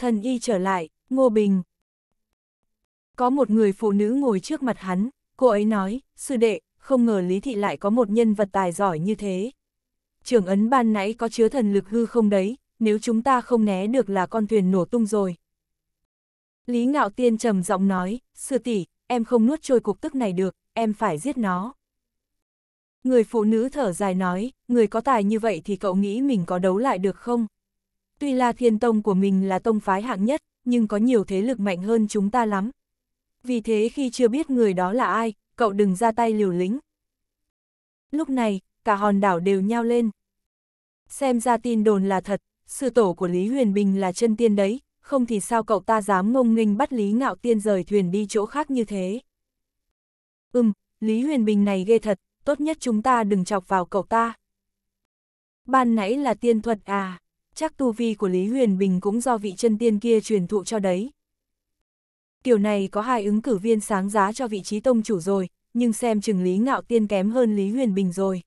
Thần y trở lại, Ngô Bình. Có một người phụ nữ ngồi trước mặt hắn, cô ấy nói, sư đệ, không ngờ Lý Thị lại có một nhân vật tài giỏi như thế. Trưởng ấn ban nãy có chứa thần lực hư không đấy, nếu chúng ta không né được là con thuyền nổ tung rồi. Lý Ngạo Tiên trầm giọng nói, sư tỷ, em không nuốt trôi cục tức này được, em phải giết nó. Người phụ nữ thở dài nói, người có tài như vậy thì cậu nghĩ mình có đấu lại được không? Tuy La Thiên Tông của mình là tông phái hạng nhất, nhưng có nhiều thế lực mạnh hơn chúng ta lắm. Vì thế khi chưa biết người đó là ai, cậu đừng ra tay liều lĩnh. Lúc này, cả hòn đảo đều nhao lên. Xem ra tin đồn là thật, sư tổ của Lý Huyền Bình là chân tiên đấy, không thì sao cậu ta dám ngông nghênh bắt Lý Ngạo Tiên rời thuyền đi chỗ khác như thế. Ừm, Lý Huyền Bình này ghê thật, tốt nhất chúng ta đừng chọc vào cậu ta. Ban nãy là tiên thuật à chắc tu vi của Lý Huyền Bình cũng do vị chân tiên kia truyền thụ cho đấy. Kiểu này có hai ứng cử viên sáng giá cho vị trí tông chủ rồi, nhưng xem chừng Lý Ngạo Tiên kém hơn Lý Huyền Bình rồi.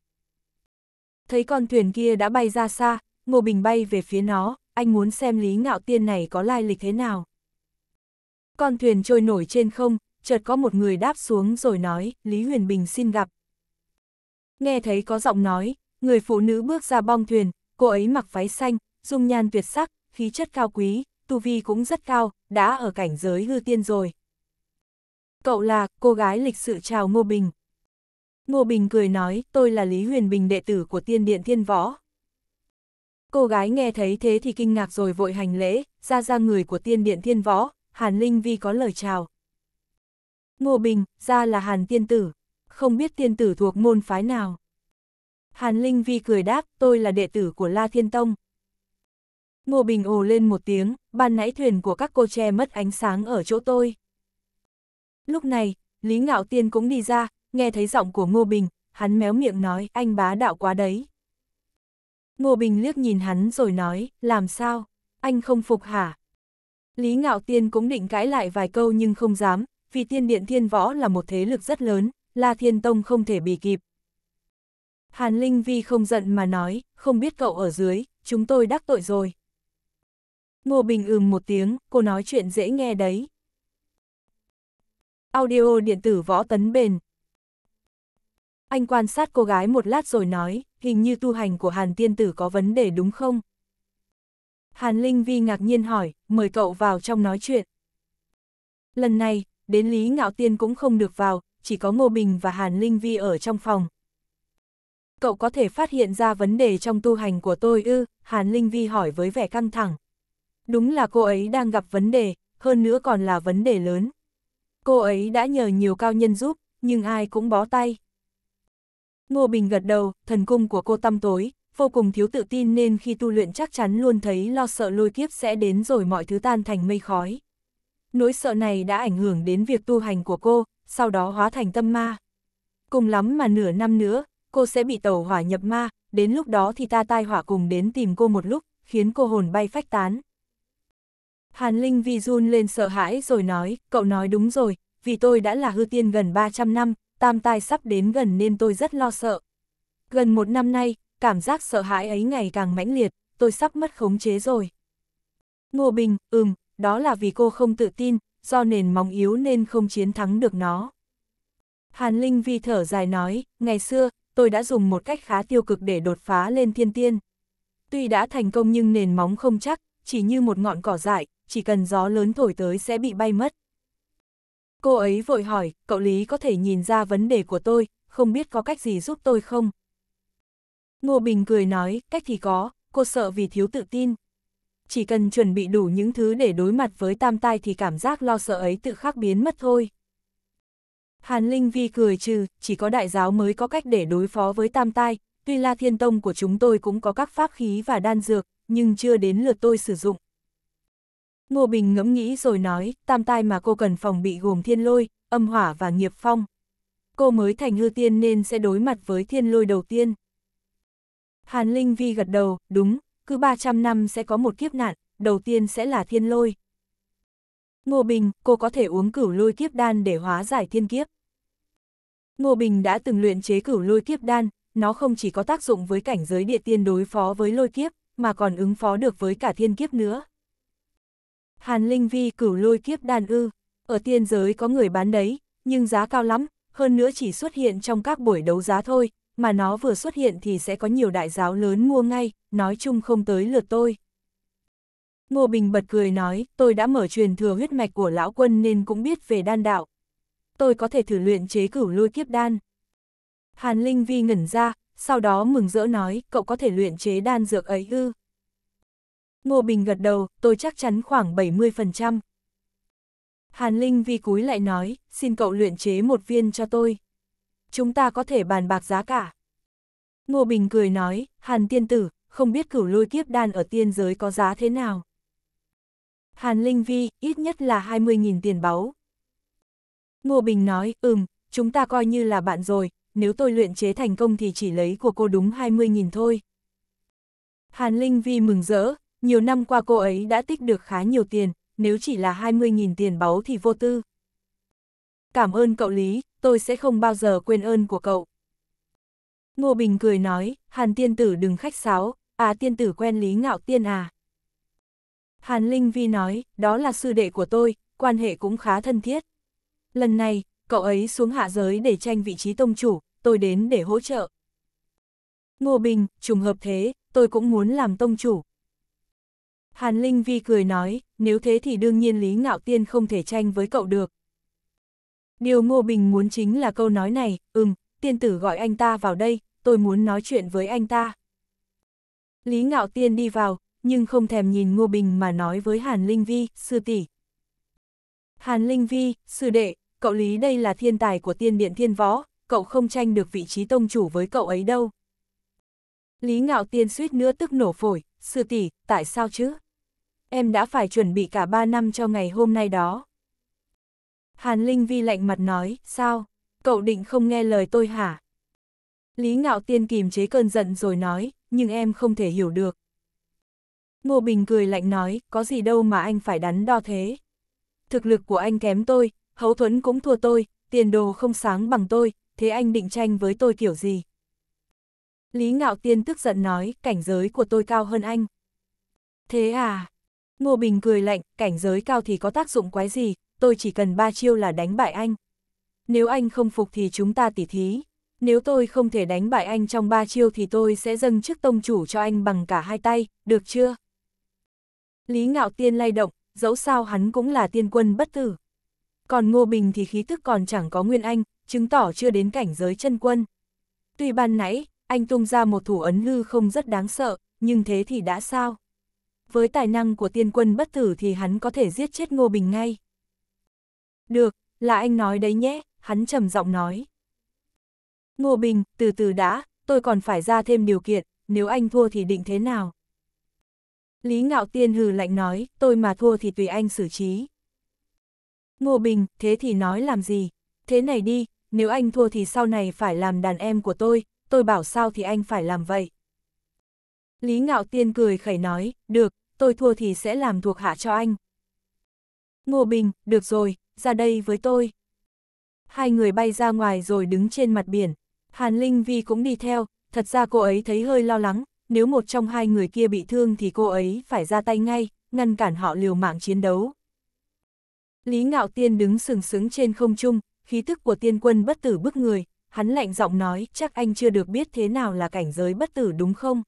Thấy con thuyền kia đã bay ra xa, Ngô Bình bay về phía nó, anh muốn xem Lý Ngạo Tiên này có lai lịch thế nào. Con thuyền trôi nổi trên không, chợt có một người đáp xuống rồi nói, Lý Huyền Bình xin gặp. Nghe thấy có giọng nói, người phụ nữ bước ra bong thuyền, cô ấy mặc váy xanh, dung nhan tuyệt sắc, khí chất cao quý, tu vi cũng rất cao, đã ở cảnh giới hư tiên rồi. Cậu là cô gái lịch sự chào Ngô Bình. Ngô Bình cười nói, tôi là Lý Huyền Bình đệ tử của tiên điện thiên võ. Cô gái nghe thấy thế thì kinh ngạc rồi vội hành lễ, ra ra người của tiên điện thiên võ, Hàn Linh Vi có lời chào. Ngô Bình, ra là Hàn tiên tử, không biết tiên tử thuộc môn phái nào. Hàn Linh Vi cười đáp, tôi là đệ tử của La Thiên Tông. Ngô Bình ồ lên một tiếng, ban nãy thuyền của các cô che mất ánh sáng ở chỗ tôi. Lúc này, Lý Ngạo Tiên cũng đi ra, nghe thấy giọng của Ngô Bình, hắn méo miệng nói anh bá đạo quá đấy. Ngô Bình liếc nhìn hắn rồi nói, làm sao, anh không phục hả? Lý Ngạo Tiên cũng định cãi lại vài câu nhưng không dám, vì tiên điện thiên võ là một thế lực rất lớn, La Thiên Tông không thể bị kịp. Hàn Linh Vi không giận mà nói, không biết cậu ở dưới, chúng tôi đắc tội rồi, Ngô Bình ừm một tiếng, cô nói chuyện dễ nghe đấy. Audio điện tử võ tấn bền. Anh quan sát cô gái một lát rồi nói, hình như tu hành của Hàn tiên tử có vấn đề đúng không? Hàn Linh Vi ngạc nhiên hỏi, mời cậu vào trong nói chuyện. Lần này, đến Lý Ngạo Tiên cũng không được vào, chỉ có Ngô Bình và Hàn Linh Vi ở trong phòng. Cậu có thể phát hiện ra vấn đề trong tu hành của tôi ư, Hàn Linh Vi hỏi với vẻ căng thẳng. Đúng là cô ấy đang gặp vấn đề, hơn nữa còn là vấn đề lớn. Cô ấy đã nhờ nhiều cao nhân giúp, nhưng ai cũng bó tay. Ngô Bình gật đầu, thần cung của cô tăm tối, vô cùng thiếu tự tin nên khi tu luyện chắc chắn luôn thấy lo sợ lôi kiếp sẽ đến rồi mọi thứ tan thành mây khói. Nỗi sợ này đã ảnh hưởng đến việc tu hành của cô, sau đó hóa thành tâm ma. Cùng lắm mà nửa năm nữa, cô sẽ bị tẩu hỏa nhập ma, đến lúc đó thì ta tai hỏa cùng đến tìm cô một lúc, khiến cô hồn bay phách tán. Hàn Linh Vi run lên sợ hãi rồi nói, cậu nói đúng rồi, vì tôi đã là hư tiên gần 300 năm, tam tai sắp đến gần nên tôi rất lo sợ. Gần một năm nay, cảm giác sợ hãi ấy ngày càng mãnh liệt, tôi sắp mất khống chế rồi. Ngô Bình, ừm, đó là vì cô không tự tin, do nền móng yếu nên không chiến thắng được nó. Hàn Linh Vi thở dài nói, ngày xưa, tôi đã dùng một cách khá tiêu cực để đột phá lên thiên tiên. Tuy đã thành công nhưng nền móng không chắc, chỉ như một ngọn cỏ dại, chỉ cần gió lớn thổi tới sẽ bị bay mất. Cô ấy vội hỏi, cậu Lý có thể nhìn ra vấn đề của tôi, không biết có cách gì giúp tôi không? Ngô Bình cười nói, cách thì có, cô sợ vì thiếu tự tin. Chỉ cần chuẩn bị đủ những thứ để đối mặt với tam tai thì cảm giác lo sợ ấy tự khắc biến mất thôi. Hàn Linh Vi cười trừ, chỉ có đại giáo mới có cách để đối phó với tam tai, tuy La Thiên Tông của chúng tôi cũng có các pháp khí và đan dược, nhưng chưa đến lượt tôi sử dụng, Ngô Bình ngẫm nghĩ rồi nói, tam tai mà cô cần phòng bị gồm thiên lôi, âm hỏa và nghiệp phong. Cô mới thành hư tiên nên sẽ đối mặt với thiên lôi đầu tiên. Hàn Linh Vi gật đầu, đúng, cứ 300 năm sẽ có một kiếp nạn, đầu tiên sẽ là thiên lôi. Ngô Bình, cô có thể uống cửu lôi kiếp đan để hóa giải thiên kiếp. Ngô Bình đã từng luyện chế cửu lôi kiếp đan, nó không chỉ có tác dụng với cảnh giới địa tiên đối phó với lôi kiếp, mà còn ứng phó được với cả thiên kiếp nữa. Hàn Linh Vi cửu lôi kiếp đàn ư, ở tiên giới có người bán đấy, nhưng giá cao lắm, hơn nữa chỉ xuất hiện trong các buổi đấu giá thôi, mà nó vừa xuất hiện thì sẽ có nhiều đại giáo lớn mua ngay, nói chung không tới lượt tôi. Ngô Bình bật cười nói, tôi đã mở truyền thừa huyết mạch của lão quân nên cũng biết về đan đạo. Tôi có thể thử luyện chế cửu lôi kiếp đan. Hàn Linh Vi ngẩn ra, sau đó mừng rỡ nói, cậu có thể luyện chế đan dược ấy ư. Ngô Bình gật đầu, tôi chắc chắn khoảng 70%. Hàn Linh vi cúi lại nói, xin cậu luyện chế một viên cho tôi. Chúng ta có thể bàn bạc giá cả. Ngô Bình cười nói, Hàn tiên tử, không biết cửu lôi kiếp đan ở tiên giới có giá thế nào. Hàn Linh vi, ít nhất là 20.000 tiền báu. Ngô Bình nói, ừm, chúng ta coi như là bạn rồi, nếu tôi luyện chế thành công thì chỉ lấy của cô đúng 20.000 thôi. Hàn Linh Vi mừng rỡ, nhiều năm qua cô ấy đã tích được khá nhiều tiền, nếu chỉ là 20.000 tiền báu thì vô tư. Cảm ơn cậu Lý, tôi sẽ không bao giờ quên ơn của cậu. Ngô Bình cười nói, Hàn tiên tử đừng khách sáo, à tiên tử quen Lý Ngạo Tiên à. Hàn Linh Vi nói, đó là sư đệ của tôi, quan hệ cũng khá thân thiết. Lần này, cậu ấy xuống hạ giới để tranh vị trí tông chủ, tôi đến để hỗ trợ. Ngô Bình, trùng hợp thế, tôi cũng muốn làm tông chủ, Hàn Linh Vi cười nói, nếu thế thì đương nhiên Lý Ngạo Tiên không thể tranh với cậu được. Điều Ngô Bình muốn chính là câu nói này, ừm, tiên tử gọi anh ta vào đây, tôi muốn nói chuyện với anh ta. Lý Ngạo Tiên đi vào, nhưng không thèm nhìn Ngô Bình mà nói với Hàn Linh Vi, sư tỷ. Hàn Linh Vi, sư đệ, cậu Lý đây là thiên tài của tiên điện thiên võ, cậu không tranh được vị trí tông chủ với cậu ấy đâu. Lý Ngạo Tiên suýt nữa tức nổ phổi, sư tỷ, tại sao chứ? em đã phải chuẩn bị cả ba năm cho ngày hôm nay đó. Hàn Linh Vi lạnh mặt nói, sao, cậu định không nghe lời tôi hả? Lý Ngạo Tiên kìm chế cơn giận rồi nói, nhưng em không thể hiểu được. Ngô Bình cười lạnh nói, có gì đâu mà anh phải đắn đo thế. Thực lực của anh kém tôi, hấu thuẫn cũng thua tôi, tiền đồ không sáng bằng tôi, thế anh định tranh với tôi kiểu gì? Lý Ngạo Tiên tức giận nói, cảnh giới của tôi cao hơn anh. Thế à, Ngô Bình cười lạnh, cảnh giới cao thì có tác dụng quái gì, tôi chỉ cần ba chiêu là đánh bại anh. Nếu anh không phục thì chúng ta tỉ thí. Nếu tôi không thể đánh bại anh trong ba chiêu thì tôi sẽ dâng chức tông chủ cho anh bằng cả hai tay, được chưa? Lý Ngạo Tiên lay động, dẫu sao hắn cũng là tiên quân bất tử. Còn Ngô Bình thì khí tức còn chẳng có nguyên anh, chứng tỏ chưa đến cảnh giới chân quân. Tuy ban nãy, anh tung ra một thủ ấn lư không rất đáng sợ, nhưng thế thì đã sao? với tài năng của tiên quân bất tử thì hắn có thể giết chết Ngô Bình ngay. Được, là anh nói đấy nhé, hắn trầm giọng nói. Ngô Bình, từ từ đã, tôi còn phải ra thêm điều kiện, nếu anh thua thì định thế nào? Lý Ngạo Tiên hừ lạnh nói, tôi mà thua thì tùy anh xử trí. Ngô Bình, thế thì nói làm gì? Thế này đi, nếu anh thua thì sau này phải làm đàn em của tôi, tôi bảo sao thì anh phải làm vậy. Lý Ngạo Tiên cười khẩy nói, được, tôi thua thì sẽ làm thuộc hạ cho anh. Ngô Bình, được rồi, ra đây với tôi. Hai người bay ra ngoài rồi đứng trên mặt biển. Hàn Linh Vi cũng đi theo, thật ra cô ấy thấy hơi lo lắng, nếu một trong hai người kia bị thương thì cô ấy phải ra tay ngay, ngăn cản họ liều mạng chiến đấu. Lý Ngạo Tiên đứng sừng sững trên không trung, khí tức của tiên quân bất tử bức người, hắn lạnh giọng nói, chắc anh chưa được biết thế nào là cảnh giới bất tử đúng không?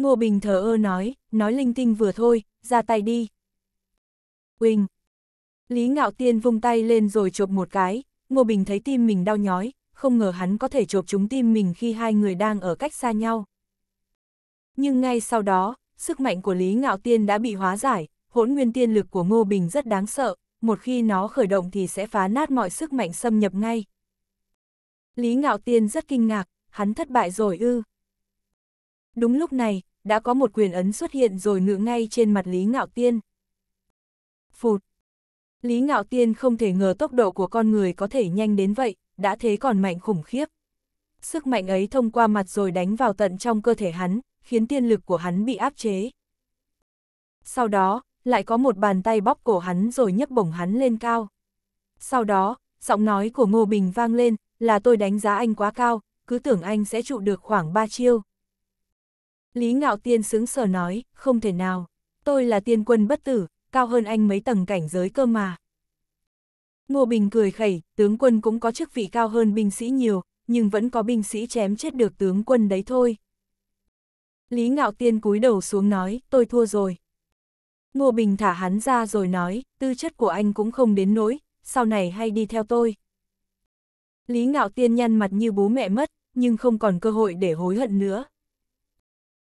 Ngô Bình thờ ơ nói, nói linh tinh vừa thôi, ra tay đi. Quỳnh. Lý Ngạo Tiên vung tay lên rồi chộp một cái, Ngô Bình thấy tim mình đau nhói, không ngờ hắn có thể chộp trúng tim mình khi hai người đang ở cách xa nhau. Nhưng ngay sau đó, sức mạnh của Lý Ngạo Tiên đã bị hóa giải, hỗn nguyên tiên lực của Ngô Bình rất đáng sợ, một khi nó khởi động thì sẽ phá nát mọi sức mạnh xâm nhập ngay. Lý Ngạo Tiên rất kinh ngạc, hắn thất bại rồi ư. Đúng lúc này, đã có một quyền ấn xuất hiện rồi ngự ngay trên mặt Lý Ngạo Tiên. Phụt! Lý Ngạo Tiên không thể ngờ tốc độ của con người có thể nhanh đến vậy, đã thế còn mạnh khủng khiếp. Sức mạnh ấy thông qua mặt rồi đánh vào tận trong cơ thể hắn, khiến tiên lực của hắn bị áp chế. Sau đó, lại có một bàn tay bóp cổ hắn rồi nhấc bổng hắn lên cao. Sau đó, giọng nói của Ngô Bình vang lên, là tôi đánh giá anh quá cao, cứ tưởng anh sẽ trụ được khoảng 3 chiêu. Lý Ngạo Tiên sướng sở nói, không thể nào, tôi là tiên quân bất tử, cao hơn anh mấy tầng cảnh giới cơ mà. Ngô Bình cười khẩy, tướng quân cũng có chức vị cao hơn binh sĩ nhiều, nhưng vẫn có binh sĩ chém chết được tướng quân đấy thôi. Lý Ngạo Tiên cúi đầu xuống nói, tôi thua rồi. Ngô Bình thả hắn ra rồi nói, tư chất của anh cũng không đến nỗi, sau này hay đi theo tôi. Lý Ngạo Tiên nhăn mặt như bố mẹ mất, nhưng không còn cơ hội để hối hận nữa.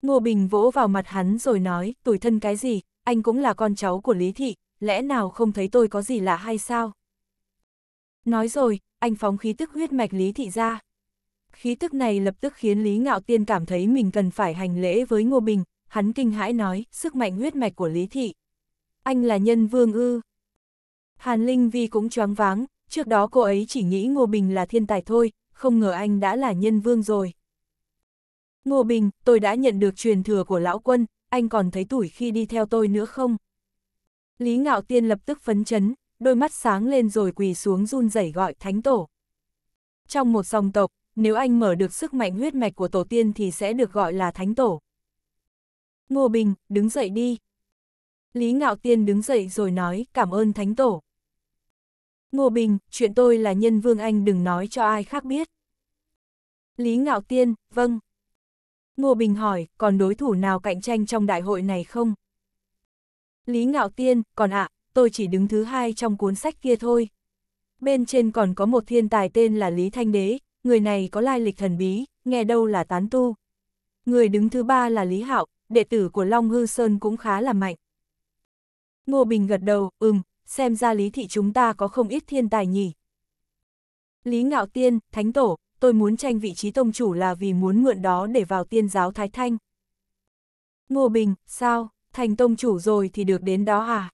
Ngô Bình vỗ vào mặt hắn rồi nói, tuổi thân cái gì, anh cũng là con cháu của Lý Thị, lẽ nào không thấy tôi có gì lạ hay sao? Nói rồi, anh phóng khí tức huyết mạch Lý Thị ra. Khí tức này lập tức khiến Lý Ngạo Tiên cảm thấy mình cần phải hành lễ với Ngô Bình, hắn kinh hãi nói, sức mạnh huyết mạch của Lý Thị. Anh là nhân vương ư. Hàn Linh Vi cũng choáng váng, trước đó cô ấy chỉ nghĩ Ngô Bình là thiên tài thôi, không ngờ anh đã là nhân vương rồi. Ngô Bình, tôi đã nhận được truyền thừa của lão quân, anh còn thấy tuổi khi đi theo tôi nữa không? Lý Ngạo Tiên lập tức phấn chấn, đôi mắt sáng lên rồi quỳ xuống run rẩy gọi Thánh Tổ. Trong một dòng tộc, nếu anh mở được sức mạnh huyết mạch của Tổ tiên thì sẽ được gọi là Thánh Tổ. Ngô Bình, đứng dậy đi. Lý Ngạo Tiên đứng dậy rồi nói cảm ơn Thánh Tổ. Ngô Bình, chuyện tôi là nhân vương anh đừng nói cho ai khác biết. Lý Ngạo Tiên, vâng. Ngô Bình hỏi, còn đối thủ nào cạnh tranh trong đại hội này không? Lý Ngạo Tiên, còn ạ, à, tôi chỉ đứng thứ hai trong cuốn sách kia thôi. Bên trên còn có một thiên tài tên là Lý Thanh Đế, người này có lai lịch thần bí, nghe đâu là tán tu. Người đứng thứ ba là Lý Hạo, đệ tử của Long Hư Sơn cũng khá là mạnh. Ngô Bình gật đầu, ừm, xem ra Lý Thị chúng ta có không ít thiên tài nhỉ. Lý Ngạo Tiên, Thánh Tổ, tôi muốn tranh vị trí tông chủ là vì muốn mượn đó để vào tiên giáo Thái Thanh. Ngô Bình, sao, thành tông chủ rồi thì được đến đó à?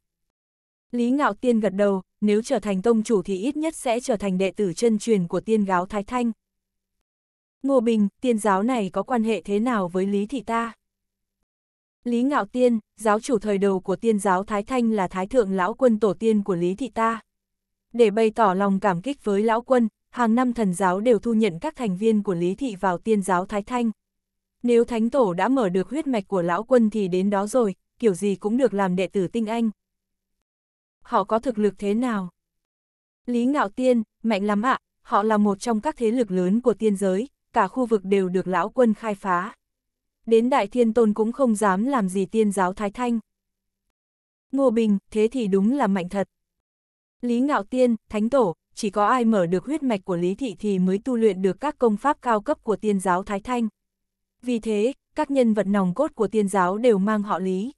Lý Ngạo Tiên gật đầu, nếu trở thành tông chủ thì ít nhất sẽ trở thành đệ tử chân truyền của tiên giáo Thái Thanh. Ngô Bình, tiên giáo này có quan hệ thế nào với Lý Thị ta? Lý Ngạo Tiên, giáo chủ thời đầu của tiên giáo Thái Thanh là Thái Thượng Lão Quân Tổ tiên của Lý Thị ta. Để bày tỏ lòng cảm kích với Lão Quân, hàng năm thần giáo đều thu nhận các thành viên của Lý Thị vào tiên giáo Thái Thanh. Nếu Thánh Tổ đã mở được huyết mạch của lão quân thì đến đó rồi, kiểu gì cũng được làm đệ tử tinh anh. Họ có thực lực thế nào? Lý Ngạo Tiên, mạnh lắm ạ, họ là một trong các thế lực lớn của tiên giới, cả khu vực đều được lão quân khai phá. Đến Đại Thiên Tôn cũng không dám làm gì tiên giáo Thái Thanh. Ngô Bình, thế thì đúng là mạnh thật. Lý Ngạo Tiên, Thánh Tổ, chỉ có ai mở được huyết mạch của Lý Thị thì mới tu luyện được các công pháp cao cấp của tiên giáo Thái Thanh. Vì thế, các nhân vật nòng cốt của tiên giáo đều mang họ Lý.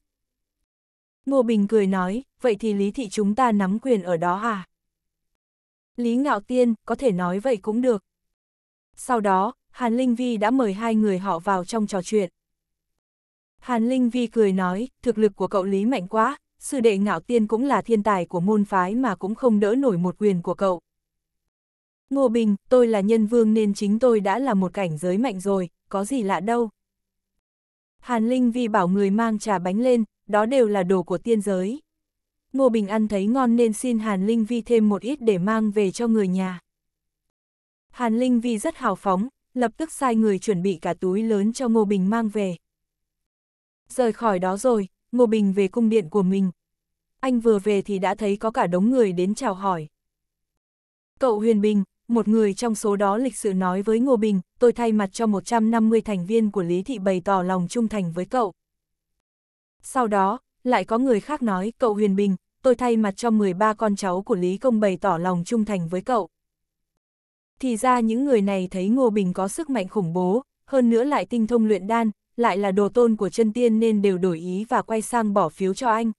Ngô Bình cười nói, vậy thì Lý Thị chúng ta nắm quyền ở đó à? Lý Ngạo Tiên, có thể nói vậy cũng được. Sau đó, Hàn Linh Vi đã mời hai người họ vào trong trò chuyện. Hàn Linh Vi cười nói, thực lực của cậu Lý mạnh quá, sư đệ Ngạo Tiên cũng là thiên tài của môn phái mà cũng không đỡ nổi một quyền của cậu. Ngô Bình, tôi là nhân vương nên chính tôi đã là một cảnh giới mạnh rồi, có gì lạ đâu. Hàn Linh Vi bảo người mang trà bánh lên, đó đều là đồ của tiên giới. Ngô Bình ăn thấy ngon nên xin Hàn Linh Vi thêm một ít để mang về cho người nhà. Hàn Linh Vi rất hào phóng, lập tức sai người chuẩn bị cả túi lớn cho Ngô Bình mang về. Rời khỏi đó rồi, Ngô Bình về cung điện của mình. Anh vừa về thì đã thấy có cả đống người đến chào hỏi. Cậu Huyền Bình, một người trong số đó lịch sự nói với Ngô Bình, tôi thay mặt cho 150 thành viên của Lý Thị bày tỏ lòng trung thành với cậu. Sau đó, lại có người khác nói, cậu Huyền Bình, tôi thay mặt cho 13 con cháu của Lý Công bày tỏ lòng trung thành với cậu. Thì ra những người này thấy Ngô Bình có sức mạnh khủng bố, hơn nữa lại tinh thông luyện đan, lại là đồ tôn của chân tiên nên đều đổi ý và quay sang bỏ phiếu cho anh.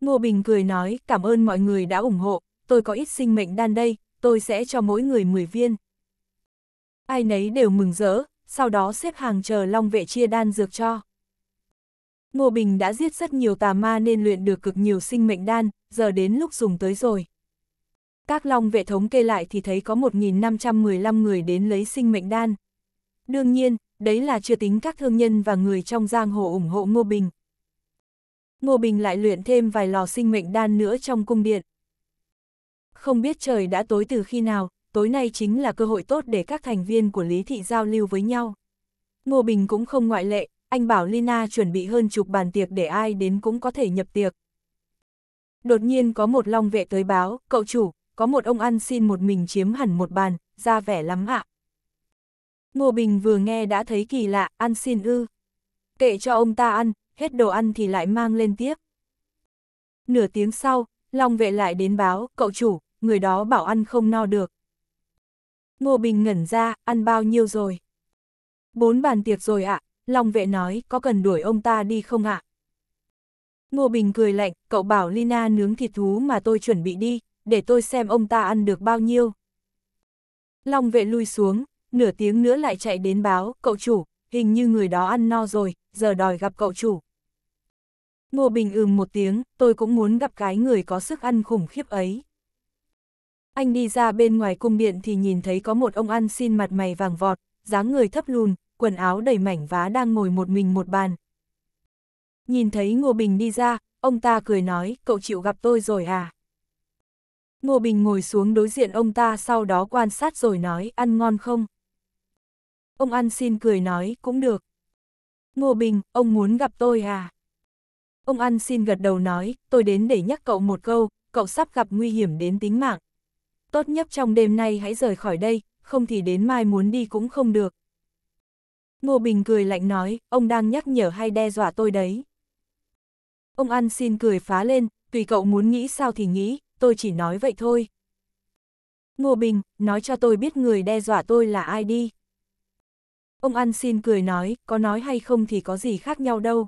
Ngô Bình cười nói, cảm ơn mọi người đã ủng hộ, tôi có ít sinh mệnh đan đây, tôi sẽ cho mỗi người 10 viên. Ai nấy đều mừng rỡ, sau đó xếp hàng chờ long vệ chia đan dược cho. Ngô Bình đã giết rất nhiều tà ma nên luyện được cực nhiều sinh mệnh đan, giờ đến lúc dùng tới rồi. Các long vệ thống kê lại thì thấy có 1.515 người đến lấy sinh mệnh đan. Đương nhiên, đấy là chưa tính các thương nhân và người trong giang hồ ủng hộ Ngô Bình. Ngô Bình lại luyện thêm vài lò sinh mệnh đan nữa trong cung điện. Không biết trời đã tối từ khi nào, tối nay chính là cơ hội tốt để các thành viên của Lý Thị giao lưu với nhau. Ngô Bình cũng không ngoại lệ, anh bảo Lina chuẩn bị hơn chục bàn tiệc để ai đến cũng có thể nhập tiệc. Đột nhiên có một long vệ tới báo, cậu chủ, có một ông ăn xin một mình chiếm hẳn một bàn, ra vẻ lắm ạ. Ngô Bình vừa nghe đã thấy kỳ lạ, ăn xin ư. Kệ cho ông ta ăn, hết đồ ăn thì lại mang lên tiếp. Nửa tiếng sau, Long vệ lại đến báo, cậu chủ, người đó bảo ăn không no được. Ngô Bình ngẩn ra, ăn bao nhiêu rồi? Bốn bàn tiệc rồi ạ, à, Long vệ nói, có cần đuổi ông ta đi không ạ? À? Ngô Bình cười lạnh, cậu bảo Lina nướng thịt thú mà tôi chuẩn bị đi, để tôi xem ông ta ăn được bao nhiêu. Long vệ lui xuống, nửa tiếng nữa lại chạy đến báo, cậu chủ, hình như người đó ăn no rồi, giờ đòi gặp cậu chủ. Ngô Bình ừm một tiếng, tôi cũng muốn gặp cái người có sức ăn khủng khiếp ấy. Anh đi ra bên ngoài cung điện thì nhìn thấy có một ông ăn xin mặt mày vàng vọt, dáng người thấp lùn, quần áo đầy mảnh vá đang ngồi một mình một bàn. Nhìn thấy Ngô Bình đi ra, ông ta cười nói, cậu chịu gặp tôi rồi à? Ngô Bình ngồi xuống đối diện ông ta sau đó quan sát rồi nói, ăn ngon không? Ông ăn xin cười nói, cũng được. Ngô Bình, ông muốn gặp tôi à? Ông ăn xin gật đầu nói, tôi đến để nhắc cậu một câu, cậu sắp gặp nguy hiểm đến tính mạng tốt nhất trong đêm nay hãy rời khỏi đây, không thì đến mai muốn đi cũng không được. Ngô Bình cười lạnh nói, ông đang nhắc nhở hay đe dọa tôi đấy. Ông ăn xin cười phá lên, tùy cậu muốn nghĩ sao thì nghĩ, tôi chỉ nói vậy thôi. Ngô Bình, nói cho tôi biết người đe dọa tôi là ai đi. Ông ăn xin cười nói, có nói hay không thì có gì khác nhau đâu.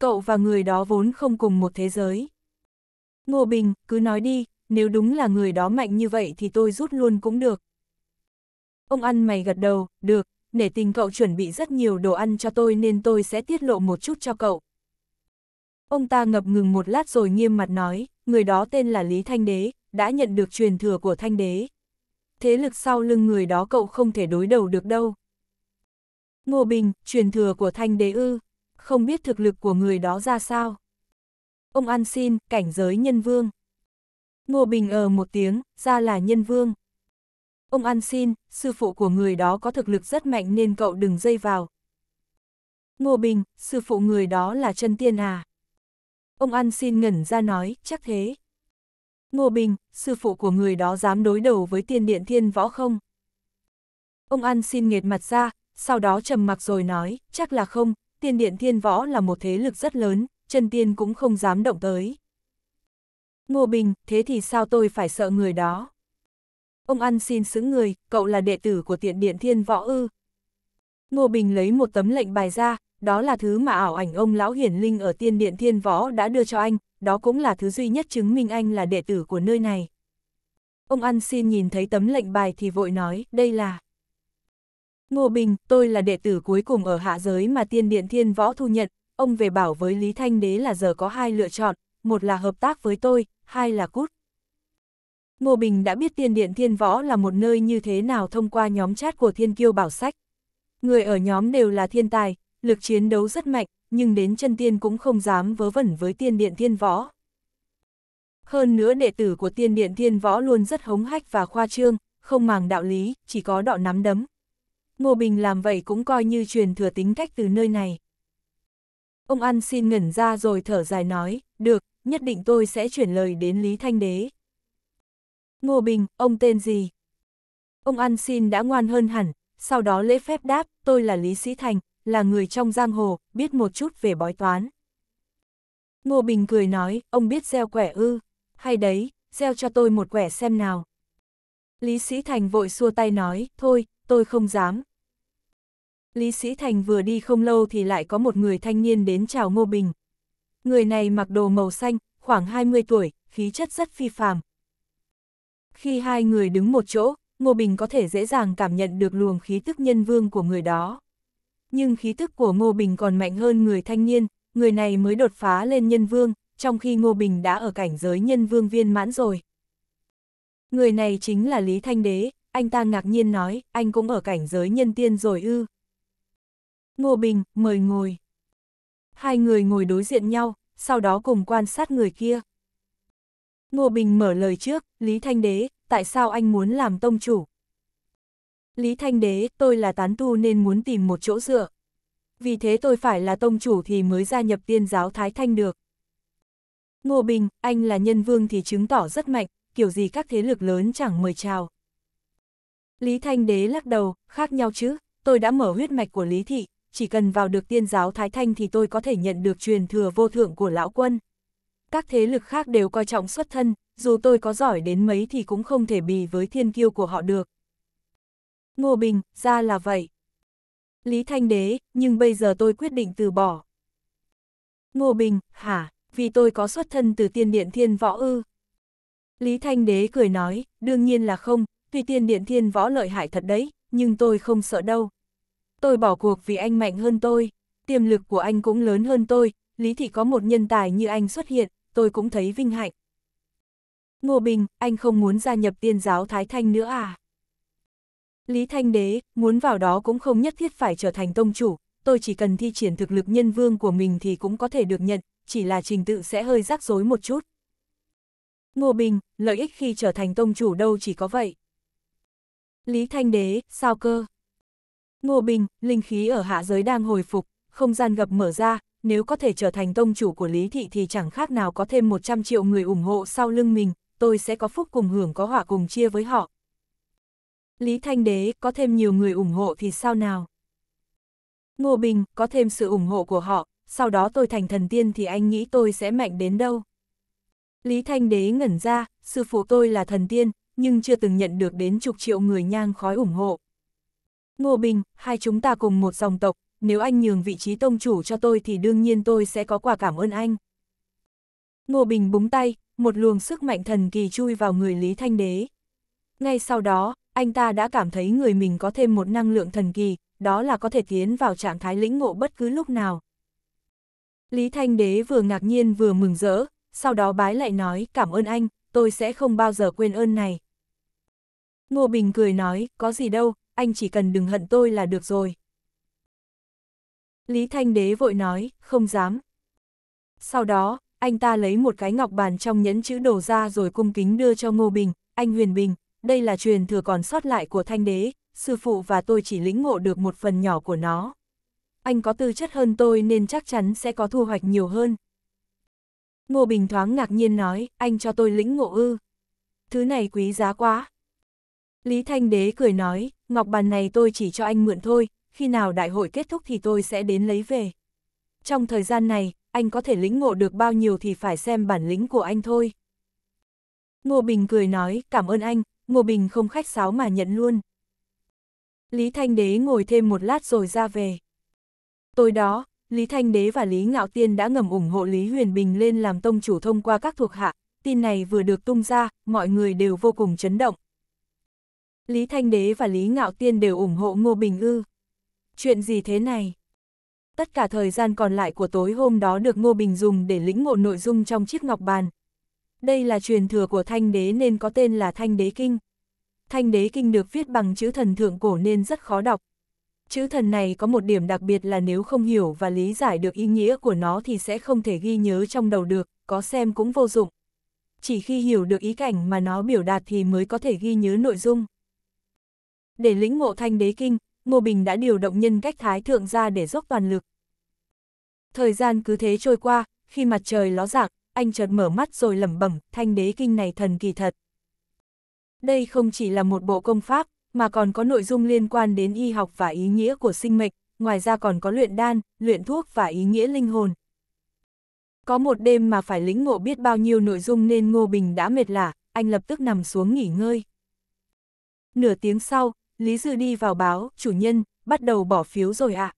Cậu và người đó vốn không cùng một thế giới. Ngô Bình, cứ nói đi, nếu đúng là người đó mạnh như vậy thì tôi rút luôn cũng được. Ông ăn mày gật đầu, được, nể tình cậu chuẩn bị rất nhiều đồ ăn cho tôi nên tôi sẽ tiết lộ một chút cho cậu. Ông ta ngập ngừng một lát rồi nghiêm mặt nói, người đó tên là Lý Thanh Đế, đã nhận được truyền thừa của Thanh Đế. Thế lực sau lưng người đó cậu không thể đối đầu được đâu. Ngô Bình, truyền thừa của Thanh Đế ư, không biết thực lực của người đó ra sao. Ông ăn xin, cảnh giới nhân vương. Ngô Bình ờ một tiếng, ra là nhân vương. Ông ăn xin, sư phụ của người đó có thực lực rất mạnh nên cậu đừng dây vào. Ngô Bình, sư phụ người đó là chân tiên à? Ông ăn xin ngẩn ra nói, chắc thế. Ngô Bình, sư phụ của người đó dám đối đầu với tiên điện thiên võ không? Ông ăn xin nghệt mặt ra, sau đó trầm mặc rồi nói, chắc là không, tiên điện thiên võ là một thế lực rất lớn, chân tiên cũng không dám động tới. Ngô Bình, thế thì sao tôi phải sợ người đó? Ông ăn xin xứng người, cậu là đệ tử của tiện điện thiên võ ư. Ngô Bình lấy một tấm lệnh bài ra, đó là thứ mà ảo ảnh ông lão hiển linh ở tiên điện thiên võ đã đưa cho anh, đó cũng là thứ duy nhất chứng minh anh là đệ tử của nơi này. Ông ăn xin nhìn thấy tấm lệnh bài thì vội nói, đây là... Ngô Bình, tôi là đệ tử cuối cùng ở hạ giới mà tiên điện thiên võ thu nhận, ông về bảo với Lý Thanh Đế là giờ có hai lựa chọn, một là hợp tác với tôi, hai là cút. Ngô Bình đã biết tiền điện thiên võ là một nơi như thế nào thông qua nhóm chat của thiên kiêu bảo sách. Người ở nhóm đều là thiên tài, lực chiến đấu rất mạnh, nhưng đến chân tiên cũng không dám vớ vẩn với tiên điện thiên võ. Hơn nữa đệ tử của tiên điện thiên võ luôn rất hống hách và khoa trương, không màng đạo lý, chỉ có đọ nắm đấm. Ngô Bình làm vậy cũng coi như truyền thừa tính cách từ nơi này. Ông ăn xin ngẩn ra rồi thở dài nói, được, nhất định tôi sẽ chuyển lời đến Lý Thanh Đế. Ngô Bình, ông tên gì? Ông ăn xin đã ngoan hơn hẳn, sau đó lễ phép đáp, tôi là Lý Sĩ Thành, là người trong giang hồ, biết một chút về bói toán. Ngô Bình cười nói, ông biết gieo quẻ ư, hay đấy, gieo cho tôi một quẻ xem nào. Lý Sĩ Thành vội xua tay nói, thôi, tôi không dám. Lý Sĩ Thành vừa đi không lâu thì lại có một người thanh niên đến chào Ngô Bình, người này mặc đồ màu xanh, khoảng 20 tuổi, khí chất rất phi phàm. Khi hai người đứng một chỗ, Ngô Bình có thể dễ dàng cảm nhận được luồng khí tức nhân vương của người đó. Nhưng khí tức của Ngô Bình còn mạnh hơn người thanh niên, người này mới đột phá lên nhân vương, trong khi Ngô Bình đã ở cảnh giới nhân vương viên mãn rồi. Người này chính là Lý Thanh Đế, anh ta ngạc nhiên nói, anh cũng ở cảnh giới nhân tiên rồi ư. Ngô Bình, mời ngồi. Hai người ngồi đối diện nhau, sau đó cùng quan sát người kia. Ngô Bình mở lời trước, Lý Thanh Đế, tại sao anh muốn làm tông chủ? Lý Thanh Đế, tôi là tán tu nên muốn tìm một chỗ dựa. Vì thế tôi phải là tông chủ thì mới gia nhập tiên giáo Thái Thanh được. Ngô Bình, anh là nhân vương thì chứng tỏ rất mạnh, kiểu gì các thế lực lớn chẳng mời chào. Lý Thanh Đế lắc đầu, khác nhau chứ, tôi đã mở huyết mạch của Lý Thị, chỉ cần vào được tiên giáo Thái Thanh thì tôi có thể nhận được truyền thừa vô thượng của lão quân. Các thế lực khác đều coi trọng xuất thân, dù tôi có giỏi đến mấy thì cũng không thể bì với thiên kiêu của họ được. Ngô Bình, ra là vậy. Lý Thanh Đế, nhưng bây giờ tôi quyết định từ bỏ. Ngô Bình, hả, vì tôi có xuất thân từ tiên điện thiên võ ư. Lý Thanh Đế cười nói, đương nhiên là không, tuy tiên điện thiên võ lợi hại thật đấy, nhưng tôi không sợ đâu tôi bỏ cuộc vì anh mạnh hơn tôi, tiềm lực của anh cũng lớn hơn tôi, Lý Thị có một nhân tài như anh xuất hiện, tôi cũng thấy vinh hạnh. Ngô Bình, anh không muốn gia nhập tiên giáo Thái Thanh nữa à? Lý Thanh Đế, muốn vào đó cũng không nhất thiết phải trở thành tông chủ, tôi chỉ cần thi triển thực lực nhân vương của mình thì cũng có thể được nhận, chỉ là trình tự sẽ hơi rắc rối một chút. Ngô Bình, lợi ích khi trở thành tông chủ đâu chỉ có vậy. Lý Thanh Đế, sao cơ? Ngô Bình, linh khí ở hạ giới đang hồi phục, không gian gập mở ra, nếu có thể trở thành tông chủ của Lý Thị thì chẳng khác nào có thêm 100 triệu người ủng hộ sau lưng mình, tôi sẽ có phúc cùng hưởng có họa cùng chia với họ. Lý Thanh Đế, có thêm nhiều người ủng hộ thì sao nào? Ngô Bình, có thêm sự ủng hộ của họ, sau đó tôi thành thần tiên thì anh nghĩ tôi sẽ mạnh đến đâu? Lý Thanh Đế ngẩn ra, sư phụ tôi là thần tiên, nhưng chưa từng nhận được đến chục triệu người nhang khói ủng hộ. Ngô Bình, hai chúng ta cùng một dòng tộc, nếu anh nhường vị trí tông chủ cho tôi thì đương nhiên tôi sẽ có quả cảm ơn anh. Ngô Bình búng tay, một luồng sức mạnh thần kỳ chui vào người Lý Thanh Đế. Ngay sau đó, anh ta đã cảm thấy người mình có thêm một năng lượng thần kỳ, đó là có thể tiến vào trạng thái lĩnh ngộ bất cứ lúc nào. Lý Thanh Đế vừa ngạc nhiên vừa mừng rỡ, sau đó bái lại nói cảm ơn anh, tôi sẽ không bao giờ quên ơn này. Ngô Bình cười nói, có gì đâu, anh chỉ cần đừng hận tôi là được rồi. Lý Thanh Đế vội nói, không dám. Sau đó, anh ta lấy một cái ngọc bàn trong nhẫn chữ đồ ra rồi cung kính đưa cho Ngô Bình, anh Huyền Bình, đây là truyền thừa còn sót lại của Thanh Đế, sư phụ và tôi chỉ lĩnh ngộ được một phần nhỏ của nó. Anh có tư chất hơn tôi nên chắc chắn sẽ có thu hoạch nhiều hơn. Ngô Bình thoáng ngạc nhiên nói, anh cho tôi lĩnh ngộ ư. Thứ này quý giá quá. Lý Thanh Đế cười nói, ngọc bàn này tôi chỉ cho anh mượn thôi, khi nào đại hội kết thúc thì tôi sẽ đến lấy về. Trong thời gian này, anh có thể lĩnh ngộ được bao nhiêu thì phải xem bản lĩnh của anh thôi. Ngô Bình cười nói, cảm ơn anh, Ngô Bình không khách sáo mà nhận luôn. Lý Thanh Đế ngồi thêm một lát rồi ra về. Tối đó, Lý Thanh Đế và Lý Ngạo Tiên đã ngầm ủng hộ Lý Huyền Bình lên làm tông chủ thông qua các thuộc hạ. Tin này vừa được tung ra, mọi người đều vô cùng chấn động. Lý Thanh Đế và Lý Ngạo Tiên đều ủng hộ Ngô Bình Ư. Chuyện gì thế này? Tất cả thời gian còn lại của tối hôm đó được Ngô Bình dùng để lĩnh ngộ nội dung trong chiếc ngọc bàn. Đây là truyền thừa của Thanh Đế nên có tên là Thanh Đế Kinh. Thanh Đế Kinh được viết bằng chữ thần thượng cổ nên rất khó đọc. Chữ thần này có một điểm đặc biệt là nếu không hiểu và lý giải được ý nghĩa của nó thì sẽ không thể ghi nhớ trong đầu được, có xem cũng vô dụng. Chỉ khi hiểu được ý cảnh mà nó biểu đạt thì mới có thể ghi nhớ nội dung. Để lĩnh ngộ thanh đế kinh, Ngô Bình đã điều động nhân cách thái thượng ra để dốc toàn lực. Thời gian cứ thế trôi qua, khi mặt trời ló dạng, anh chợt mở mắt rồi lẩm bẩm, thanh đế kinh này thần kỳ thật. Đây không chỉ là một bộ công pháp, mà còn có nội dung liên quan đến y học và ý nghĩa của sinh mệnh, ngoài ra còn có luyện đan, luyện thuốc và ý nghĩa linh hồn. Có một đêm mà phải lĩnh ngộ biết bao nhiêu nội dung nên Ngô Bình đã mệt lả, anh lập tức nằm xuống nghỉ ngơi. Nửa tiếng sau, Lý Dư đi vào báo, chủ nhân, bắt đầu bỏ phiếu rồi ạ. À.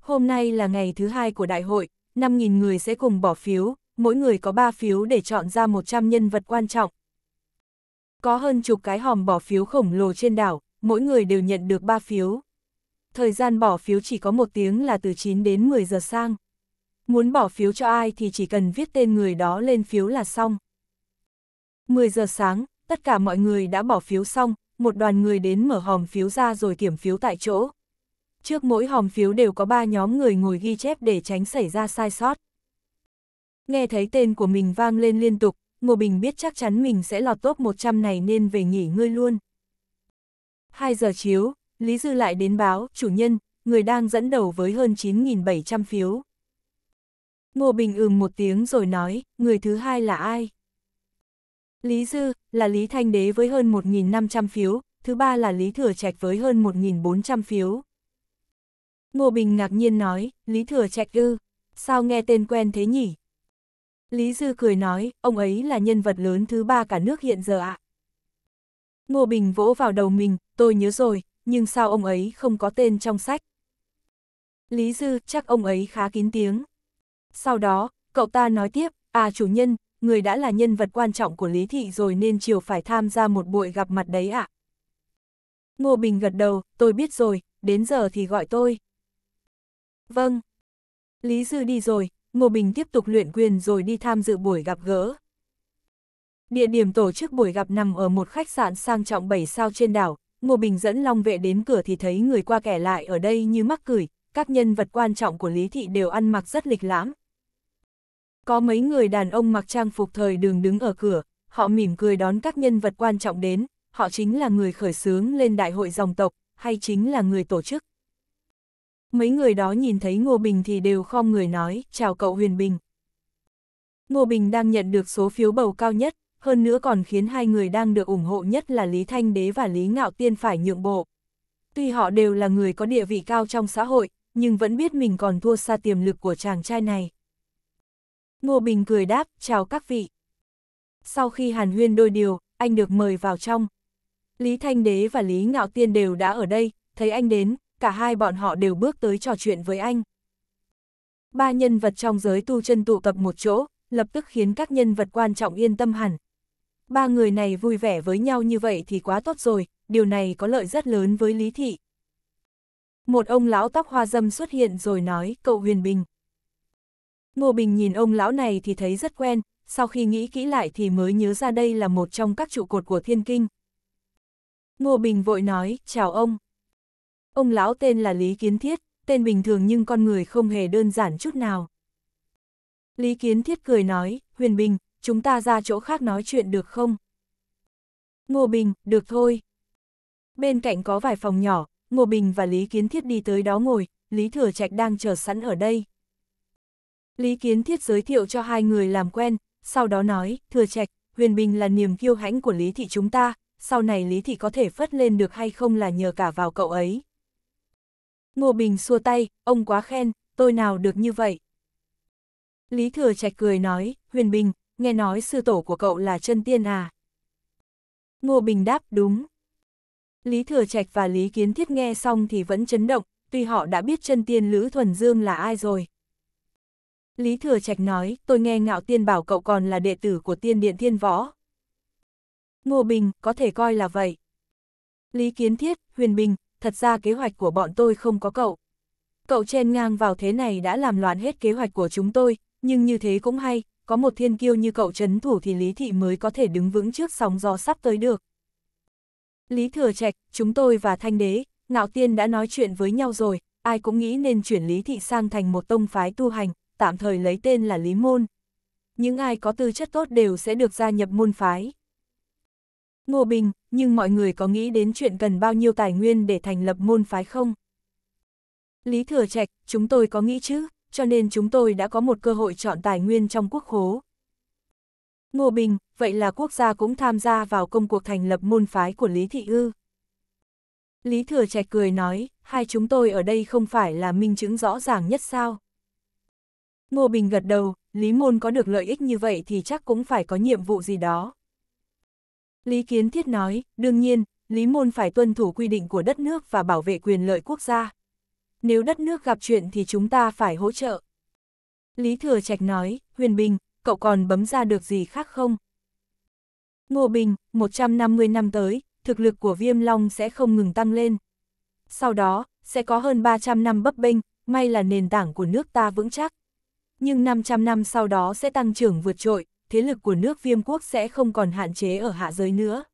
Hôm nay là ngày thứ hai của đại hội, 5.000 người sẽ cùng bỏ phiếu, mỗi người có 3 phiếu để chọn ra 100 nhân vật quan trọng. Có hơn chục cái hòm bỏ phiếu khổng lồ trên đảo, mỗi người đều nhận được 3 phiếu. Thời gian bỏ phiếu chỉ có một tiếng là từ 9 đến 10 giờ sang. Muốn bỏ phiếu cho ai thì chỉ cần viết tên người đó lên phiếu là xong. 10 giờ sáng, tất cả mọi người đã bỏ phiếu xong, một đoàn người đến mở hòm phiếu ra rồi kiểm phiếu tại chỗ. Trước mỗi hòm phiếu đều có ba nhóm người ngồi ghi chép để tránh xảy ra sai sót. Nghe thấy tên của mình vang lên liên tục, Ngô Bình biết chắc chắn mình sẽ lọt top 100 này nên về nghỉ ngơi luôn. 2 giờ chiếu, Lý Dư lại đến báo, chủ nhân, người đang dẫn đầu với hơn 9.700 phiếu. Ngô Bình ừm một tiếng rồi nói, người thứ hai là ai? Lý Dư là Lý Thanh Đế với hơn 1.500 phiếu, thứ ba là Lý Thừa Trạch với hơn 1.400 phiếu. Ngô Bình ngạc nhiên nói, Lý Thừa Trạch ư, sao nghe tên quen thế nhỉ? Lý Dư cười nói, ông ấy là nhân vật lớn thứ ba cả nước hiện giờ ạ. À. Ngô Bình vỗ vào đầu mình, tôi nhớ rồi, nhưng sao ông ấy không có tên trong sách? Lý Dư chắc ông ấy khá kín tiếng. Sau đó, cậu ta nói tiếp, à chủ nhân, người đã là nhân vật quan trọng của Lý Thị rồi nên chiều phải tham gia một buổi gặp mặt đấy ạ. À? Ngô Bình gật đầu, tôi biết rồi, đến giờ thì gọi tôi. Vâng. Lý Dư đi rồi, Ngô Bình tiếp tục luyện quyền rồi đi tham dự buổi gặp gỡ. Địa điểm tổ chức buổi gặp nằm ở một khách sạn sang trọng 7 sao trên đảo, Ngô Bình dẫn Long Vệ đến cửa thì thấy người qua kẻ lại ở đây như mắc cười, các nhân vật quan trọng của Lý Thị đều ăn mặc rất lịch lãm, có mấy người đàn ông mặc trang phục thời đường đứng ở cửa, họ mỉm cười đón các nhân vật quan trọng đến, họ chính là người khởi xướng lên đại hội dòng tộc, hay chính là người tổ chức. Mấy người đó nhìn thấy Ngô Bình thì đều khom người nói, chào cậu Huyền Bình. Ngô Bình đang nhận được số phiếu bầu cao nhất, hơn nữa còn khiến hai người đang được ủng hộ nhất là Lý Thanh Đế và Lý Ngạo Tiên phải nhượng bộ. Tuy họ đều là người có địa vị cao trong xã hội, nhưng vẫn biết mình còn thua xa tiềm lực của chàng trai này. Ngô Bình cười đáp, chào các vị. Sau khi hàn huyên đôi điều, anh được mời vào trong. Lý Thanh Đế và Lý Ngạo Tiên đều đã ở đây, thấy anh đến, cả hai bọn họ đều bước tới trò chuyện với anh. Ba nhân vật trong giới tu chân tụ tập một chỗ, lập tức khiến các nhân vật quan trọng yên tâm hẳn. Ba người này vui vẻ với nhau như vậy thì quá tốt rồi, điều này có lợi rất lớn với Lý Thị. Một ông lão tóc hoa dâm xuất hiện rồi nói, cậu Huyền Bình. Ngô Bình nhìn ông lão này thì thấy rất quen, sau khi nghĩ kỹ lại thì mới nhớ ra đây là một trong các trụ cột của thiên kinh. Ngô Bình vội nói, chào ông. Ông lão tên là Lý Kiến Thiết, tên bình thường nhưng con người không hề đơn giản chút nào. Lý Kiến Thiết cười nói, Huyền Bình, chúng ta ra chỗ khác nói chuyện được không? Ngô Bình, được thôi. Bên cạnh có vài phòng nhỏ, Ngô Bình và Lý Kiến Thiết đi tới đó ngồi, Lý Thừa Trạch đang chờ sẵn ở đây. Lý Kiến Thiết giới thiệu cho hai người làm quen, sau đó nói, thừa trạch, Huyền Bình là niềm kiêu hãnh của Lý Thị chúng ta, sau này Lý Thị có thể phất lên được hay không là nhờ cả vào cậu ấy. Ngô Bình xua tay, ông quá khen, tôi nào được như vậy. Lý Thừa Trạch cười nói, Huyền Bình, nghe nói sư tổ của cậu là chân tiên à. Ngô Bình đáp đúng. Lý Thừa Trạch và Lý Kiến Thiết nghe xong thì vẫn chấn động, tuy họ đã biết chân tiên Lữ Thuần Dương là ai rồi, Lý Thừa Trạch nói, tôi nghe Ngạo Tiên bảo cậu còn là đệ tử của Tiên Điện Thiên Võ. Ngô Bình, có thể coi là vậy. Lý Kiến Thiết, Huyền Bình, thật ra kế hoạch của bọn tôi không có cậu. Cậu chen ngang vào thế này đã làm loạn hết kế hoạch của chúng tôi, nhưng như thế cũng hay, có một thiên kiêu như cậu chấn thủ thì Lý Thị mới có thể đứng vững trước sóng gió sắp tới được. Lý Thừa Trạch, chúng tôi và Thanh Đế, Ngạo Tiên đã nói chuyện với nhau rồi, ai cũng nghĩ nên chuyển Lý Thị sang thành một tông phái tu hành, tạm thời lấy tên là Lý Môn. Những ai có tư chất tốt đều sẽ được gia nhập môn phái. Ngô Bình, nhưng mọi người có nghĩ đến chuyện cần bao nhiêu tài nguyên để thành lập môn phái không? Lý Thừa Trạch, chúng tôi có nghĩ chứ, cho nên chúng tôi đã có một cơ hội chọn tài nguyên trong quốc hố. Ngô Bình, vậy là quốc gia cũng tham gia vào công cuộc thành lập môn phái của Lý Thị Ư. Lý Thừa Trạch cười nói, hai chúng tôi ở đây không phải là minh chứng rõ ràng nhất sao? Ngô Bình gật đầu, Lý Môn có được lợi ích như vậy thì chắc cũng phải có nhiệm vụ gì đó. Lý Kiến Thiết nói, đương nhiên, Lý Môn phải tuân thủ quy định của đất nước và bảo vệ quyền lợi quốc gia. Nếu đất nước gặp chuyện thì chúng ta phải hỗ trợ. Lý Thừa Trạch nói, Huyền Bình, cậu còn bấm ra được gì khác không? Ngô Bình, 150 năm tới, thực lực của Viêm Long sẽ không ngừng tăng lên. Sau đó, sẽ có hơn 300 năm bấp bênh, may là nền tảng của nước ta vững chắc nhưng 500 năm sau đó sẽ tăng trưởng vượt trội, thế lực của nước viêm quốc sẽ không còn hạn chế ở hạ giới nữa.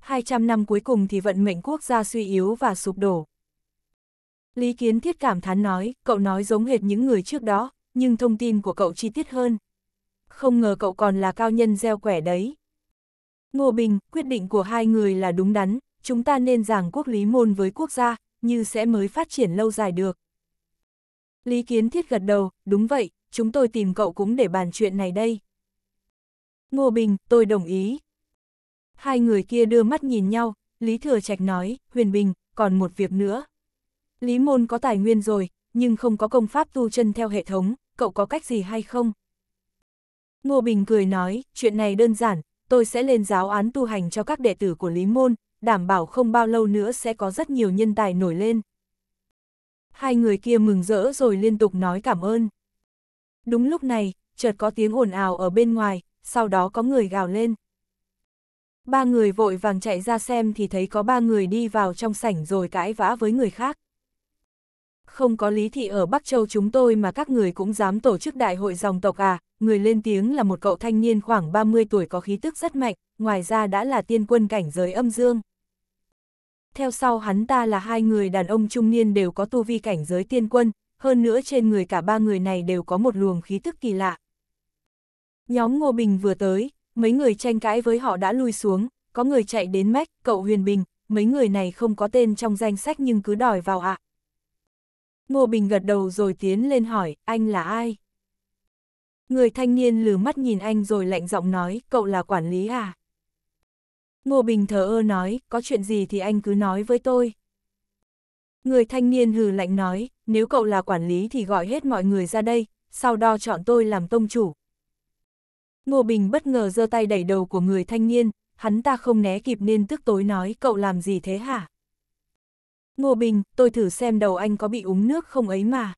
200 năm cuối cùng thì vận mệnh quốc gia suy yếu và sụp đổ. Lý Kiến Thiết cảm thán nói, cậu nói giống hệt những người trước đó, nhưng thông tin của cậu chi tiết hơn. Không ngờ cậu còn là cao nhân gieo quẻ đấy. Ngô Bình, quyết định của hai người là đúng đắn, chúng ta nên giảng quốc lý môn với quốc gia, như sẽ mới phát triển lâu dài được. Lý Kiến Thiết gật đầu, đúng vậy, chúng tôi tìm cậu cũng để bàn chuyện này đây. Ngô Bình, tôi đồng ý. Hai người kia đưa mắt nhìn nhau, Lý Thừa Trạch nói, Huyền Bình, còn một việc nữa. Lý Môn có tài nguyên rồi, nhưng không có công pháp tu chân theo hệ thống, cậu có cách gì hay không? Ngô Bình cười nói, chuyện này đơn giản, tôi sẽ lên giáo án tu hành cho các đệ tử của Lý Môn, đảm bảo không bao lâu nữa sẽ có rất nhiều nhân tài nổi lên. Hai người kia mừng rỡ rồi liên tục nói cảm ơn. Đúng lúc này, chợt có tiếng ồn ào ở bên ngoài, sau đó có người gào lên. Ba người vội vàng chạy ra xem thì thấy có ba người đi vào trong sảnh rồi cãi vã với người khác. Không có lý thị ở Bắc Châu chúng tôi mà các người cũng dám tổ chức đại hội dòng tộc à, người lên tiếng là một cậu thanh niên khoảng 30 tuổi có khí tức rất mạnh, ngoài ra đã là tiên quân cảnh giới âm dương. Theo sau hắn ta là hai người đàn ông trung niên đều có tu vi cảnh giới tiên quân, hơn nữa trên người cả ba người này đều có một luồng khí tức kỳ lạ. Nhóm Ngô Bình vừa tới, mấy người tranh cãi với họ đã lui xuống, có người chạy đến Mách, cậu Huyền Bình, mấy người này không có tên trong danh sách nhưng cứ đòi vào ạ. À. Ngô Bình gật đầu rồi tiến lên hỏi, anh là ai? Người thanh niên lừ mắt nhìn anh rồi lạnh giọng nói, cậu là quản lý à? Ngô Bình thờ ơ nói, có chuyện gì thì anh cứ nói với tôi. Người thanh niên hừ lạnh nói, nếu cậu là quản lý thì gọi hết mọi người ra đây, sau đó chọn tôi làm tông chủ. Ngô Bình bất ngờ giơ tay đẩy đầu của người thanh niên, hắn ta không né kịp nên tức tối nói cậu làm gì thế hả? Ngô Bình, tôi thử xem đầu anh có bị uống nước không ấy mà.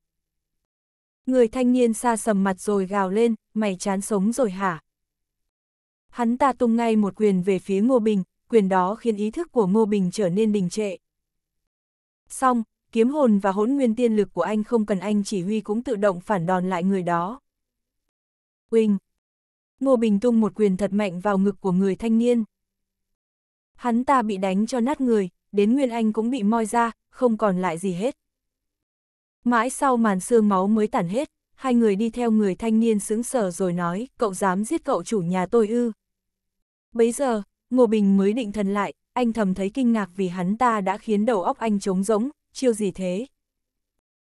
Người thanh niên xa sầm mặt rồi gào lên, mày chán sống rồi hả? Hắn ta tung ngay một quyền về phía Ngô Bình, quyền đó khiến ý thức của Ngô Bình trở nên đình trệ. Xong, kiếm hồn và hỗn nguyên tiên lực của anh không cần anh chỉ huy cũng tự động phản đòn lại người đó. Quỳnh! Ngô Bình tung một quyền thật mạnh vào ngực của người thanh niên. Hắn ta bị đánh cho nát người, đến Nguyên Anh cũng bị moi ra, không còn lại gì hết. Mãi sau màn xương máu mới tản hết, hai người đi theo người thanh niên sững sờ rồi nói, cậu dám giết cậu chủ nhà tôi ư. Bấy giờ, Ngô Bình mới định thần lại, anh thầm thấy kinh ngạc vì hắn ta đã khiến đầu óc anh trống rỗng, chiêu gì thế?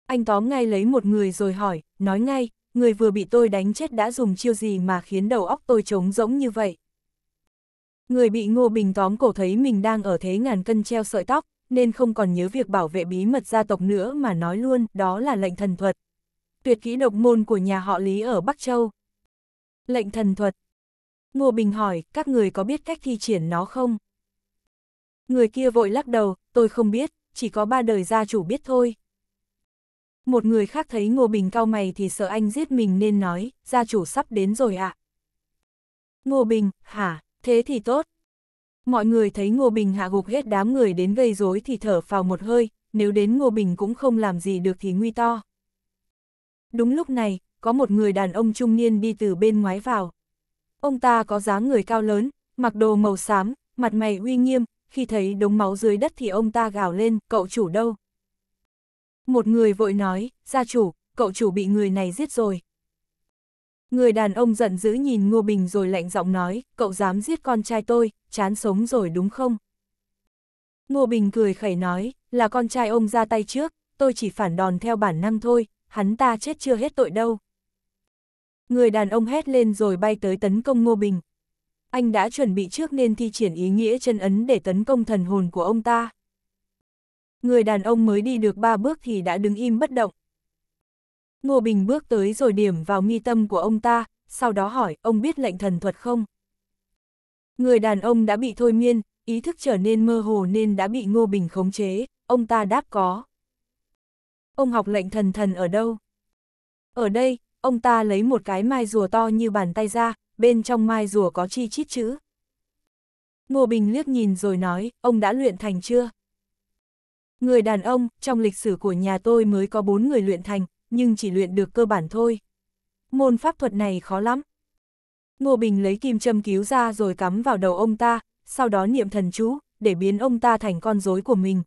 Anh tóm ngay lấy một người rồi hỏi, nói ngay, người vừa bị tôi đánh chết đã dùng chiêu gì mà khiến đầu óc tôi trống rỗng như vậy? Người bị Ngô Bình tóm cổ thấy mình đang ở thế ngàn cân treo sợi tóc, nên không còn nhớ việc bảo vệ bí mật gia tộc nữa mà nói luôn, đó là lệnh thần thuật. Tuyệt kỹ độc môn của nhà họ Lý ở Bắc Châu. Lệnh thần thuật. Ngô Bình hỏi, các người có biết cách thi triển nó không? Người kia vội lắc đầu, tôi không biết, chỉ có ba đời gia chủ biết thôi. Một người khác thấy Ngô Bình cao mày thì sợ anh giết mình nên nói, gia chủ sắp đến rồi ạ. À. Ngô Bình, hả, thế thì tốt. Mọi người thấy Ngô Bình hạ gục hết đám người đến gây rối thì thở phào một hơi, nếu đến Ngô Bình cũng không làm gì được thì nguy to. Đúng lúc này, có một người đàn ông trung niên đi từ bên ngoái vào. Ông ta có dáng người cao lớn, mặc đồ màu xám, mặt mày uy nghiêm, khi thấy đống máu dưới đất thì ông ta gào lên, cậu chủ đâu? Một người vội nói, gia chủ, cậu chủ bị người này giết rồi. Người đàn ông giận dữ nhìn Ngô Bình rồi lạnh giọng nói, cậu dám giết con trai tôi, chán sống rồi đúng không? Ngô Bình cười khẩy nói, là con trai ông ra tay trước, tôi chỉ phản đòn theo bản năng thôi, hắn ta chết chưa hết tội đâu. Người đàn ông hét lên rồi bay tới tấn công Ngô Bình anh đã chuẩn bị trước nên thi triển ý nghĩa chân ấn để tấn công thần hồn của ông ta. Người đàn ông mới đi được ba bước thì đã đứng im bất động. Ngô Bình bước tới rồi điểm vào mi tâm của ông ta, sau đó hỏi ông biết lệnh thần thuật không? Người đàn ông đã bị thôi miên, ý thức trở nên mơ hồ nên đã bị Ngô Bình khống chế, ông ta đáp có. Ông học lệnh thần thần ở đâu? Ở đây, ông ta lấy một cái mai rùa to như bàn tay ra, bên trong mai rùa có chi chít chữ. Ngô Bình liếc nhìn rồi nói, ông đã luyện thành chưa? Người đàn ông, trong lịch sử của nhà tôi mới có bốn người luyện thành, nhưng chỉ luyện được cơ bản thôi. Môn pháp thuật này khó lắm. Ngô Bình lấy kim châm cứu ra rồi cắm vào đầu ông ta, sau đó niệm thần chú, để biến ông ta thành con rối của mình.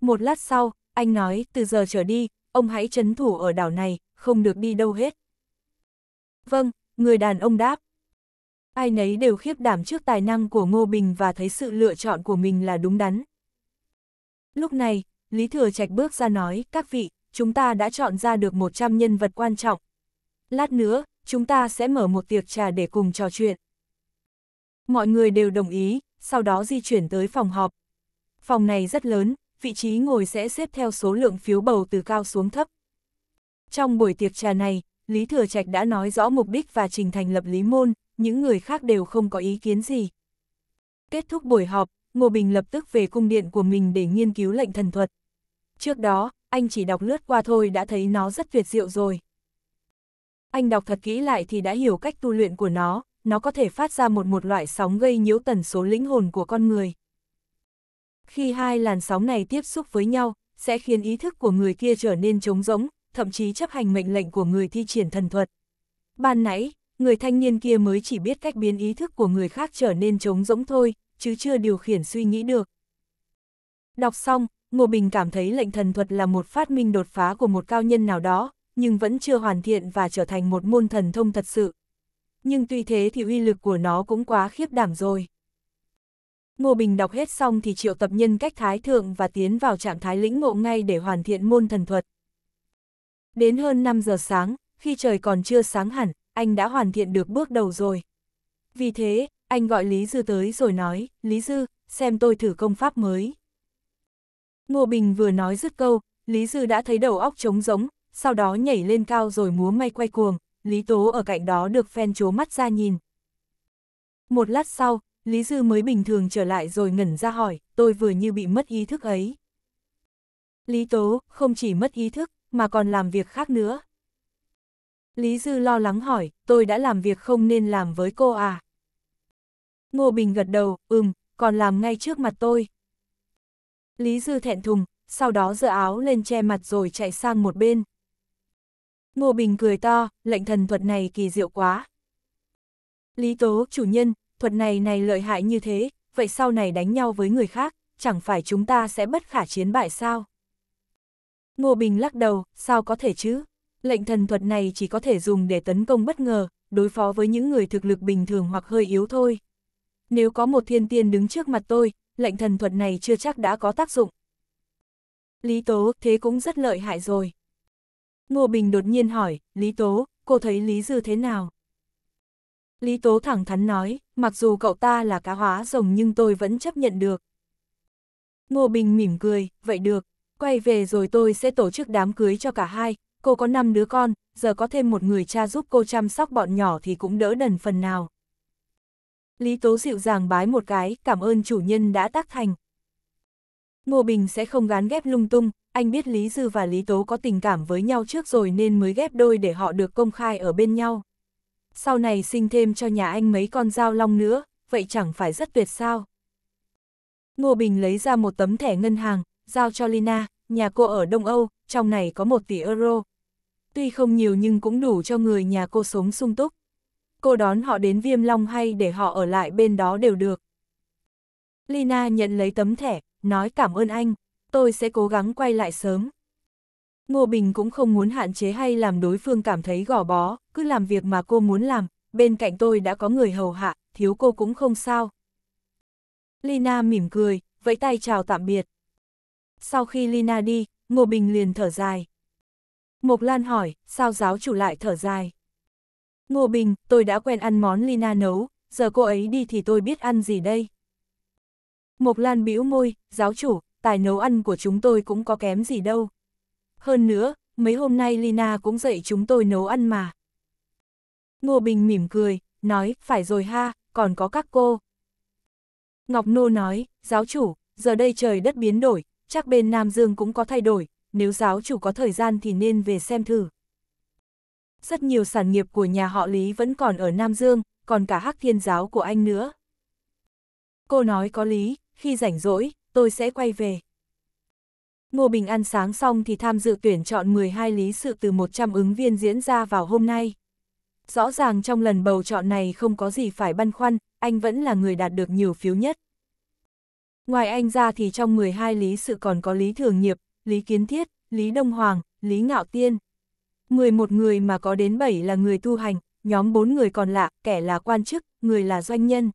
Một lát sau, anh nói, từ giờ trở đi, ông hãy chấn thủ ở đảo này, không được đi đâu hết. Vâng, Người đàn ông đáp. Ai nấy đều khiếp đảm trước tài năng của Ngô Bình và thấy sự lựa chọn của mình là đúng đắn. Lúc này, Lý Thừa Trạch bước ra nói, các vị, chúng ta đã chọn ra được 100 nhân vật quan trọng. Lát nữa, chúng ta sẽ mở một tiệc trà để cùng trò chuyện. Mọi người đều đồng ý, sau đó di chuyển tới phòng họp. Phòng này rất lớn, vị trí ngồi sẽ xếp theo số lượng phiếu bầu từ cao xuống thấp. Trong buổi tiệc trà này, Lý Thừa Trạch đã nói rõ mục đích và trình thành lập Lý Môn, những người khác đều không có ý kiến gì. Kết thúc buổi họp, Ngô Bình lập tức về cung điện của mình để nghiên cứu lệnh thần thuật. Trước đó, anh chỉ đọc lướt qua thôi đã thấy nó rất tuyệt diệu rồi. Anh đọc thật kỹ lại thì đã hiểu cách tu luyện của nó, nó có thể phát ra một một loại sóng gây nhiễu tần số linh hồn của con người. Khi hai làn sóng này tiếp xúc với nhau, sẽ khiến ý thức của người kia trở nên trống rỗng, thậm chí chấp hành mệnh lệnh của người thi triển thần thuật. Ban nãy, người thanh niên kia mới chỉ biết cách biến ý thức của người khác trở nên trống rỗng thôi, chứ chưa điều khiển suy nghĩ được. Đọc xong, Ngô Bình cảm thấy lệnh thần thuật là một phát minh đột phá của một cao nhân nào đó, nhưng vẫn chưa hoàn thiện và trở thành một môn thần thông thật sự. Nhưng tuy thế thì uy lực của nó cũng quá khiếp đảm rồi. Ngô Bình đọc hết xong thì triệu tập nhân cách thái thượng và tiến vào trạng thái lĩnh ngộ ngay để hoàn thiện môn thần thuật. Đến hơn 5 giờ sáng, khi trời còn chưa sáng hẳn, anh đã hoàn thiện được bước đầu rồi. Vì thế, anh gọi Lý Dư tới rồi nói, Lý Dư, xem tôi thử công pháp mới. Ngô Bình vừa nói dứt câu, Lý Dư đã thấy đầu óc trống rỗng, sau đó nhảy lên cao rồi múa may quay cuồng, Lý Tố ở cạnh đó được phen chố mắt ra nhìn. Một lát sau, Lý Dư mới bình thường trở lại rồi ngẩn ra hỏi, tôi vừa như bị mất ý thức ấy. Lý Tố, không chỉ mất ý thức, mà còn làm việc khác nữa. Lý Dư lo lắng hỏi, tôi đã làm việc không nên làm với cô à? Ngô Bình gật đầu, ừm, còn làm ngay trước mặt tôi. Lý Dư thẹn thùng, sau đó giơ áo lên che mặt rồi chạy sang một bên. Ngô Bình cười to, lệnh thần thuật này kỳ diệu quá. Lý Tố, chủ nhân, thuật này này lợi hại như thế, vậy sau này đánh nhau với người khác, chẳng phải chúng ta sẽ bất khả chiến bại sao? Ngô Bình lắc đầu, sao có thể chứ? Lệnh thần thuật này chỉ có thể dùng để tấn công bất ngờ, đối phó với những người thực lực bình thường hoặc hơi yếu thôi. Nếu có một thiên tiên đứng trước mặt tôi, lệnh thần thuật này chưa chắc đã có tác dụng. Lý Tố, thế cũng rất lợi hại rồi. Ngô Bình đột nhiên hỏi, Lý Tố, cô thấy Lý Dư thế nào? Lý Tố thẳng thắn nói, mặc dù cậu ta là cá hóa rồng nhưng tôi vẫn chấp nhận được. Ngô Bình mỉm cười, vậy được, Quay về rồi tôi sẽ tổ chức đám cưới cho cả hai, cô có 5 đứa con, giờ có thêm một người cha giúp cô chăm sóc bọn nhỏ thì cũng đỡ đần phần nào. Lý Tố dịu dàng bái một cái, cảm ơn chủ nhân đã tác thành. Ngô Bình sẽ không gán ghép lung tung, anh biết Lý Dư và Lý Tố có tình cảm với nhau trước rồi nên mới ghép đôi để họ được công khai ở bên nhau. Sau này sinh thêm cho nhà anh mấy con dao long nữa, vậy chẳng phải rất tuyệt sao. Ngô Bình lấy ra một tấm thẻ ngân hàng, giao cho Lina, nhà cô ở Đông Âu, trong này có 1 tỷ euro. Tuy không nhiều nhưng cũng đủ cho người nhà cô sống sung túc. Cô đón họ đến Viêm Long hay để họ ở lại bên đó đều được. Lina nhận lấy tấm thẻ, nói cảm ơn anh, tôi sẽ cố gắng quay lại sớm. Ngô Bình cũng không muốn hạn chế hay làm đối phương cảm thấy gò bó, cứ làm việc mà cô muốn làm, bên cạnh tôi đã có người hầu hạ, thiếu cô cũng không sao. Lina mỉm cười, vẫy tay chào tạm biệt. Sau khi Lina đi, Ngô Bình liền thở dài. Mộc Lan hỏi, sao giáo chủ lại thở dài? Ngô Bình, tôi đã quen ăn món Lina nấu, giờ cô ấy đi thì tôi biết ăn gì đây? Mộc Lan bĩu môi, giáo chủ, tài nấu ăn của chúng tôi cũng có kém gì đâu. Hơn nữa, mấy hôm nay Lina cũng dạy chúng tôi nấu ăn mà. Ngô Bình mỉm cười, nói, phải rồi ha, còn có các cô. Ngọc Nô nói, giáo chủ, giờ đây trời đất biến đổi, chắc bên Nam Dương cũng có thay đổi, nếu giáo chủ có thời gian thì nên về xem thử. Rất nhiều sản nghiệp của nhà họ Lý vẫn còn ở Nam Dương, còn cả hắc thiên giáo của anh nữa. Cô nói có lý, khi rảnh rỗi, tôi sẽ quay về. Ngô Bình ăn sáng xong thì tham dự tuyển chọn 12 lý sự từ 100 ứng viên diễn ra vào hôm nay. Rõ ràng trong lần bầu chọn này không có gì phải băn khoăn, anh vẫn là người đạt được nhiều phiếu nhất. Ngoài anh ra thì trong 12 lý sự còn có Lý Thường Nghiệp, Lý Kiến Thiết, Lý Đông Hoàng, Lý Ngạo Tiên. 11 người mà có đến 7 là người tu hành, nhóm 4 người còn lạ, kẻ là quan chức, người là doanh nhân.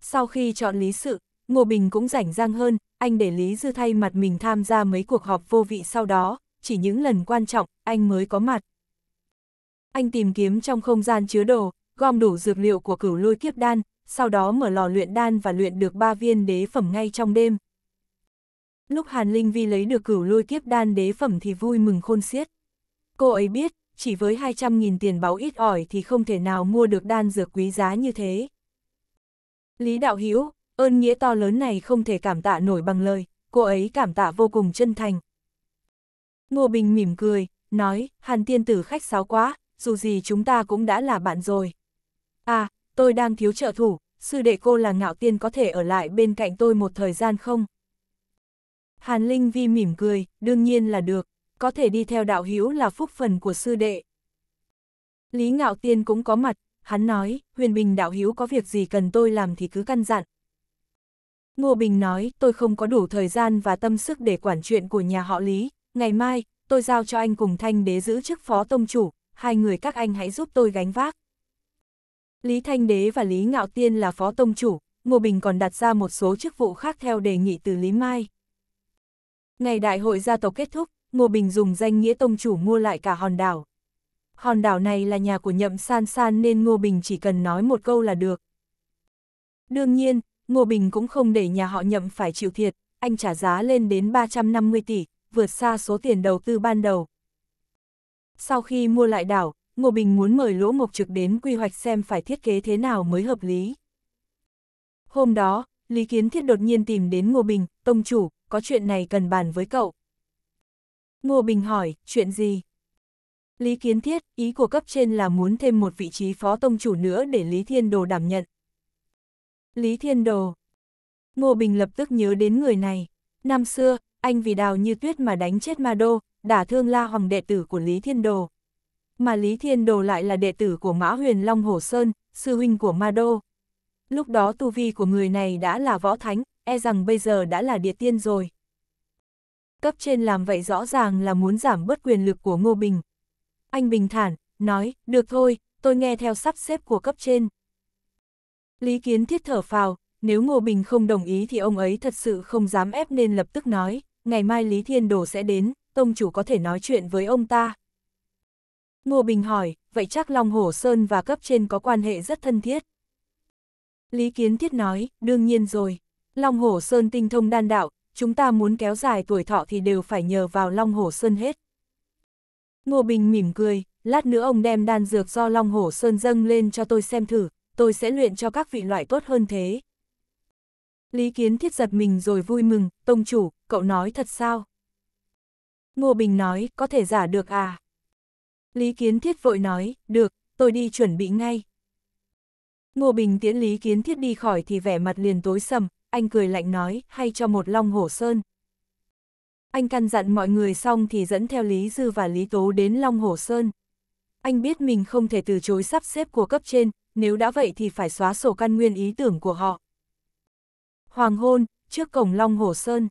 Sau khi chọn lý sự, Ngô Bình cũng rảnh rang hơn, anh để Lý Dư thay mặt mình tham gia mấy cuộc họp vô vị sau đó, chỉ những lần quan trọng, anh mới có mặt. Anh tìm kiếm trong không gian chứa đồ, gom đủ dược liệu của cửu lôi kiếp đan, sau đó mở lò luyện đan và luyện được ba viên đế phẩm ngay trong đêm. Lúc Hàn Linh Vi lấy được cửu lôi kiếp đan đế phẩm thì vui mừng khôn xiết. Cô ấy biết, chỉ với 200.000 tiền báo ít ỏi thì không thể nào mua được đan dược quý giá như thế. Lý Đạo Hiếu ơn nghĩa to lớn này không thể cảm tạ nổi bằng lời, cô ấy cảm tạ vô cùng chân thành. Ngô Bình mỉm cười, nói, Hàn tiên tử khách sáo quá, dù gì chúng ta cũng đã là bạn rồi. À, tôi đang thiếu trợ thủ, sư đệ cô là ngạo tiên có thể ở lại bên cạnh tôi một thời gian không? Hàn Linh Vi mỉm cười, đương nhiên là được, có thể đi theo đạo hiếu là phúc phần của sư đệ. Lý Ngạo Tiên cũng có mặt, hắn nói, huyền bình đạo hiếu có việc gì cần tôi làm thì cứ căn dặn. Ngô Bình nói, tôi không có đủ thời gian và tâm sức để quản chuyện của nhà họ Lý, ngày mai, tôi giao cho anh cùng Thanh Đế giữ chức phó tông chủ, hai người các anh hãy giúp tôi gánh vác. Lý Thanh Đế và Lý Ngạo Tiên là phó tông chủ, Ngô Bình còn đặt ra một số chức vụ khác theo đề nghị từ Lý Mai. Ngày đại hội gia tộc kết thúc, Ngô Bình dùng danh nghĩa tông chủ mua lại cả hòn đảo. Hòn đảo này là nhà của nhậm san san nên Ngô Bình chỉ cần nói một câu là được. Đương nhiên, Ngô Bình cũng không để nhà họ nhậm phải chịu thiệt, anh trả giá lên đến 350 tỷ, vượt xa số tiền đầu tư ban đầu. Sau khi mua lại đảo, Ngô Bình muốn mời Lỗ Mộc Trực đến quy hoạch xem phải thiết kế thế nào mới hợp lý. Hôm đó, Lý Kiến Thiết đột nhiên tìm đến Ngô Bình, tông chủ, có chuyện này cần bàn với cậu. Ngô Bình hỏi, chuyện gì? Lý Kiến Thiết, ý của cấp trên là muốn thêm một vị trí phó tông chủ nữa để Lý Thiên Đồ đảm nhận. Lý Thiên Đồ. Ngô Bình lập tức nhớ đến người này. Năm xưa, anh vì đào như tuyết mà đánh chết Ma Đô, đả thương la hoàng đệ tử của Lý Thiên Đồ mà Lý Thiên Đồ lại là đệ tử của Mã Huyền Long Hồ Sơn, sư huynh của Ma Đô. Lúc đó tu vi của người này đã là võ thánh, e rằng bây giờ đã là địa tiên rồi. Cấp trên làm vậy rõ ràng là muốn giảm bớt quyền lực của Ngô Bình. Anh bình thản, nói, được thôi, tôi nghe theo sắp xếp của cấp trên. Lý Kiến Thiết thở phào, nếu Ngô Bình không đồng ý thì ông ấy thật sự không dám ép nên lập tức nói, ngày mai Lý Thiên Đồ sẽ đến, tông chủ có thể nói chuyện với ông ta. Ngô Bình hỏi, vậy chắc Long Hồ Sơn và cấp trên có quan hệ rất thân thiết. Lý Kiến Thiết nói, đương nhiên rồi. Long Hồ Sơn tinh thông đan đạo, chúng ta muốn kéo dài tuổi thọ thì đều phải nhờ vào Long Hồ Sơn hết. Ngô Bình mỉm cười, lát nữa ông đem đan dược do Long Hồ Sơn dâng lên cho tôi xem thử, tôi sẽ luyện cho các vị loại tốt hơn thế. Lý Kiến Thiết giật mình rồi vui mừng, tông chủ, cậu nói thật sao? Ngô Bình nói, có thể giả được à? Lý Kiến Thiết vội nói, được, tôi đi chuẩn bị ngay. Ngô Bình tiễn Lý Kiến Thiết đi khỏi thì vẻ mặt liền tối sầm, anh cười lạnh nói, hay cho một long hổ sơn. Anh căn dặn mọi người xong thì dẫn theo Lý Dư và Lý Tố đến Long Hồ Sơn. Anh biết mình không thể từ chối sắp xếp của cấp trên, nếu đã vậy thì phải xóa sổ căn nguyên ý tưởng của họ. Hoàng hôn, trước cổng Long Hồ Sơn.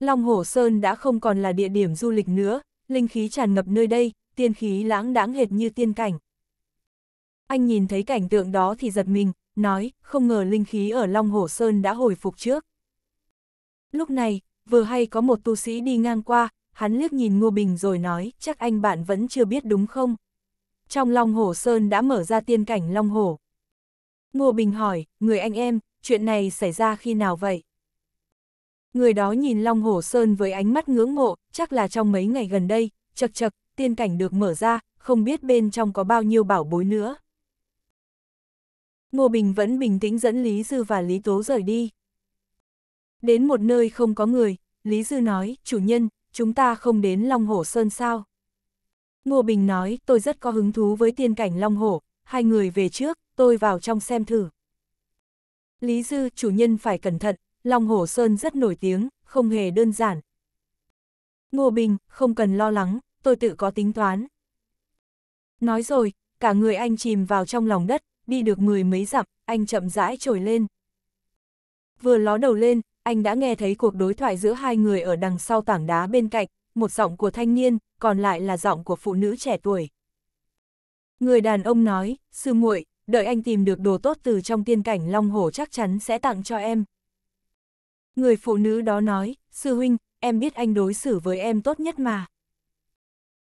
Long Hồ Sơn đã không còn là địa điểm du lịch nữa, linh khí tràn ngập nơi đây, tiên khí lãng đáng hệt như tiên cảnh. Anh nhìn thấy cảnh tượng đó thì giật mình, nói, không ngờ linh khí ở Long Hổ Sơn đã hồi phục trước. Lúc này, vừa hay có một tu sĩ đi ngang qua, hắn liếc nhìn Ngô Bình rồi nói, chắc anh bạn vẫn chưa biết đúng không? Trong Long Hổ Sơn đã mở ra tiên cảnh Long Hổ. Ngô Bình hỏi, người anh em, chuyện này xảy ra khi nào vậy? Người đó nhìn Long Hổ Sơn với ánh mắt ngưỡng mộ, chắc là trong mấy ngày gần đây, chật chật, tiên cảnh được mở ra, không biết bên trong có bao nhiêu bảo bối nữa. Ngô Bình vẫn bình tĩnh dẫn Lý Dư và Lý Tố rời đi. Đến một nơi không có người, Lý Dư nói, chủ nhân, chúng ta không đến Long Hổ Sơn sao? Ngô Bình nói, tôi rất có hứng thú với tiên cảnh Long Hổ, hai người về trước, tôi vào trong xem thử. Lý Dư, chủ nhân phải cẩn thận, Long Hổ Sơn rất nổi tiếng, không hề đơn giản. Ngô Bình, không cần lo lắng, tôi tự có tính toán. Nói rồi, cả người anh chìm vào trong lòng đất, đi được mười mấy dặm, anh chậm rãi trồi lên. Vừa ló đầu lên, anh đã nghe thấy cuộc đối thoại giữa hai người ở đằng sau tảng đá bên cạnh, một giọng của thanh niên, còn lại là giọng của phụ nữ trẻ tuổi. Người đàn ông nói, sư muội, đợi anh tìm được đồ tốt từ trong tiên cảnh Long Hổ chắc chắn sẽ tặng cho em. Người phụ nữ đó nói, sư huynh, em biết anh đối xử với em tốt nhất mà.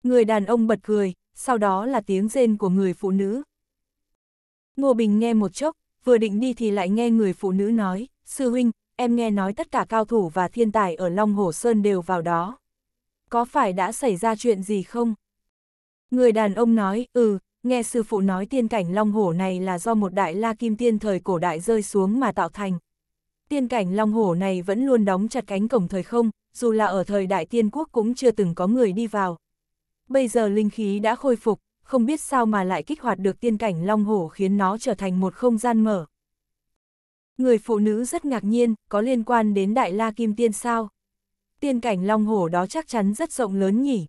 Người đàn ông bật cười, sau đó là tiếng rên của người phụ nữ. Ngô Bình nghe một chốc, vừa định đi thì lại nghe người phụ nữ nói, Sư Huynh, em nghe nói tất cả cao thủ và thiên tài ở Long Hồ Sơn đều vào đó. Có phải đã xảy ra chuyện gì không? Người đàn ông nói, ừ, nghe sư phụ nói tiên cảnh Long Hồ này là do một đại la kim tiên thời cổ đại rơi xuống mà tạo thành. Tiên cảnh Long Hồ này vẫn luôn đóng chặt cánh cổng thời không, dù là ở thời đại tiên quốc cũng chưa từng có người đi vào, Bây giờ linh khí đã khôi phục, không biết sao mà lại kích hoạt được tiên cảnh long hổ khiến nó trở thành một không gian mở. Người phụ nữ rất ngạc nhiên, có liên quan đến Đại La Kim Tiên sao? Tiên cảnh long hổ đó chắc chắn rất rộng lớn nhỉ?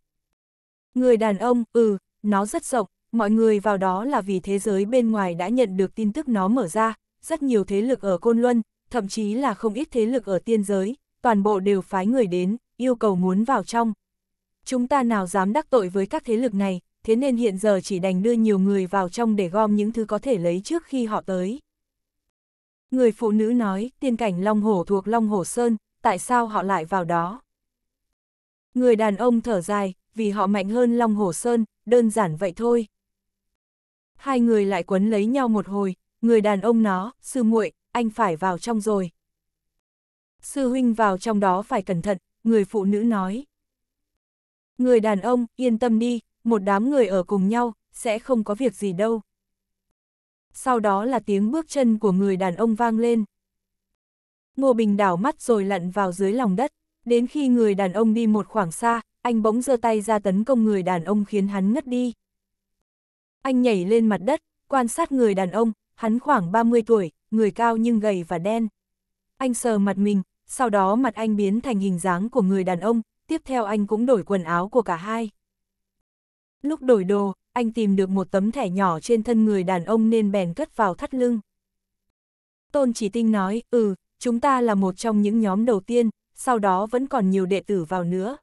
Người đàn ông, ừ, nó rất rộng, mọi người vào đó là vì thế giới bên ngoài đã nhận được tin tức nó mở ra, rất nhiều thế lực ở Côn Luân, thậm chí là không ít thế lực ở tiên giới, toàn bộ đều phái người đến, yêu cầu muốn vào trong, chúng ta nào dám đắc tội với các thế lực này, thế nên hiện giờ chỉ đành đưa nhiều người vào trong để gom những thứ có thể lấy trước khi họ tới. Người phụ nữ nói, tiên cảnh Long Hổ thuộc Long Hổ Sơn, tại sao họ lại vào đó? Người đàn ông thở dài, vì họ mạnh hơn Long Hổ Sơn, đơn giản vậy thôi. Hai người lại quấn lấy nhau một hồi, người đàn ông nó, sư muội, anh phải vào trong rồi. Sư huynh vào trong đó phải cẩn thận, người phụ nữ nói. Người đàn ông, yên tâm đi, một đám người ở cùng nhau, sẽ không có việc gì đâu. Sau đó là tiếng bước chân của người đàn ông vang lên. Ngô Bình đảo mắt rồi lặn vào dưới lòng đất, đến khi người đàn ông đi một khoảng xa, anh bỗng giơ tay ra tấn công người đàn ông khiến hắn ngất đi. Anh nhảy lên mặt đất, quan sát người đàn ông, hắn khoảng 30 tuổi, người cao nhưng gầy và đen. Anh sờ mặt mình, sau đó mặt anh biến thành hình dáng của người đàn ông, tiếp theo anh cũng đổi quần áo của cả hai. Lúc đổi đồ, anh tìm được một tấm thẻ nhỏ trên thân người đàn ông nên bèn cất vào thắt lưng. Tôn Chỉ Tinh nói, ừ, chúng ta là một trong những nhóm đầu tiên, sau đó vẫn còn nhiều đệ tử vào nữa.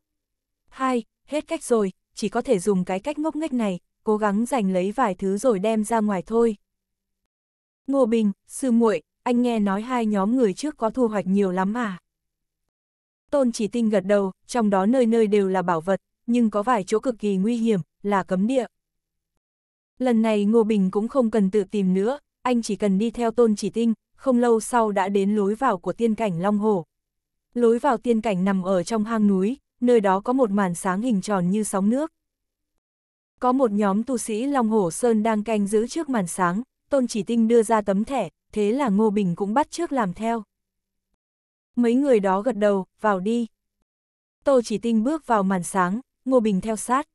Hai, hết cách rồi, chỉ có thể dùng cái cách ngốc nghếch này, cố gắng giành lấy vài thứ rồi đem ra ngoài thôi. Ngô Bình, sư muội, anh nghe nói hai nhóm người trước có thu hoạch nhiều lắm à? Tôn chỉ tinh gật đầu, trong đó nơi nơi đều là bảo vật, nhưng có vài chỗ cực kỳ nguy hiểm, là cấm địa. Lần này Ngô Bình cũng không cần tự tìm nữa, anh chỉ cần đi theo tôn chỉ tinh, không lâu sau đã đến lối vào của tiên cảnh Long Hồ. Lối vào tiên cảnh nằm ở trong hang núi, nơi đó có một màn sáng hình tròn như sóng nước. Có một nhóm tu sĩ Long Hồ Sơn đang canh giữ trước màn sáng, tôn chỉ tinh đưa ra tấm thẻ, thế là Ngô Bình cũng bắt trước làm theo. Mấy người đó gật đầu, vào đi. Tô chỉ tinh bước vào màn sáng, Ngô Bình theo sát.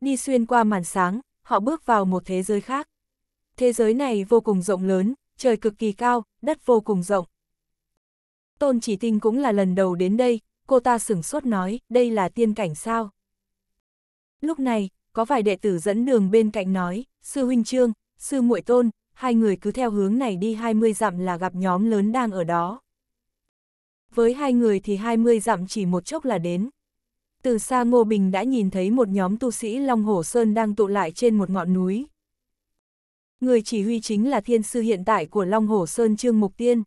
Đi xuyên qua màn sáng, họ bước vào một thế giới khác. Thế giới này vô cùng rộng lớn, trời cực kỳ cao, đất vô cùng rộng. Tôn chỉ tinh cũng là lần đầu đến đây, cô ta sửng sốt nói, đây là tiên cảnh sao. Lúc này, có vài đệ tử dẫn đường bên cạnh nói, sư huynh trương, sư muội tôn, hai người cứ theo hướng này đi 20 dặm là gặp nhóm lớn đang ở đó với hai người thì 20 dặm chỉ một chốc là đến. Từ xa Ngô Bình đã nhìn thấy một nhóm tu sĩ Long Hổ Sơn đang tụ lại trên một ngọn núi. Người chỉ huy chính là thiên sư hiện tại của Long Hổ Sơn Trương Mục Tiên.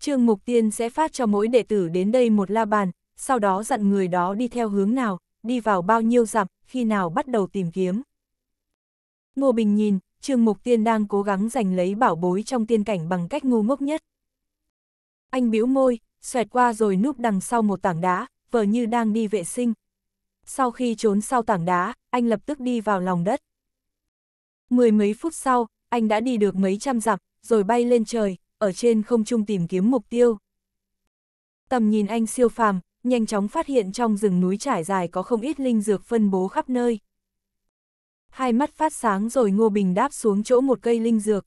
Trương Mục Tiên sẽ phát cho mỗi đệ tử đến đây một la bàn, sau đó dặn người đó đi theo hướng nào, đi vào bao nhiêu dặm, khi nào bắt đầu tìm kiếm. Ngô Bình nhìn, Trương Mục Tiên đang cố gắng giành lấy bảo bối trong tiên cảnh bằng cách ngu ngốc nhất. Anh bĩu môi, xoẹt qua rồi núp đằng sau một tảng đá, vờ như đang đi vệ sinh. Sau khi trốn sau tảng đá, anh lập tức đi vào lòng đất. Mười mấy phút sau, anh đã đi được mấy trăm dặm, rồi bay lên trời, ở trên không trung tìm kiếm mục tiêu. Tầm nhìn anh siêu phàm, nhanh chóng phát hiện trong rừng núi trải dài có không ít linh dược phân bố khắp nơi. Hai mắt phát sáng rồi Ngô Bình đáp xuống chỗ một cây linh dược.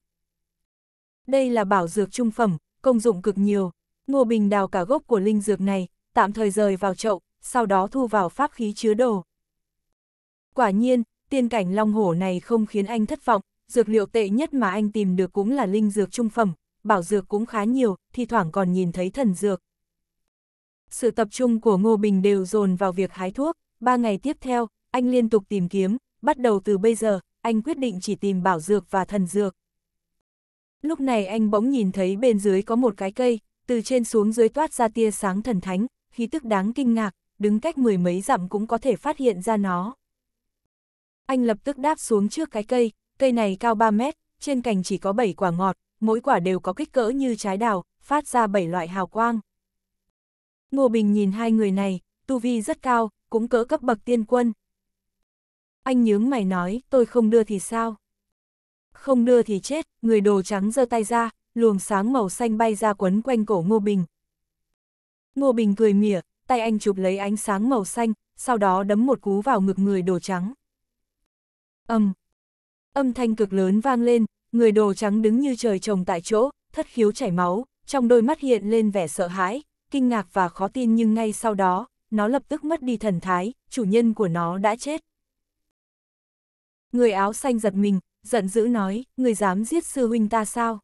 Đây là bảo dược trung phẩm, công dụng cực nhiều. Ngô Bình đào cả gốc của linh dược này, tạm thời rời vào chậu, sau đó thu vào pháp khí chứa đồ. Quả nhiên, tiên cảnh long hổ này không khiến anh thất vọng, dược liệu tệ nhất mà anh tìm được cũng là linh dược trung phẩm, bảo dược cũng khá nhiều, thi thoảng còn nhìn thấy thần dược. Sự tập trung của Ngô Bình đều dồn vào việc hái thuốc, ba ngày tiếp theo, anh liên tục tìm kiếm, bắt đầu từ bây giờ, anh quyết định chỉ tìm bảo dược và thần dược. Lúc này anh bỗng nhìn thấy bên dưới có một cái cây, từ trên xuống dưới toát ra tia sáng thần thánh, khí tức đáng kinh ngạc, đứng cách mười mấy dặm cũng có thể phát hiện ra nó. Anh lập tức đáp xuống trước cái cây, cây này cao 3 mét, trên cành chỉ có 7 quả ngọt, mỗi quả đều có kích cỡ như trái đào, phát ra 7 loại hào quang. Ngô Bình nhìn hai người này, tu vi rất cao, cũng cỡ cấp bậc tiên quân. Anh nhướng mày nói, tôi không đưa thì sao? không đưa thì chết, người đồ trắng giơ tay ra, luồng sáng màu xanh bay ra quấn quanh cổ Ngô Bình. Ngô Bình cười mỉa, tay anh chụp lấy ánh sáng màu xanh, sau đó đấm một cú vào ngực người đồ trắng. Âm. Âm thanh cực lớn vang lên, người đồ trắng đứng như trời trồng tại chỗ, thất khiếu chảy máu, trong đôi mắt hiện lên vẻ sợ hãi, kinh ngạc và khó tin nhưng ngay sau đó, nó lập tức mất đi thần thái, chủ nhân của nó đã chết. Người áo xanh giật mình, giận dữ nói, người dám giết sư huynh ta sao?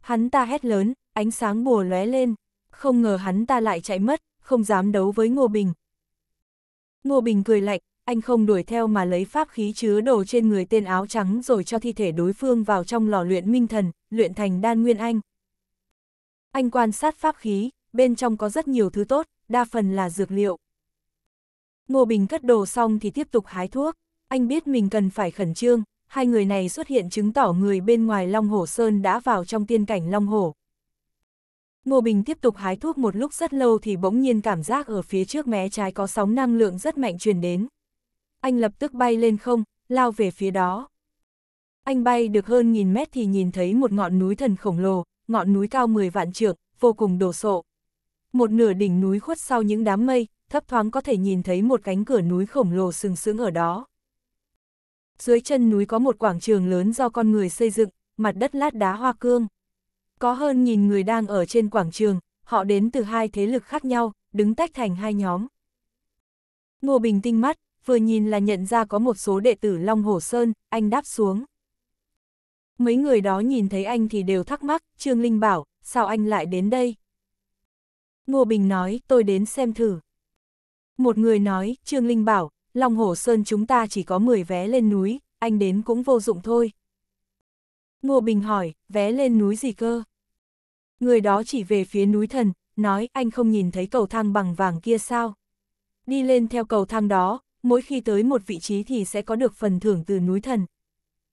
Hắn ta hét lớn, ánh sáng bùa lóe lên, không ngờ hắn ta lại chạy mất, không dám đấu với Ngô Bình. Ngô Bình cười lạnh, anh không đuổi theo mà lấy pháp khí chứa đồ trên người tên áo trắng rồi cho thi thể đối phương vào trong lò luyện minh thần, luyện thành đan nguyên anh. Anh quan sát pháp khí, bên trong có rất nhiều thứ tốt, đa phần là dược liệu. Ngô Bình cất đồ xong thì tiếp tục hái thuốc, anh biết mình cần phải khẩn trương, hai người này xuất hiện chứng tỏ người bên ngoài Long Hổ Sơn đã vào trong tiên cảnh Long Hổ. Ngô Bình tiếp tục hái thuốc một lúc rất lâu thì bỗng nhiên cảm giác ở phía trước mé trái có sóng năng lượng rất mạnh truyền đến. Anh lập tức bay lên không, lao về phía đó. Anh bay được hơn nghìn mét thì nhìn thấy một ngọn núi thần khổng lồ, ngọn núi cao 10 vạn trượng, vô cùng đồ sộ. Một nửa đỉnh núi khuất sau những đám mây, thấp thoáng có thể nhìn thấy một cánh cửa núi khổng lồ sừng sững ở đó dưới chân núi có một quảng trường lớn do con người xây dựng, mặt đất lát đá hoa cương. Có hơn nghìn người đang ở trên quảng trường, họ đến từ hai thế lực khác nhau, đứng tách thành hai nhóm. Ngô Bình tinh mắt, vừa nhìn là nhận ra có một số đệ tử Long Hồ Sơn, anh đáp xuống. Mấy người đó nhìn thấy anh thì đều thắc mắc, Trương Linh bảo, sao anh lại đến đây? Ngô Bình nói, tôi đến xem thử. Một người nói, Trương Linh bảo, Long Hổ Sơn chúng ta chỉ có 10 vé lên núi, anh đến cũng vô dụng thôi. Ngô Bình hỏi, vé lên núi gì cơ? Người đó chỉ về phía núi thần, nói anh không nhìn thấy cầu thang bằng vàng kia sao? Đi lên theo cầu thang đó, mỗi khi tới một vị trí thì sẽ có được phần thưởng từ núi thần.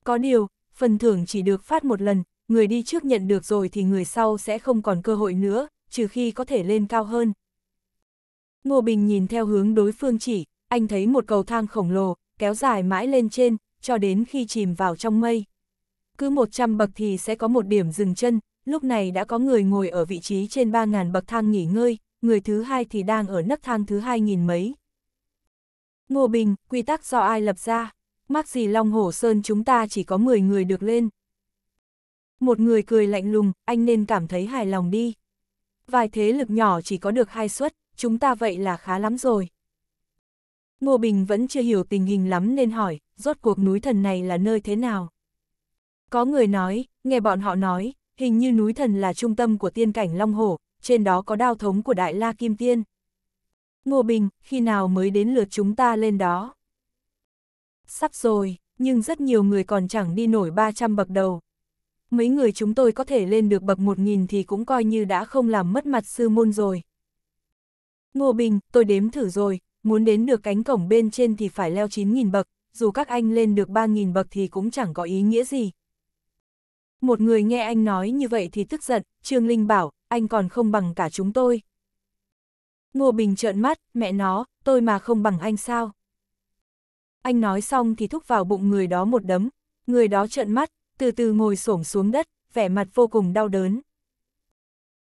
Có điều, phần thưởng chỉ được phát một lần, người đi trước nhận được rồi thì người sau sẽ không còn cơ hội nữa, trừ khi có thể lên cao hơn. Ngô Bình nhìn theo hướng đối phương chỉ, anh thấy một cầu thang khổng lồ, kéo dài mãi lên trên, cho đến khi chìm vào trong mây. Cứ 100 bậc thì sẽ có một điểm dừng chân, lúc này đã có người ngồi ở vị trí trên 3.000 bậc thang nghỉ ngơi, người thứ hai thì đang ở nấc thang thứ 2.000 mấy. Ngô Bình, quy tắc do ai lập ra? Mắc gì Long Hổ Sơn chúng ta chỉ có 10 người được lên. Một người cười lạnh lùng, anh nên cảm thấy hài lòng đi. Vài thế lực nhỏ chỉ có được hai suất, chúng ta vậy là khá lắm rồi. Ngô Bình vẫn chưa hiểu tình hình lắm nên hỏi, rốt cuộc núi thần này là nơi thế nào? Có người nói, nghe bọn họ nói, hình như núi thần là trung tâm của tiên cảnh Long Hổ, trên đó có đao thống của Đại La Kim Tiên. Ngô Bình, khi nào mới đến lượt chúng ta lên đó? Sắp rồi, nhưng rất nhiều người còn chẳng đi nổi 300 bậc đầu. Mấy người chúng tôi có thể lên được bậc 1.000 thì cũng coi như đã không làm mất mặt sư môn rồi. Ngô Bình, tôi đếm thử rồi, muốn đến được cánh cổng bên trên thì phải leo 9.000 bậc, dù các anh lên được 3.000 bậc thì cũng chẳng có ý nghĩa gì. Một người nghe anh nói như vậy thì tức giận, Trương Linh bảo, anh còn không bằng cả chúng tôi. Ngô Bình trợn mắt, mẹ nó, tôi mà không bằng anh sao? Anh nói xong thì thúc vào bụng người đó một đấm, người đó trợn mắt, từ từ ngồi xổm xuống đất, vẻ mặt vô cùng đau đớn.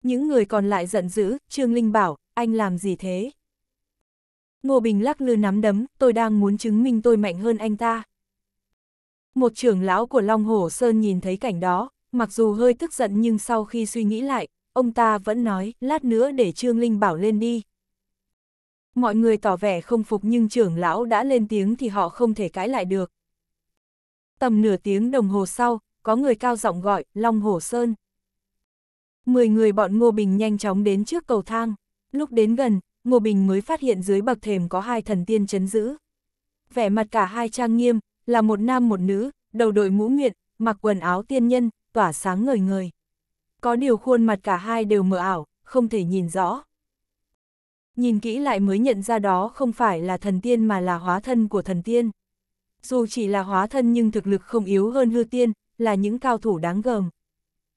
Những người còn lại giận dữ, Trương Linh bảo, anh làm gì thế? Ngô Bình lắc lư nắm đấm, tôi đang muốn chứng minh tôi mạnh hơn anh ta. Một trưởng lão của Long Hồ Sơn nhìn thấy cảnh đó, mặc dù hơi tức giận nhưng sau khi suy nghĩ lại, ông ta vẫn nói, lát nữa để Trương Linh Bảo lên đi. Mọi người tỏ vẻ không phục nhưng trưởng lão đã lên tiếng thì họ không thể cãi lại được. Tầm nửa tiếng đồng hồ sau, có người cao giọng gọi, Long Hồ Sơn. Mười người bọn Ngô Bình nhanh chóng đến trước cầu thang. Lúc đến gần, Ngô Bình mới phát hiện dưới bậc thềm có hai thần tiên chấn giữ. Vẻ mặt cả hai trang nghiêm, là một nam một nữ, đầu đội mũ nguyện, mặc quần áo tiên nhân, tỏa sáng ngời ngời. Có điều khuôn mặt cả hai đều mờ ảo, không thể nhìn rõ. Nhìn kỹ lại mới nhận ra đó không phải là thần tiên mà là hóa thân của thần tiên. Dù chỉ là hóa thân nhưng thực lực không yếu hơn hư tiên, là những cao thủ đáng gờm.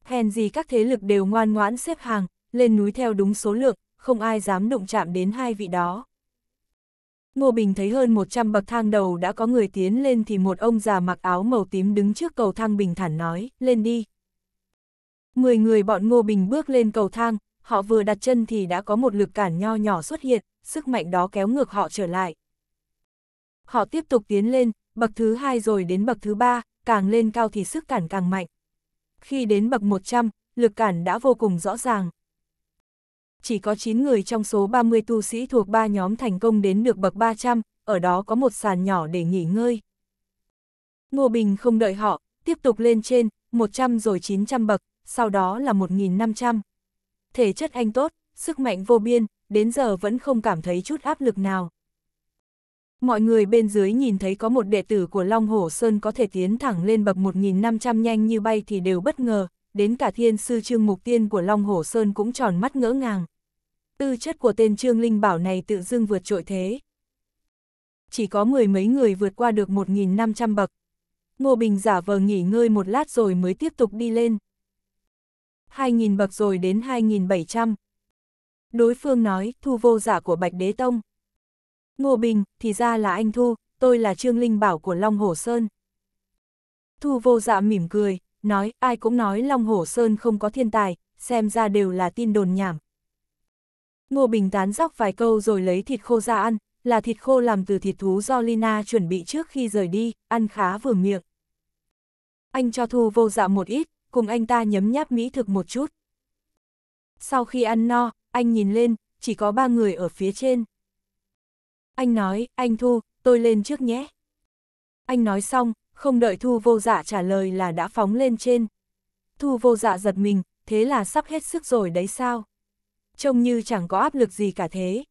Hèn gì các thế lực đều ngoan ngoãn xếp hàng, lên núi theo đúng số lượng, không ai dám đụng chạm đến hai vị đó. Ngô Bình thấy hơn 100 bậc thang đầu đã có người tiến lên thì một ông già mặc áo màu tím đứng trước cầu thang bình thản nói, lên đi. Mười người bọn Ngô Bình bước lên cầu thang, họ vừa đặt chân thì đã có một lực cản nho nhỏ xuất hiện, sức mạnh đó kéo ngược họ trở lại. Họ tiếp tục tiến lên, bậc thứ hai rồi đến bậc thứ ba, càng lên cao thì sức cản càng mạnh. Khi đến bậc 100, lực cản đã vô cùng rõ ràng chỉ có 9 người trong số 30 tu sĩ thuộc 3 nhóm thành công đến được bậc 300, ở đó có một sàn nhỏ để nghỉ ngơi. Ngô Bình không đợi họ, tiếp tục lên trên, 100 rồi 900 bậc, sau đó là 1.500. Thể chất anh tốt, sức mạnh vô biên, đến giờ vẫn không cảm thấy chút áp lực nào. Mọi người bên dưới nhìn thấy có một đệ tử của Long Hổ Sơn có thể tiến thẳng lên bậc 1.500 nhanh như bay thì đều bất ngờ, đến cả thiên sư trương mục tiên của Long Hổ Sơn cũng tròn mắt ngỡ ngàng tư chất của tên Trương Linh Bảo này tự dưng vượt trội thế. Chỉ có mười mấy người vượt qua được 1.500 bậc. Ngô Bình giả vờ nghỉ ngơi một lát rồi mới tiếp tục đi lên. 2.000 bậc rồi đến 2.700. Đối phương nói, thu vô giả của Bạch Đế Tông. Ngô Bình, thì ra là anh Thu, tôi là Trương Linh Bảo của Long Hồ Sơn. Thu vô giả mỉm cười, nói, ai cũng nói Long hồ Sơn không có thiên tài, xem ra đều là tin đồn nhảm, Ngô Bình tán dóc vài câu rồi lấy thịt khô ra ăn, là thịt khô làm từ thịt thú do Lina chuẩn bị trước khi rời đi, ăn khá vừa miệng. Anh cho Thu vô dạ một ít, cùng anh ta nhấm nháp mỹ thực một chút. Sau khi ăn no, anh nhìn lên, chỉ có ba người ở phía trên. Anh nói, anh Thu, tôi lên trước nhé. Anh nói xong, không đợi Thu vô dạ trả lời là đã phóng lên trên. Thu vô dạ giật mình, thế là sắp hết sức rồi đấy sao? trông như chẳng có áp lực gì cả thế.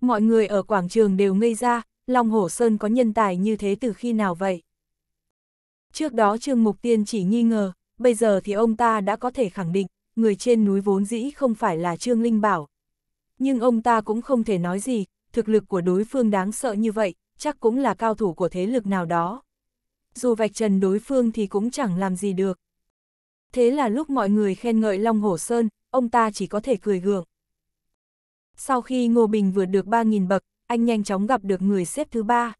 Mọi người ở quảng trường đều ngây ra, Long Hổ Sơn có nhân tài như thế từ khi nào vậy? Trước đó Trương Mục Tiên chỉ nghi ngờ, bây giờ thì ông ta đã có thể khẳng định, người trên núi vốn dĩ không phải là Trương Linh Bảo. Nhưng ông ta cũng không thể nói gì, thực lực của đối phương đáng sợ như vậy, chắc cũng là cao thủ của thế lực nào đó. Dù vạch trần đối phương thì cũng chẳng làm gì được. Thế là lúc mọi người khen ngợi Long Hổ Sơn, ông ta chỉ có thể cười gượng. Sau khi Ngô Bình vượt được 3.000 bậc, anh nhanh chóng gặp được người xếp thứ ba.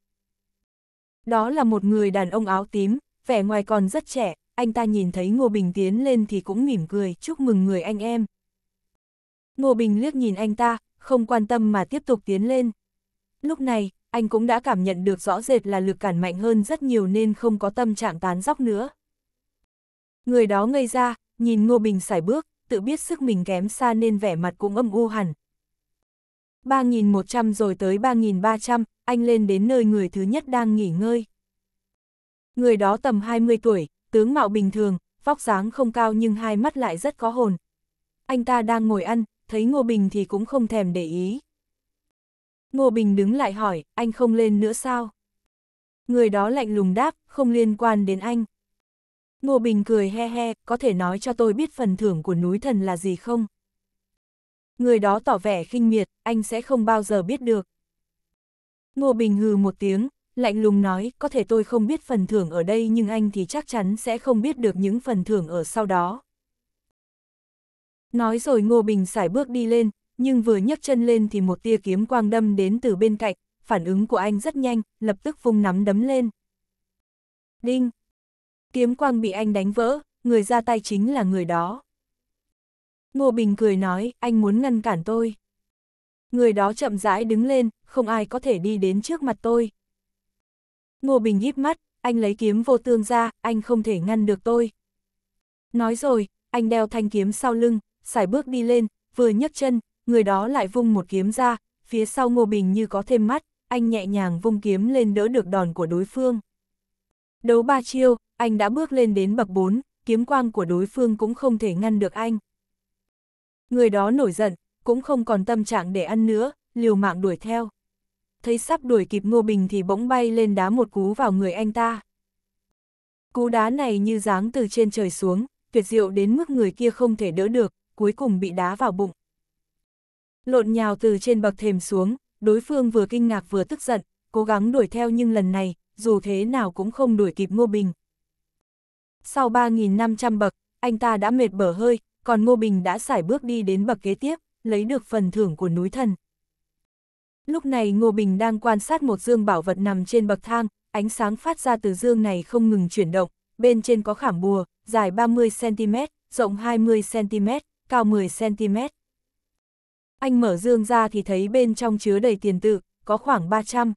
Đó là một người đàn ông áo tím, vẻ ngoài còn rất trẻ, anh ta nhìn thấy Ngô Bình tiến lên thì cũng mỉm cười, chúc mừng người anh em. Ngô Bình liếc nhìn anh ta, không quan tâm mà tiếp tục tiến lên. Lúc này, anh cũng đã cảm nhận được rõ rệt là lực cản mạnh hơn rất nhiều nên không có tâm trạng tán dóc nữa. Người đó ngây ra, nhìn Ngô Bình sải bước, tự biết sức mình kém xa nên vẻ mặt cũng âm u hẳn. 3.100 rồi tới 3.300, anh lên đến nơi người thứ nhất đang nghỉ ngơi. Người đó tầm 20 tuổi, tướng mạo bình thường, vóc dáng không cao nhưng hai mắt lại rất có hồn. Anh ta đang ngồi ăn, thấy Ngô Bình thì cũng không thèm để ý. Ngô Bình đứng lại hỏi, anh không lên nữa sao? Người đó lạnh lùng đáp, không liên quan đến anh. Ngô Bình cười he he, có thể nói cho tôi biết phần thưởng của núi thần là gì không? Người đó tỏ vẻ khinh miệt, anh sẽ không bao giờ biết được. Ngô Bình hừ một tiếng, lạnh lùng nói, có thể tôi không biết phần thưởng ở đây nhưng anh thì chắc chắn sẽ không biết được những phần thưởng ở sau đó. Nói rồi Ngô Bình xài bước đi lên, nhưng vừa nhấc chân lên thì một tia kiếm quang đâm đến từ bên cạnh, phản ứng của anh rất nhanh, lập tức vung nắm đấm lên. Đinh! Kiếm quang bị anh đánh vỡ, người ra tay chính là người đó. Ngô Bình cười nói, anh muốn ngăn cản tôi. Người đó chậm rãi đứng lên, không ai có thể đi đến trước mặt tôi. Ngô Bình híp mắt, anh lấy kiếm vô tương ra, anh không thể ngăn được tôi. Nói rồi, anh đeo thanh kiếm sau lưng, xài bước đi lên, vừa nhấc chân, người đó lại vung một kiếm ra, phía sau Ngô Bình như có thêm mắt, anh nhẹ nhàng vung kiếm lên đỡ được đòn của đối phương. Đấu ba chiêu, anh đã bước lên đến bậc 4, kiếm quang của đối phương cũng không thể ngăn được anh. Người đó nổi giận, cũng không còn tâm trạng để ăn nữa, liều mạng đuổi theo. Thấy sắp đuổi kịp Ngô Bình thì bỗng bay lên đá một cú vào người anh ta. Cú đá này như giáng từ trên trời xuống, tuyệt diệu đến mức người kia không thể đỡ được, cuối cùng bị đá vào bụng. Lộn nhào từ trên bậc thềm xuống, đối phương vừa kinh ngạc vừa tức giận, cố gắng đuổi theo nhưng lần này, dù thế nào cũng không đuổi kịp Ngô Bình, sau 3.500 bậc, anh ta đã mệt bở hơi, còn Ngô Bình đã sải bước đi đến bậc kế tiếp, lấy được phần thưởng của núi thần. Lúc này Ngô Bình đang quan sát một dương bảo vật nằm trên bậc thang, ánh sáng phát ra từ dương này không ngừng chuyển động, bên trên có khảm bùa, dài 30cm, rộng 20cm, cao 10cm. Anh mở dương ra thì thấy bên trong chứa đầy tiền tự, có khoảng 300.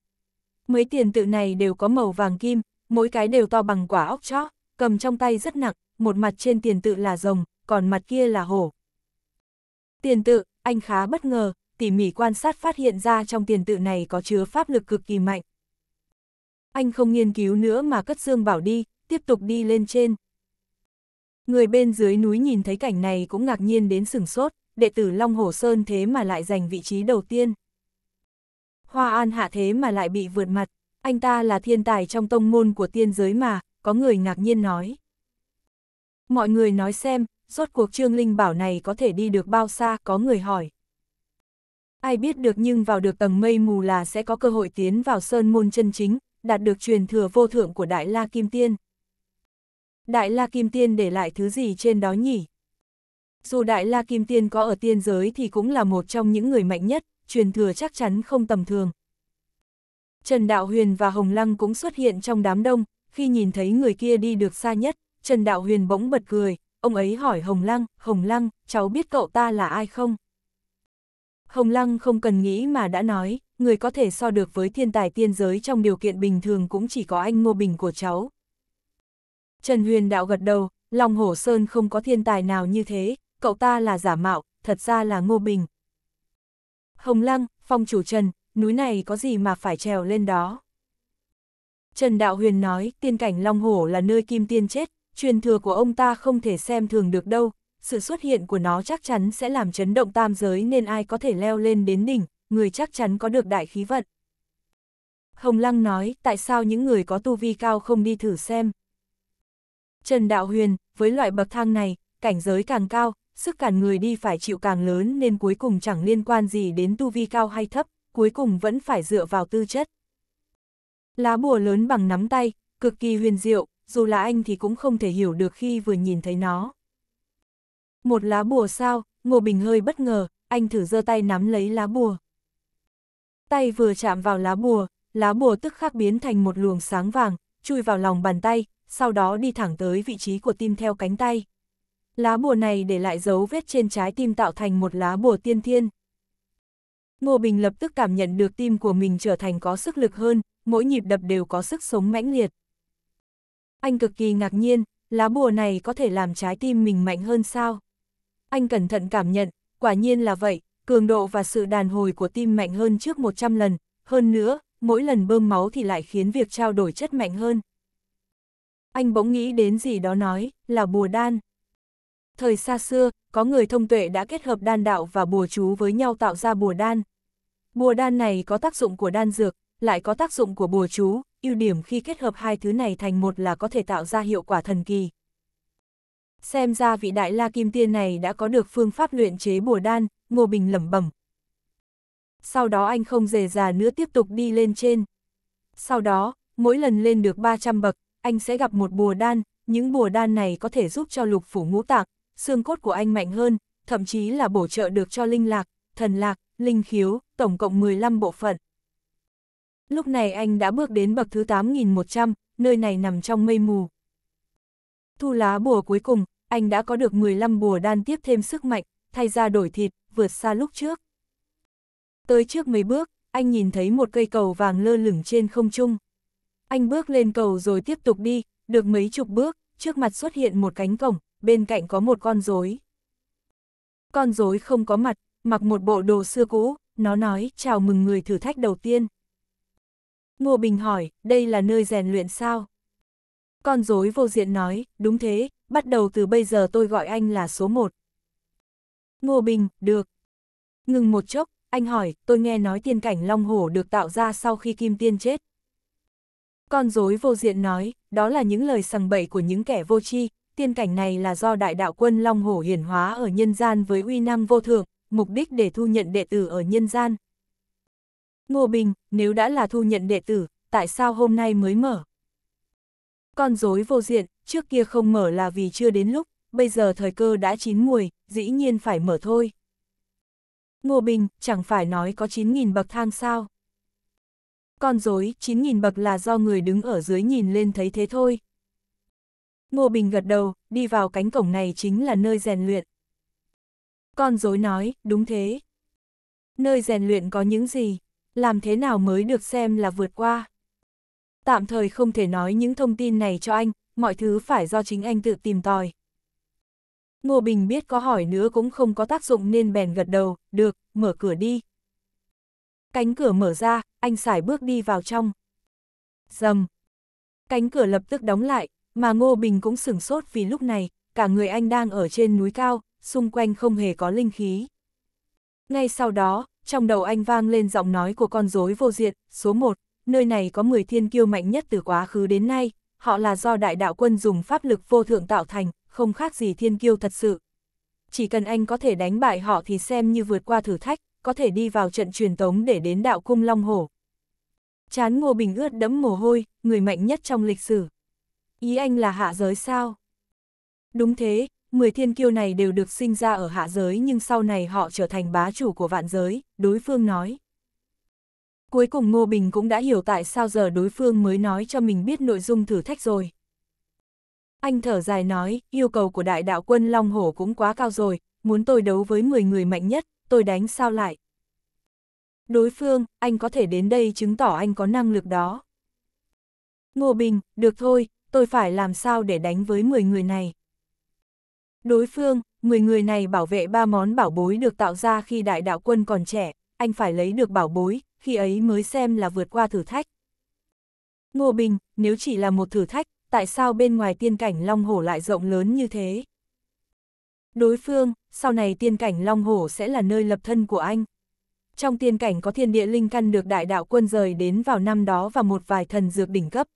Mấy tiền tự này đều có màu vàng kim, mỗi cái đều to bằng quả óc chó cầm trong tay rất nặng, một mặt trên tiền tự là rồng, còn mặt kia là hổ. Tiền tự, anh khá bất ngờ, tỉ mỉ quan sát phát hiện ra trong tiền tự này có chứa pháp lực cực kỳ mạnh. Anh không nghiên cứu nữa mà cất dương bảo đi, tiếp tục đi lên trên. Người bên dưới núi nhìn thấy cảnh này cũng ngạc nhiên đến sừng sốt, đệ tử Long Hồ Sơn thế mà lại giành vị trí đầu tiên. Hoa An hạ thế mà lại bị vượt mặt, anh ta là thiên tài trong tông môn của tiên giới mà, có người ngạc nhiên nói. Mọi người nói xem, rốt cuộc Trương Linh Bảo này có thể đi được bao xa, có người hỏi. Ai biết được nhưng vào được tầng mây mù là sẽ có cơ hội tiến vào sơn môn chân chính, đạt được truyền thừa vô thượng của Đại La Kim Tiên. Đại La Kim Tiên để lại thứ gì trên đó nhỉ? Dù Đại La Kim Tiên có ở tiên giới thì cũng là một trong những người mạnh nhất, truyền thừa chắc chắn không tầm thường. Trần Đạo Huyền và Hồng Lăng cũng xuất hiện trong đám đông, khi nhìn thấy người kia đi được xa nhất, Trần Đạo Huyền bỗng bật cười, ông ấy hỏi Hồng Lăng, Hồng Lăng, cháu biết cậu ta là ai không? Hồng Lăng không cần nghĩ mà đã nói, người có thể so được với thiên tài tiên giới trong điều kiện bình thường cũng chỉ có anh Ngô Bình của cháu. Trần Huyền Đạo gật đầu, Long Hổ Sơn không có thiên tài nào như thế, cậu ta là giả mạo, thật ra là Ngô Bình. Hồng Lăng, phong chủ Trần, núi này có gì mà phải trèo lên đó? Trần Đạo Huyền nói, tiên cảnh Long Hổ là nơi kim tiên chết, truyền thừa của ông ta không thể xem thường được đâu, sự xuất hiện của nó chắc chắn sẽ làm chấn động tam giới nên ai có thể leo lên đến đỉnh, người chắc chắn có được đại khí vận. Hồng Lăng nói, tại sao những người có tu vi cao không đi thử xem? Trần Đạo Huyền, với loại bậc thang này, cảnh giới càng cao, sức cản người đi phải chịu càng lớn nên cuối cùng chẳng liên quan gì đến tu vi cao hay thấp, cuối cùng vẫn phải dựa vào tư chất. Lá bùa lớn bằng nắm tay, cực kỳ huyền diệu, dù là anh thì cũng không thể hiểu được khi vừa nhìn thấy nó. Một lá bùa sao, Ngô Bình hơi bất ngờ, anh thử giơ tay nắm lấy lá bùa. Tay vừa chạm vào lá bùa, lá bùa tức khắc biến thành một luồng sáng vàng, chui vào lòng bàn tay, sau đó đi thẳng tới vị trí của tim theo cánh tay. Lá bùa này để lại dấu vết trên trái tim tạo thành một lá bùa tiên thiên. Ngô Bình lập tức cảm nhận được tim của mình trở thành có sức lực hơn, mỗi nhịp đập đều có sức sống mãnh liệt. Anh cực kỳ ngạc nhiên, lá bùa này có thể làm trái tim mình mạnh hơn sao? Anh cẩn thận cảm nhận, quả nhiên là vậy, cường độ và sự đàn hồi của tim mạnh hơn trước 100 lần, hơn nữa, mỗi lần bơm máu thì lại khiến việc trao đổi chất mạnh hơn. Anh bỗng nghĩ đến gì đó nói, là bùa đan. Thời xa xưa, có người thông tuệ đã kết hợp đan đạo và bùa chú với nhau tạo ra bùa đan. Bùa đan này có tác dụng của đan dược, lại có tác dụng của bùa chú, ưu điểm khi kết hợp hai thứ này thành một là có thể tạo ra hiệu quả thần kỳ. Xem ra vị đại la kim tiên này đã có được phương pháp luyện chế bùa đan, Ngô Bình lẩm bẩm. Sau đó anh không dề già nữa tiếp tục đi lên trên. Sau đó, mỗi lần lên được 300 bậc, anh sẽ gặp một bùa đan, những bùa đan này có thể giúp cho lục phủ ngũ tạng, xương cốt của anh mạnh hơn, thậm chí là bổ trợ được cho linh lạc, thần lạc, linh khiếu, tổng cộng 15 bộ phận. Lúc này anh đã bước đến bậc thứ 8.100, nơi này nằm trong mây mù. Thu lá bùa cuối cùng, anh đã có được 15 bùa đan tiếp thêm sức mạnh, thay ra đổi thịt, vượt xa lúc trước. Tới trước mấy bước, anh nhìn thấy một cây cầu vàng lơ lửng trên không trung. Anh bước lên cầu rồi tiếp tục đi, được mấy chục bước, trước mặt xuất hiện một cánh cổng, bên cạnh có một con rối. Con rối không có mặt, mặc một bộ đồ xưa cũ, nó nói chào mừng người thử thách đầu tiên. Ngô Bình hỏi, đây là nơi rèn luyện sao? Con dối vô diện nói, đúng thế, bắt đầu từ bây giờ tôi gọi anh là số một. Ngô Bình, được. Ngừng một chốc, anh hỏi, tôi nghe nói tiên cảnh long hổ được tạo ra sau khi kim tiên chết. Con dối vô diện nói, đó là những lời sằng bậy của những kẻ vô tri, tiên cảnh này là do đại đạo quân long hổ hiển hóa ở nhân gian với uy năng vô thượng, mục đích để thu nhận đệ tử ở nhân gian, Ngô Bình, nếu đã là thu nhận đệ tử, tại sao hôm nay mới mở? Con dối vô diện, trước kia không mở là vì chưa đến lúc, bây giờ thời cơ đã chín mùi, dĩ nhiên phải mở thôi. Ngô Bình, chẳng phải nói có 9.000 bậc thang sao? Con dối, 9.000 bậc là do người đứng ở dưới nhìn lên thấy thế thôi. Ngô Bình gật đầu, đi vào cánh cổng này chính là nơi rèn luyện. Con dối nói, đúng thế. Nơi rèn luyện có những gì? làm thế nào mới được xem là vượt qua. Tạm thời không thể nói những thông tin này cho anh, mọi thứ phải do chính anh tự tìm tòi. Ngô Bình biết có hỏi nữa cũng không có tác dụng nên bèn gật đầu, được, mở cửa đi. Cánh cửa mở ra, anh xài bước đi vào trong. Dầm. Cánh cửa lập tức đóng lại, mà Ngô Bình cũng sửng sốt vì lúc này, cả người anh đang ở trên núi cao, xung quanh không hề có linh khí. Ngay sau đó, trong đầu anh vang lên giọng nói của con rối vô diện, số 1, nơi này có 10 thiên kiêu mạnh nhất từ quá khứ đến nay, họ là do đại đạo quân dùng pháp lực vô thượng tạo thành, không khác gì thiên kiêu thật sự. Chỉ cần anh có thể đánh bại họ thì xem như vượt qua thử thách, có thể đi vào trận truyền tống để đến đạo cung Long Hổ. Chán Ngô Bình ướt đẫm mồ hôi, người mạnh nhất trong lịch sử. Ý anh là hạ giới sao? Đúng thế, 10 thiên kiêu này đều được sinh ra ở hạ giới nhưng sau này họ trở thành bá chủ của vạn giới, đối phương nói. Cuối cùng Ngô Bình cũng đã hiểu tại sao giờ đối phương mới nói cho mình biết nội dung thử thách rồi. Anh thở dài nói, yêu cầu của đại đạo quân Long Hổ cũng quá cao rồi, muốn tôi đấu với 10 người mạnh nhất, tôi đánh sao lại. Đối phương, anh có thể đến đây chứng tỏ anh có năng lực đó. Ngô Bình, được thôi, tôi phải làm sao để đánh với 10 người này. Đối phương, 10 người này bảo vệ ba món bảo bối được tạo ra khi đại đạo quân còn trẻ, anh phải lấy được bảo bối, khi ấy mới xem là vượt qua thử thách. Ngô Bình, nếu chỉ là một thử thách, tại sao bên ngoài tiên cảnh Long Hổ lại rộng lớn như thế? Đối phương, sau này tiên cảnh Long Hổ sẽ là nơi lập thân của anh. Trong tiên cảnh có thiên địa linh căn được đại đạo quân rời đến vào năm đó và một vài thần dược đỉnh cấp.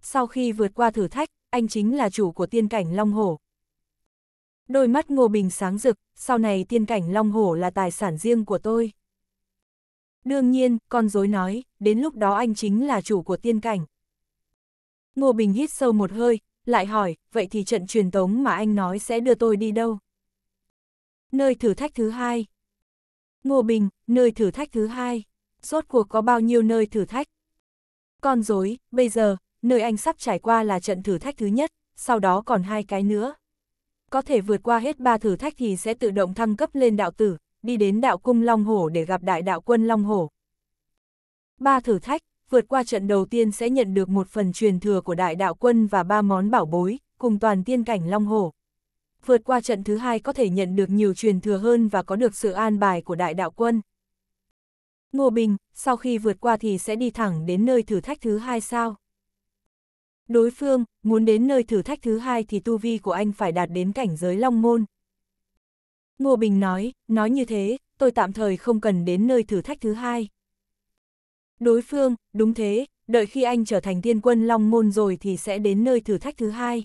Sau khi vượt qua thử thách, anh chính là chủ của tiên cảnh Long Hổ, đôi mắt Ngô Bình sáng rực, sau này tiên cảnh Long Hổ là tài sản riêng của tôi. Đương nhiên, con dối nói, đến lúc đó anh chính là chủ của tiên cảnh. Ngô Bình hít sâu một hơi, lại hỏi, vậy thì trận truyền tống mà anh nói sẽ đưa tôi đi đâu? Nơi thử thách thứ hai. Ngô Bình, nơi thử thách thứ hai. Rốt cuộc có bao nhiêu nơi thử thách? Con dối, bây giờ, nơi anh sắp trải qua là trận thử thách thứ nhất, sau đó còn hai cái nữa có thể vượt qua hết ba thử thách thì sẽ tự động thăng cấp lên đạo tử, đi đến đạo cung Long Hổ để gặp đại đạo quân Long Hổ. Ba thử thách, vượt qua trận đầu tiên sẽ nhận được một phần truyền thừa của đại đạo quân và ba món bảo bối, cùng toàn tiên cảnh Long Hổ. Vượt qua trận thứ hai có thể nhận được nhiều truyền thừa hơn và có được sự an bài của đại đạo quân. Ngô Bình, sau khi vượt qua thì sẽ đi thẳng đến nơi thử thách thứ hai sao? Đối phương, muốn đến nơi thử thách thứ hai thì tu vi của anh phải đạt đến cảnh giới long môn. Ngô Bình nói, nói như thế, tôi tạm thời không cần đến nơi thử thách thứ hai. Đối phương, đúng thế, đợi khi anh trở thành tiên quân long môn rồi thì sẽ đến nơi thử thách thứ hai.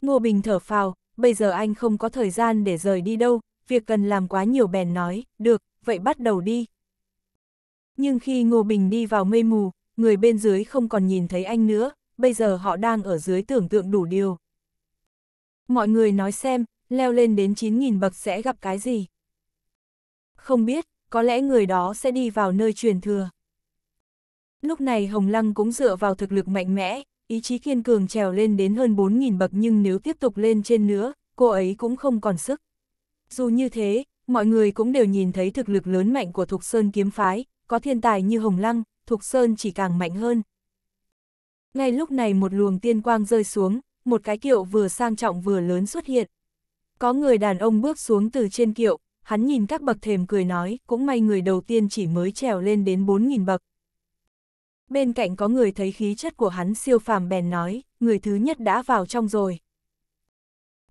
Ngô Bình thở phào, bây giờ anh không có thời gian để rời đi đâu, việc cần làm quá nhiều bèn nói, được, vậy bắt đầu đi. Nhưng khi Ngô Bình đi vào mây mù, người bên dưới không còn nhìn thấy anh nữa, bây giờ họ đang ở dưới tưởng tượng đủ điều. Mọi người nói xem, leo lên đến 9.000 bậc sẽ gặp cái gì? Không biết, có lẽ người đó sẽ đi vào nơi truyền thừa. Lúc này Hồng Lăng cũng dựa vào thực lực mạnh mẽ, ý chí kiên cường trèo lên đến hơn 4.000 bậc nhưng nếu tiếp tục lên trên nữa, cô ấy cũng không còn sức. Dù như thế, mọi người cũng đều nhìn thấy thực lực lớn mạnh của Thục Sơn kiếm phái, có thiên tài như Hồng Lăng, Thục Sơn chỉ càng mạnh hơn ngay lúc này một luồng tiên quang rơi xuống, một cái kiệu vừa sang trọng vừa lớn xuất hiện. Có người đàn ông bước xuống từ trên kiệu, hắn nhìn các bậc thềm cười nói, cũng may người đầu tiên chỉ mới trèo lên đến 4.000 bậc. Bên cạnh có người thấy khí chất của hắn siêu phàm bèn nói, người thứ nhất đã vào trong rồi.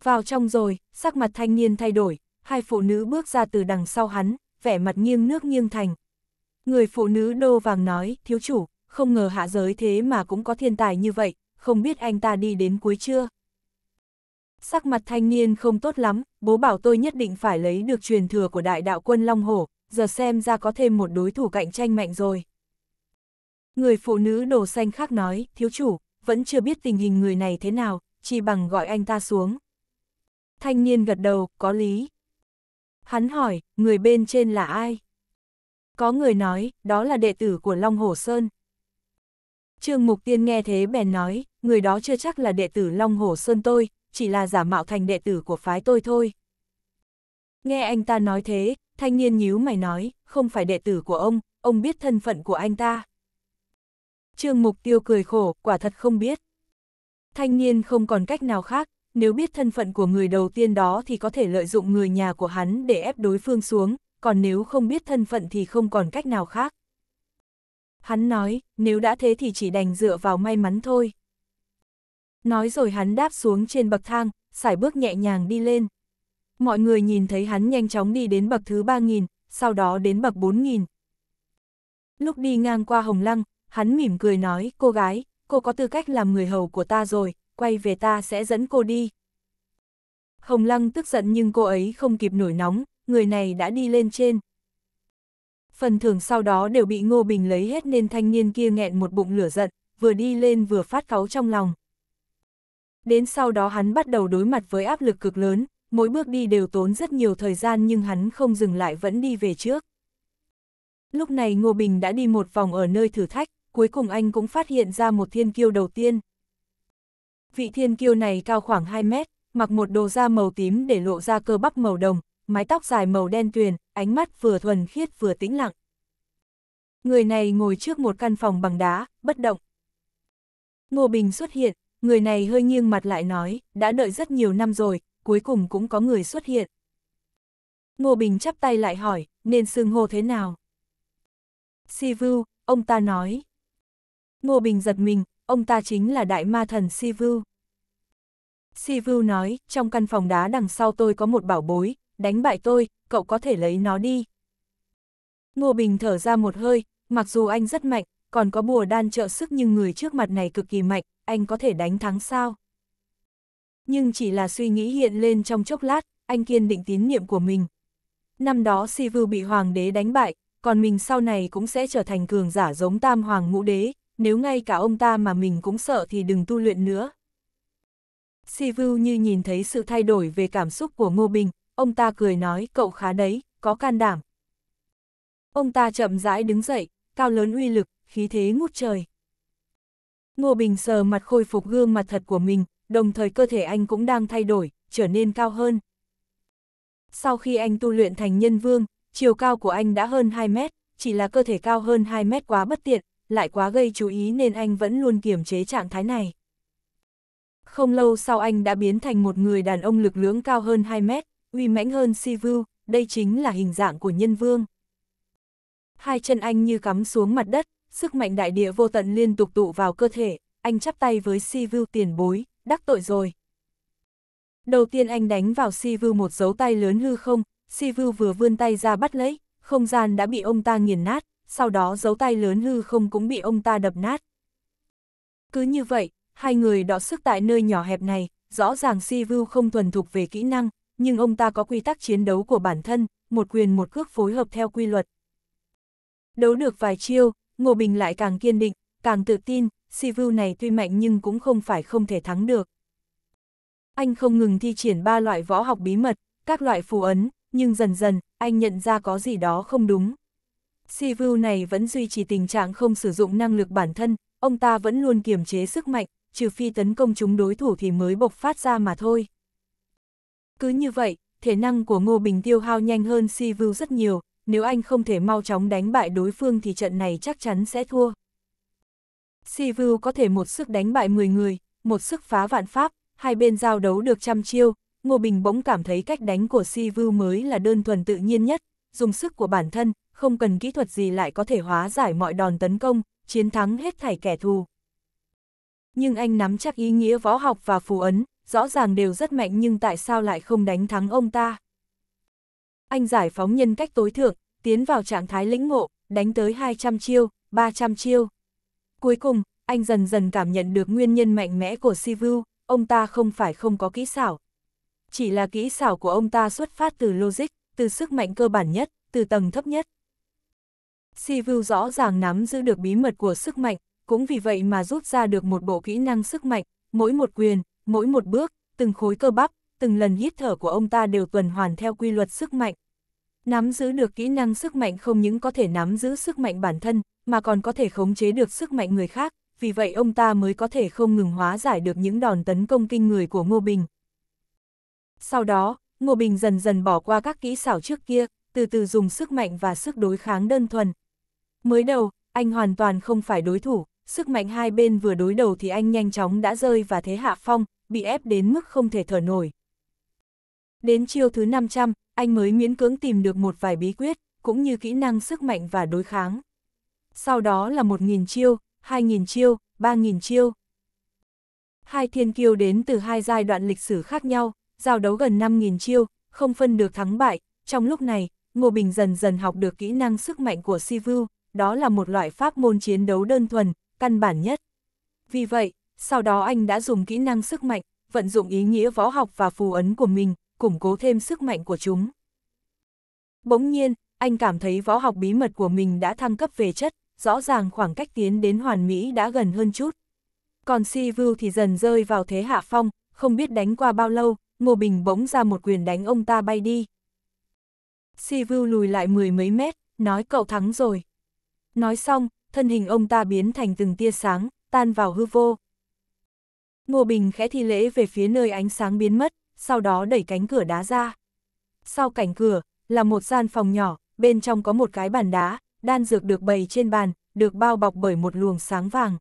Vào trong rồi, sắc mặt thanh niên thay đổi, hai phụ nữ bước ra từ đằng sau hắn, vẻ mặt nghiêng nước nghiêng thành. Người phụ nữ đô vàng nói, thiếu chủ, không ngờ hạ giới thế mà cũng có thiên tài như vậy, không biết anh ta đi đến cuối chưa. Sắc mặt thanh niên không tốt lắm, bố bảo tôi nhất định phải lấy được truyền thừa của đại đạo quân Long Hổ, giờ xem ra có thêm một đối thủ cạnh tranh mạnh rồi. Người phụ nữ đồ xanh khác nói, thiếu chủ, vẫn chưa biết tình hình người này thế nào, chỉ bằng gọi anh ta xuống. Thanh niên gật đầu, có lý. Hắn hỏi, người bên trên là ai? Có người nói, đó là đệ tử của Long Hổ Sơn, Trương Mục Tiên nghe thế bèn nói, người đó chưa chắc là đệ tử Long Hồ Sơn tôi, chỉ là giả mạo thành đệ tử của phái tôi thôi. Nghe anh ta nói thế, thanh niên nhíu mày nói, không phải đệ tử của ông, ông biết thân phận của anh ta. Trương Mục Tiêu cười khổ, quả thật không biết. Thanh niên không còn cách nào khác, nếu biết thân phận của người đầu tiên đó thì có thể lợi dụng người nhà của hắn để ép đối phương xuống, còn nếu không biết thân phận thì không còn cách nào khác hắn nói, nếu đã thế thì chỉ đành dựa vào may mắn thôi. Nói rồi hắn đáp xuống trên bậc thang, sải bước nhẹ nhàng đi lên. Mọi người nhìn thấy hắn nhanh chóng đi đến bậc thứ 3.000, sau đó đến bậc 4.000. Lúc đi ngang qua Hồng Lăng, hắn mỉm cười nói, cô gái, cô có tư cách làm người hầu của ta rồi, quay về ta sẽ dẫn cô đi. Hồng Lăng tức giận nhưng cô ấy không kịp nổi nóng, người này đã đi lên trên, Phần thưởng sau đó đều bị Ngô Bình lấy hết nên thanh niên kia nghẹn một bụng lửa giận, vừa đi lên vừa phát cáu trong lòng. Đến sau đó hắn bắt đầu đối mặt với áp lực cực lớn, mỗi bước đi đều tốn rất nhiều thời gian nhưng hắn không dừng lại vẫn đi về trước. Lúc này Ngô Bình đã đi một vòng ở nơi thử thách, cuối cùng anh cũng phát hiện ra một thiên kiêu đầu tiên. Vị thiên kiêu này cao khoảng 2 mét, mặc một đồ da màu tím để lộ ra cơ bắp màu đồng, mái tóc dài màu đen tuyền, ánh mắt vừa thuần khiết vừa tĩnh lặng. Người này ngồi trước một căn phòng bằng đá, bất động. Ngô Bình xuất hiện, người này hơi nghiêng mặt lại nói, đã đợi rất nhiều năm rồi, cuối cùng cũng có người xuất hiện. Ngô Bình chắp tay lại hỏi, nên xưng hô thế nào? Sivu, ông ta nói. Ngô Bình giật mình, ông ta chính là đại ma thần Sivu. Sivu nói, trong căn phòng đá đằng sau tôi có một bảo bối, đánh bại tôi, cậu có thể lấy nó đi. Ngô Bình thở ra một hơi, mặc dù anh rất mạnh, còn có bùa đan trợ sức nhưng người trước mặt này cực kỳ mạnh, anh có thể đánh thắng sao? Nhưng chỉ là suy nghĩ hiện lên trong chốc lát, anh kiên định tín niệm của mình. Năm đó Sivu bị hoàng đế đánh bại, còn mình sau này cũng sẽ trở thành cường giả giống tam hoàng ngũ đế, nếu ngay cả ông ta mà mình cũng sợ thì đừng tu luyện nữa. Sivu như nhìn thấy sự thay đổi về cảm xúc của Ngô Bình, ông ta cười nói cậu khá đấy, có can đảm. Ông ta chậm rãi đứng dậy, cao lớn uy lực, khí thế ngút trời. Ngô Bình sờ mặt khôi phục gương mặt thật của mình, đồng thời cơ thể anh cũng đang thay đổi, trở nên cao hơn. Sau khi anh tu luyện thành nhân vương, chiều cao của anh đã hơn 2 mét, chỉ là cơ thể cao hơn 2 mét quá bất tiện, lại quá gây chú ý nên anh vẫn luôn kiềm chế trạng thái này. Không lâu sau anh đã biến thành một người đàn ông lực lưỡng cao hơn 2 mét, uy mãnh hơn Sivu, đây chính là hình dạng của nhân vương. Hai chân anh như cắm xuống mặt đất, sức mạnh đại địa vô tận liên tục tụ vào cơ thể, anh chắp tay với Sivu tiền bối, đắc tội rồi. Đầu tiên anh đánh vào Sivu một dấu tay lớn hư không, Sivu vừa vươn tay ra bắt lấy, không gian đã bị ông ta nghiền nát, sau đó dấu tay lớn hư không cũng bị ông ta đập nát. Cứ như vậy, hai người đọ sức tại nơi nhỏ hẹp này, rõ ràng Sivu không thuần thục về kỹ năng, nhưng ông ta có quy tắc chiến đấu của bản thân, một quyền một cước phối hợp theo quy luật. Đấu được vài chiêu, Ngô Bình lại càng kiên định, càng tự tin, Sivu này tuy mạnh nhưng cũng không phải không thể thắng được. Anh không ngừng thi triển ba loại võ học bí mật, các loại phù ấn, nhưng dần dần, anh nhận ra có gì đó không đúng. Sivu này vẫn duy trì tình trạng không sử dụng năng lực bản thân, ông ta vẫn luôn kiềm chế sức mạnh, trừ phi tấn công chúng đối thủ thì mới bộc phát ra mà thôi. Cứ như vậy, thể năng của Ngô Bình tiêu hao nhanh hơn Si Vưu rất nhiều, nếu anh không thể mau chóng đánh bại đối phương thì trận này chắc chắn sẽ thua. Si Vưu có thể một sức đánh bại 10 người, một sức phá vạn pháp, hai bên giao đấu được trăm chiêu, Ngô Bình bỗng cảm thấy cách đánh của Si Vưu mới là đơn thuần tự nhiên nhất, dùng sức của bản thân, không cần kỹ thuật gì lại có thể hóa giải mọi đòn tấn công, chiến thắng hết thảy kẻ thù. Nhưng anh nắm chắc ý nghĩa võ học và phù ấn, rõ ràng đều rất mạnh nhưng tại sao lại không đánh thắng ông ta. Anh giải phóng nhân cách tối thượng, tiến vào trạng thái lĩnh ngộ, đánh tới 200 chiêu, 300 chiêu. Cuối cùng, anh dần dần cảm nhận được nguyên nhân mạnh mẽ của Sivu, ông ta không phải không có kỹ xảo. Chỉ là kỹ xảo của ông ta xuất phát từ logic, từ sức mạnh cơ bản nhất, từ tầng thấp nhất. Sivu rõ ràng nắm giữ được bí mật của sức mạnh, cũng vì vậy mà rút ra được một bộ kỹ năng sức mạnh, mỗi một quyền, mỗi một bước, từng khối cơ bắp, từng lần hít thở của ông ta đều tuần hoàn theo quy luật sức mạnh. Nắm giữ được kỹ năng sức mạnh không những có thể nắm giữ sức mạnh bản thân, mà còn có thể khống chế được sức mạnh người khác, vì vậy ông ta mới có thể không ngừng hóa giải được những đòn tấn công kinh người của Ngô Bình. Sau đó, Ngô Bình dần dần bỏ qua các kỹ xảo trước kia, từ từ dùng sức mạnh và sức đối kháng đơn thuần. Mới đầu, anh hoàn toàn không phải đối thủ, sức mạnh hai bên vừa đối đầu thì anh nhanh chóng đã rơi và thế hạ phong, bị ép đến mức không thể thở nổi. Đến chiêu thứ 500, anh mới miễn cưỡng tìm được một vài bí quyết, cũng như kỹ năng sức mạnh và đối kháng. Sau đó là 1.000 chiêu, 2.000 chiêu, 3.000 chiêu. Hai thiên kiêu đến từ hai giai đoạn lịch sử khác nhau, giao đấu gần 5.000 chiêu, không phân được thắng bại. Trong lúc này, Ngô Bình dần dần học được kỹ năng sức mạnh của Sivu, đó là một loại pháp môn chiến đấu đơn thuần, căn bản nhất. Vì vậy, sau đó anh đã dùng kỹ năng sức mạnh, vận dụng ý nghĩa võ học và phù ấn của mình, củng cố thêm sức mạnh của chúng. Bỗng nhiên, anh cảm thấy võ học bí mật của mình đã thăng cấp về chất, rõ ràng khoảng cách tiến đến hoàn mỹ đã gần hơn chút. Còn Si Vưu thì dần rơi vào thế hạ phong, không biết đánh qua bao lâu, Ngô Bình bỗng ra một quyền đánh ông ta bay đi. Si Vưu lùi lại mười mấy mét, nói cậu thắng rồi. Nói xong, thân hình ông ta biến thành từng tia sáng, tan vào hư vô. Ngô Bình khẽ thi lễ về phía nơi ánh sáng biến mất, sau đó đẩy cánh cửa đá ra. Sau cánh cửa, là một gian phòng nhỏ, bên trong có một cái bàn đá, đan dược được bày trên bàn, được bao bọc bởi một luồng sáng vàng.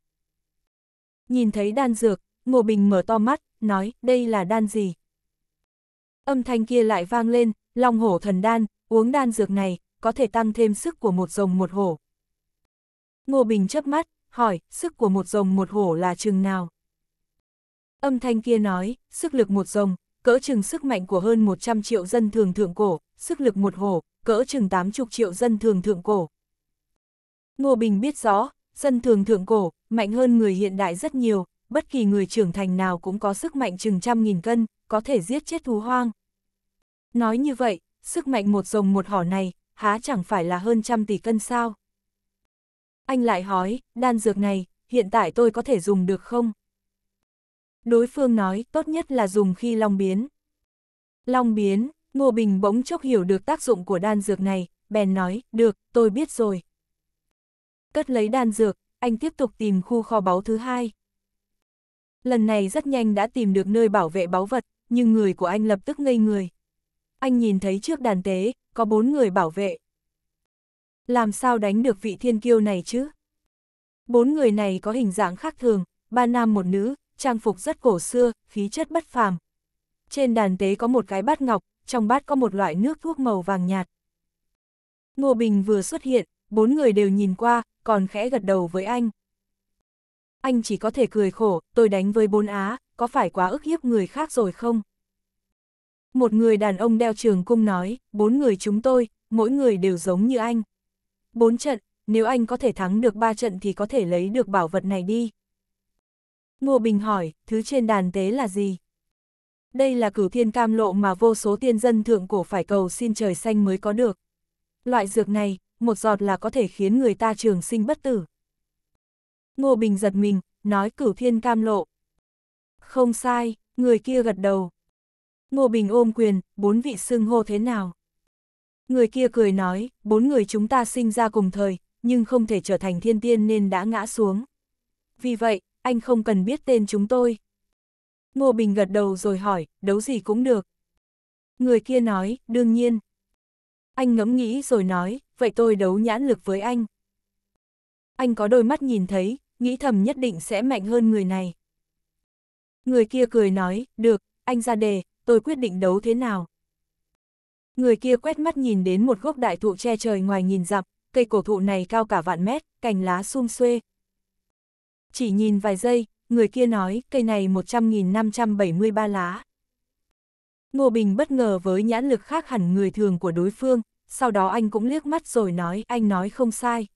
Nhìn thấy đan dược, Ngô Bình mở to mắt, nói, đây là đan gì? Âm thanh kia lại vang lên, long hổ thần đan, uống đan dược này, có thể tăng thêm sức của một rồng một hổ, Ngô Bình chớp mắt, hỏi, sức của một rồng một hổ là chừng nào? Âm thanh kia nói, sức lực một rồng, cỡ chừng sức mạnh của hơn 100 triệu dân thường thượng cổ, sức lực một hổ, cỡ chừng 80 triệu dân thường thượng cổ. Ngô Bình biết rõ, dân thường thượng cổ, mạnh hơn người hiện đại rất nhiều, bất kỳ người trưởng thành nào cũng có sức mạnh chừng trăm nghìn cân, có thể giết chết thú hoang. Nói như vậy, sức mạnh một rồng một hỏ này, há chẳng phải là hơn trăm tỷ cân sao? Anh lại hỏi, đan dược này, hiện tại tôi có thể dùng được không? Đối phương nói, tốt nhất là dùng khi long biến. Long biến, Ngô Bình bỗng chốc hiểu được tác dụng của đan dược này, bèn nói, được, tôi biết rồi. Cất lấy đan dược, anh tiếp tục tìm khu kho báu thứ hai. Lần này rất nhanh đã tìm được nơi bảo vệ báu vật, nhưng người của anh lập tức ngây người. Anh nhìn thấy trước đàn tế, có bốn người bảo vệ. Làm sao đánh được vị thiên kiêu này chứ? Bốn người này có hình dạng khác thường, ba nam một nữ, trang phục rất cổ xưa, khí chất bất phàm. Trên đàn tế có một cái bát ngọc, trong bát có một loại nước thuốc màu vàng nhạt. Ngô Bình vừa xuất hiện, bốn người đều nhìn qua, còn khẽ gật đầu với anh. Anh chỉ có thể cười khổ, tôi đánh với bốn Á, có phải quá ức hiếp người khác rồi không? Một người đàn ông đeo trường cung nói, bốn người chúng tôi, mỗi người đều giống như anh. 4 trận, nếu anh có thể thắng được 3 trận thì có thể lấy được bảo vật này đi. Ngô Bình hỏi, thứ trên đàn tế là gì? Đây là cửu thiên cam lộ mà vô số tiên dân thượng cổ phải cầu xin trời xanh mới có được. Loại dược này, một giọt là có thể khiến người ta trường sinh bất tử. Ngô Bình giật mình, nói cửu thiên cam lộ. Không sai, người kia gật đầu. Ngô Bình ôm quyền, bốn vị xưng hô thế nào? Người kia cười nói, bốn người chúng ta sinh ra cùng thời, nhưng không thể trở thành thiên tiên nên đã ngã xuống. Vì vậy, anh không cần biết tên chúng tôi. Ngô Bình gật đầu rồi hỏi, đấu gì cũng được. Người kia nói, đương nhiên. Anh ngẫm nghĩ rồi nói, vậy tôi đấu nhãn lực với anh. Anh có đôi mắt nhìn thấy, nghĩ thầm nhất định sẽ mạnh hơn người này. Người kia cười nói, được, anh ra đề, tôi quyết định đấu thế nào. Người kia quét mắt nhìn đến một gốc đại thụ che trời ngoài nhìn dặm, cây cổ thụ này cao cả vạn mét, cành lá sum xuê. Chỉ nhìn vài giây, người kia nói cây này 100.573 lá. Ngô Bình bất ngờ với nhãn lực khác hẳn người thường của đối phương, sau đó anh cũng liếc mắt rồi nói anh nói không sai.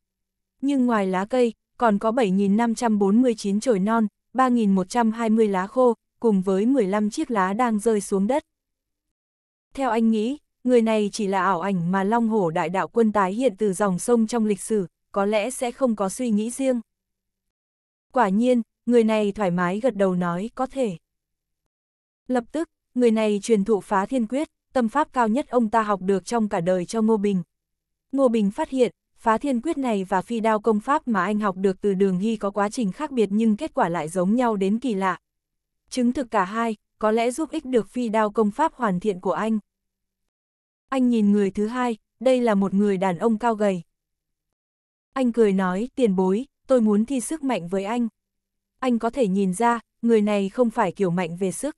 Nhưng ngoài lá cây, còn có 7.549 chồi non, 3.120 lá khô, cùng với 15 chiếc lá đang rơi xuống đất. Theo anh nghĩ, người này chỉ là ảo ảnh mà Long Hổ Đại Đạo Quân tái hiện từ dòng sông trong lịch sử, có lẽ sẽ không có suy nghĩ riêng. Quả nhiên, người này thoải mái gật đầu nói có thể. Lập tức, người này truyền thụ phá thiên quyết, tâm pháp cao nhất ông ta học được trong cả đời cho Ngô Bình. Ngô Bình phát hiện, phá thiên quyết này và phi đao công pháp mà anh học được từ đường Ghi có quá trình khác biệt nhưng kết quả lại giống nhau đến kỳ lạ. Chứng thực cả hai, có lẽ giúp ích được phi đao công pháp hoàn thiện của anh. Anh nhìn người thứ hai, đây là một người đàn ông cao gầy. Anh cười nói, tiền bối, tôi muốn thi sức mạnh với anh. Anh có thể nhìn ra, người này không phải kiểu mạnh về sức.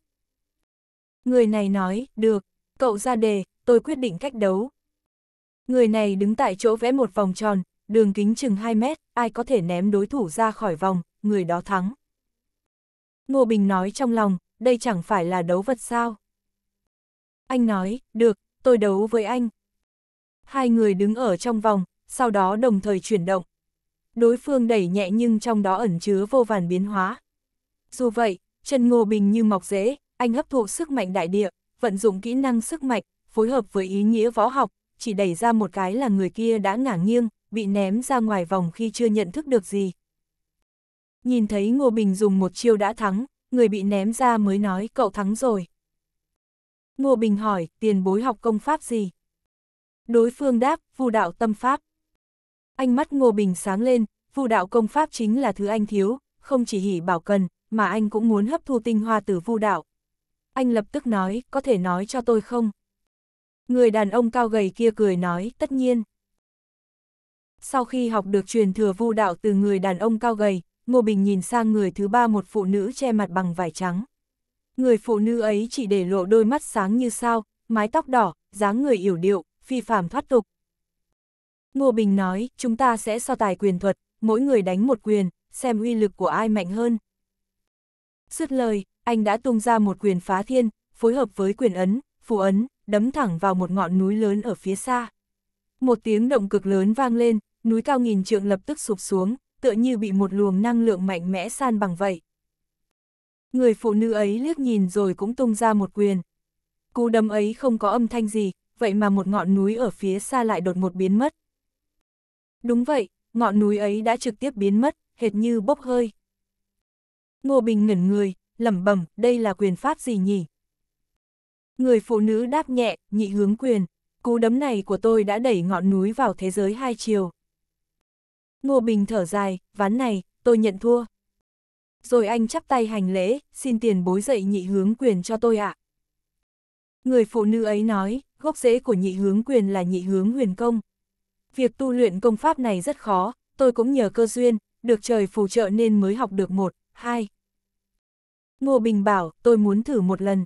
Người này nói, được, cậu ra đề, tôi quyết định cách đấu. Người này đứng tại chỗ vẽ một vòng tròn, đường kính chừng 2 mét, ai có thể ném đối thủ ra khỏi vòng, người đó thắng. Ngô Bình nói trong lòng, đây chẳng phải là đấu vật sao. Anh nói, được, tôi đấu với anh. Hai người đứng ở trong vòng, sau đó đồng thời chuyển động. Đối phương đẩy nhẹ nhưng trong đó ẩn chứa vô vàn biến hóa. Dù vậy, Trần Ngô Bình như mọc rễ, anh hấp thụ sức mạnh đại địa, vận dụng kỹ năng sức mạnh, phối hợp với ý nghĩa võ học, chỉ đẩy ra một cái là người kia đã ngả nghiêng, bị ném ra ngoài vòng khi chưa nhận thức được gì. Nhìn thấy Ngô Bình dùng một chiêu đã thắng, người bị ném ra mới nói cậu thắng rồi. Ngô Bình hỏi, tiền bối học công pháp gì? Đối phương đáp, vu đạo tâm pháp. Ánh mắt Ngô Bình sáng lên, vu đạo công pháp chính là thứ anh thiếu, không chỉ hỉ bảo cần, mà anh cũng muốn hấp thu tinh hoa từ vu đạo. Anh lập tức nói, có thể nói cho tôi không? Người đàn ông cao gầy kia cười nói, tất nhiên. Sau khi học được truyền thừa vu đạo từ người đàn ông cao gầy, Ngô Bình nhìn sang người thứ ba một phụ nữ che mặt bằng vải trắng. Người phụ nữ ấy chỉ để lộ đôi mắt sáng như sao, mái tóc đỏ, dáng người yểu điệu, phi phàm thoát tục. Ngô Bình nói, chúng ta sẽ so tài quyền thuật, mỗi người đánh một quyền, xem uy lực của ai mạnh hơn. Dứt lời, anh đã tung ra một quyền phá thiên, phối hợp với quyền ấn, phù ấn, đấm thẳng vào một ngọn núi lớn ở phía xa. Một tiếng động cực lớn vang lên, núi cao nghìn trượng lập tức sụp xuống, tựa như bị một luồng năng lượng mạnh mẽ san bằng vậy. Người phụ nữ ấy liếc nhìn rồi cũng tung ra một quyền. Cú đấm ấy không có âm thanh gì, vậy mà một ngọn núi ở phía xa lại đột một biến mất. Đúng vậy, ngọn núi ấy đã trực tiếp biến mất, hệt như bốc hơi. Ngô Bình ngẩn người, lẩm bẩm, đây là quyền pháp gì nhỉ? Người phụ nữ đáp nhẹ, nhị hướng quyền, cú đấm này của tôi đã đẩy ngọn núi vào thế giới hai chiều. Ngô Bình thở dài, ván này, tôi nhận thua rồi anh chắp tay hành lễ, xin tiền bối dậy nhị hướng quyền cho tôi ạ. Người phụ nữ ấy nói, gốc rễ của nhị hướng quyền là nhị hướng huyền công. Việc tu luyện công pháp này rất khó, tôi cũng nhờ cơ duyên, được trời phù trợ nên mới học được một, hai. Ngô Bình bảo, tôi muốn thử một lần.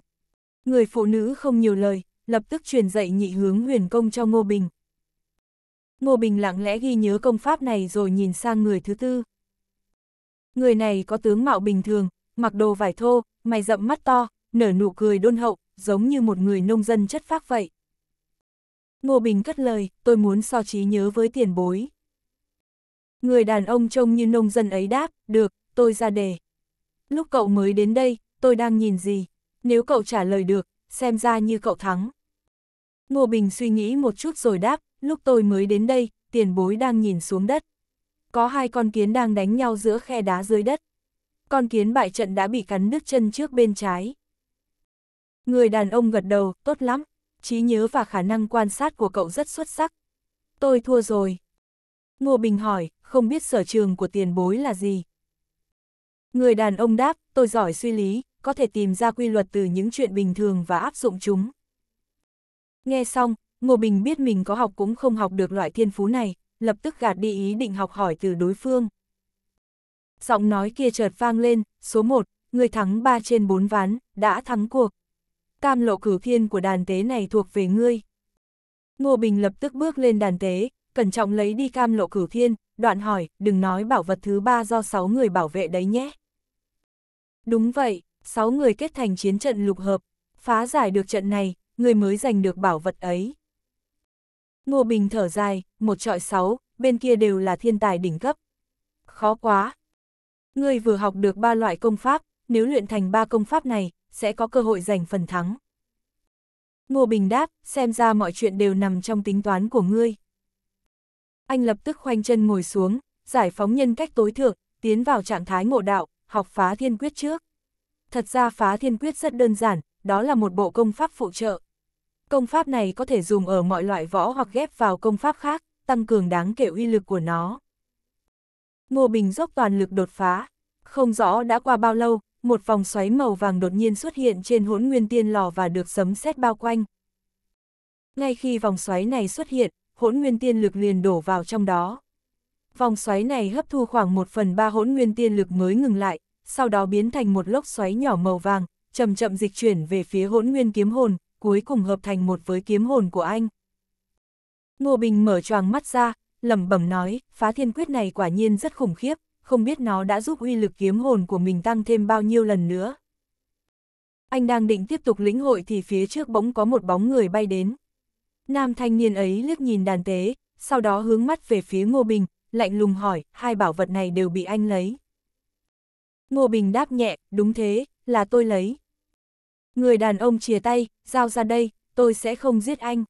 Người phụ nữ không nhiều lời, lập tức truyền dạy nhị hướng huyền công cho Ngô Bình. Ngô Bình lặng lẽ ghi nhớ công pháp này rồi nhìn sang người thứ tư. Người này có tướng mạo bình thường, mặc đồ vải thô, mày rậm mắt to, nở nụ cười đôn hậu, giống như một người nông dân chất phác vậy. Ngô Bình cất lời, tôi muốn so trí nhớ với tiền bối. Người đàn ông trông như nông dân ấy đáp, được, tôi ra đề. Lúc cậu mới đến đây, tôi đang nhìn gì? Nếu cậu trả lời được, xem ra như cậu thắng. Ngô Bình suy nghĩ một chút rồi đáp, lúc tôi mới đến đây, tiền bối đang nhìn xuống đất có hai con kiến đang đánh nhau giữa khe đá dưới đất. Con kiến bại trận đã bị cắn đứt chân trước bên trái. Người đàn ông gật đầu, tốt lắm, trí nhớ và khả năng quan sát của cậu rất xuất sắc. Tôi thua rồi. Ngô Bình hỏi, không biết sở trường của tiền bối là gì? Người đàn ông đáp, tôi giỏi suy lý, có thể tìm ra quy luật từ những chuyện bình thường và áp dụng chúng. Nghe xong, Ngô Bình biết mình có học cũng không học được loại thiên phú này, lập tức gạt đi ý định học hỏi từ đối phương. Giọng nói kia chợt vang lên, số 1, người thắng 3 trên 4 ván, đã thắng cuộc. Cam lộ cử thiên của đàn tế này thuộc về ngươi. Ngô Bình lập tức bước lên đàn tế, cẩn trọng lấy đi cam lộ cử thiên, đoạn hỏi, đừng nói bảo vật thứ ba do 6 người bảo vệ đấy nhé. Đúng vậy, 6 người kết thành chiến trận lục hợp, phá giải được trận này, người mới giành được bảo vật ấy. Ngô Bình thở dài, một trọi sáu, bên kia đều là thiên tài đỉnh cấp. Khó quá. Ngươi vừa học được ba loại công pháp, nếu luyện thành ba công pháp này, sẽ có cơ hội giành phần thắng. Ngô Bình đáp, xem ra mọi chuyện đều nằm trong tính toán của ngươi. Anh lập tức khoanh chân ngồi xuống, giải phóng nhân cách tối thượng, tiến vào trạng thái ngộ đạo, học phá thiên quyết trước. Thật ra phá thiên quyết rất đơn giản, đó là một bộ công pháp phụ trợ, Công pháp này có thể dùng ở mọi loại võ hoặc ghép vào công pháp khác, tăng cường đáng kể uy lực của nó. Ngô Bình dốc toàn lực đột phá. Không rõ đã qua bao lâu, một vòng xoáy màu vàng đột nhiên xuất hiện trên hỗn nguyên tiên lò và được sấm sét bao quanh. Ngay khi vòng xoáy này xuất hiện, hỗn nguyên tiên lực liền đổ vào trong đó. Vòng xoáy này hấp thu khoảng một phần ba hỗn nguyên tiên lực mới ngừng lại, sau đó biến thành một lốc xoáy nhỏ màu vàng, chậm chậm dịch chuyển về phía hỗn nguyên kiếm hồn, cuối cùng hợp thành một với kiếm hồn của anh. Ngô Bình mở choàng mắt ra, lẩm bẩm nói, phá thiên quyết này quả nhiên rất khủng khiếp, không biết nó đã giúp uy lực kiếm hồn của mình tăng thêm bao nhiêu lần nữa. Anh đang định tiếp tục lĩnh hội thì phía trước bỗng có một bóng người bay đến. Nam thanh niên ấy liếc nhìn đàn tế, sau đó hướng mắt về phía Ngô Bình, lạnh lùng hỏi, hai bảo vật này đều bị anh lấy. Ngô Bình đáp nhẹ, đúng thế, là tôi lấy. Người đàn ông chìa tay, giao ra đây, tôi sẽ không giết anh.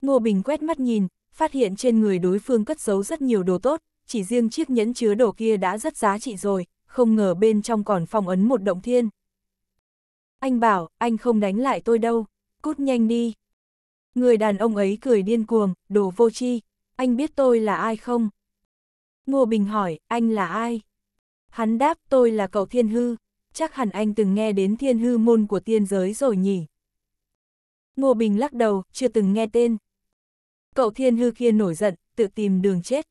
Ngô Bình quét mắt nhìn, phát hiện trên người đối phương cất giấu rất nhiều đồ tốt, chỉ riêng chiếc nhẫn chứa đồ kia đã rất giá trị rồi, không ngờ bên trong còn phong ấn một động thiên. Anh bảo, anh không đánh lại tôi đâu, cút nhanh đi. Người đàn ông ấy cười điên cuồng, đồ vô tri, anh biết tôi là ai không? Ngô Bình hỏi, anh là ai? Hắn đáp, tôi là cậu Thiên Hư chắc hẳn anh từng nghe đến thiên hư môn của tiên giới rồi nhỉ. Ngô Bình lắc đầu, chưa từng nghe tên. Cậu thiên hư kia nổi giận, tự tìm đường chết.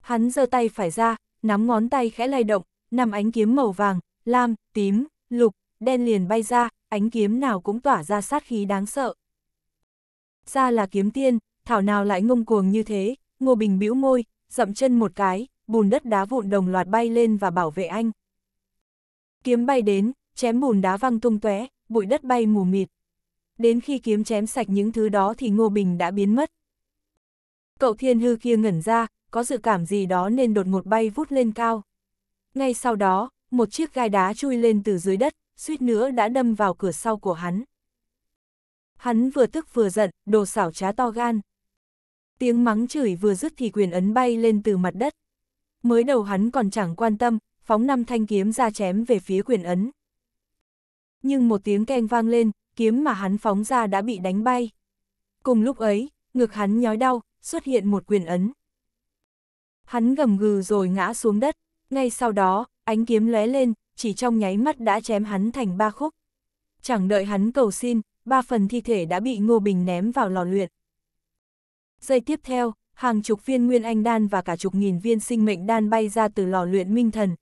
Hắn giơ tay phải ra, nắm ngón tay khẽ lay động, năm ánh kiếm màu vàng, lam, tím, lục, đen liền bay ra, ánh kiếm nào cũng tỏa ra sát khí đáng sợ. Ra là kiếm tiên, thảo nào lại ngông cuồng như thế, Ngô Bình bĩu môi, dậm chân một cái, bùn đất đá vụn đồng loạt bay lên và bảo vệ anh. Kiếm bay đến, chém bùn đá văng tung tóe, bụi đất bay mù mịt. Đến khi kiếm chém sạch những thứ đó thì Ngô Bình đã biến mất. Cậu thiên hư kia ngẩn ra, có dự cảm gì đó nên đột ngột bay vút lên cao. Ngay sau đó, một chiếc gai đá chui lên từ dưới đất, suýt nữa đã đâm vào cửa sau của hắn. Hắn vừa tức vừa giận, đồ xảo trá to gan. Tiếng mắng chửi vừa dứt thì quyền ấn bay lên từ mặt đất. Mới đầu hắn còn chẳng quan tâm, phóng năm thanh kiếm ra chém về phía quyền ấn. Nhưng một tiếng keng vang lên, kiếm mà hắn phóng ra đã bị đánh bay. Cùng lúc ấy, ngực hắn nhói đau, xuất hiện một quyền ấn. Hắn gầm gừ rồi ngã xuống đất, ngay sau đó, ánh kiếm lóe lên, chỉ trong nháy mắt đã chém hắn thành ba khúc. Chẳng đợi hắn cầu xin, ba phần thi thể đã bị Ngô Bình ném vào lò luyện. Giây tiếp theo, hàng chục viên nguyên anh đan và cả chục nghìn viên sinh mệnh đan bay ra từ lò luyện minh thần,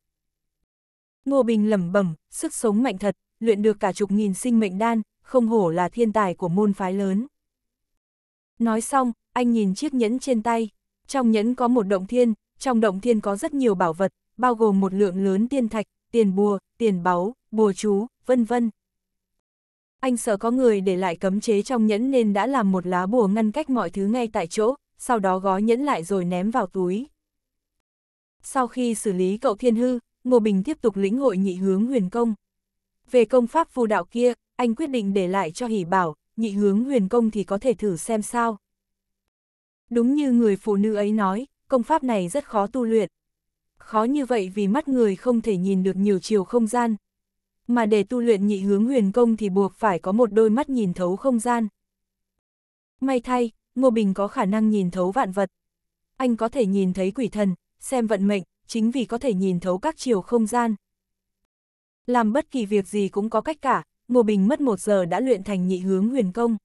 Ngô Bình lẩm bẩm, sức sống mạnh thật, luyện được cả chục nghìn sinh mệnh đan, không hổ là thiên tài của môn phái lớn. Nói xong, anh nhìn chiếc nhẫn trên tay. Trong nhẫn có một động thiên, trong động thiên có rất nhiều bảo vật, bao gồm một lượng lớn tiên thạch, tiền bùa, tiền báu, bùa chú, vân vân. Anh sợ có người để lại cấm chế trong nhẫn nên đã làm một lá bùa ngăn cách mọi thứ ngay tại chỗ, sau đó gói nhẫn lại rồi ném vào túi. Sau khi xử lý cậu thiên hư, Ngô Bình tiếp tục lĩnh hội nhị hướng huyền công. Về công pháp phù đạo kia, anh quyết định để lại cho hỉ bảo, nhị hướng huyền công thì có thể thử xem sao. Đúng như người phụ nữ ấy nói, công pháp này rất khó tu luyện. Khó như vậy vì mắt người không thể nhìn được nhiều chiều không gian. Mà để tu luyện nhị hướng huyền công thì buộc phải có một đôi mắt nhìn thấu không gian. May thay, Ngô Bình có khả năng nhìn thấu vạn vật. Anh có thể nhìn thấy quỷ thần, xem vận mệnh, chính vì có thể nhìn thấu các chiều không gian. Làm bất kỳ việc gì cũng có cách cả, Ngô Bình mất một giờ đã luyện thành nhị hướng huyền công.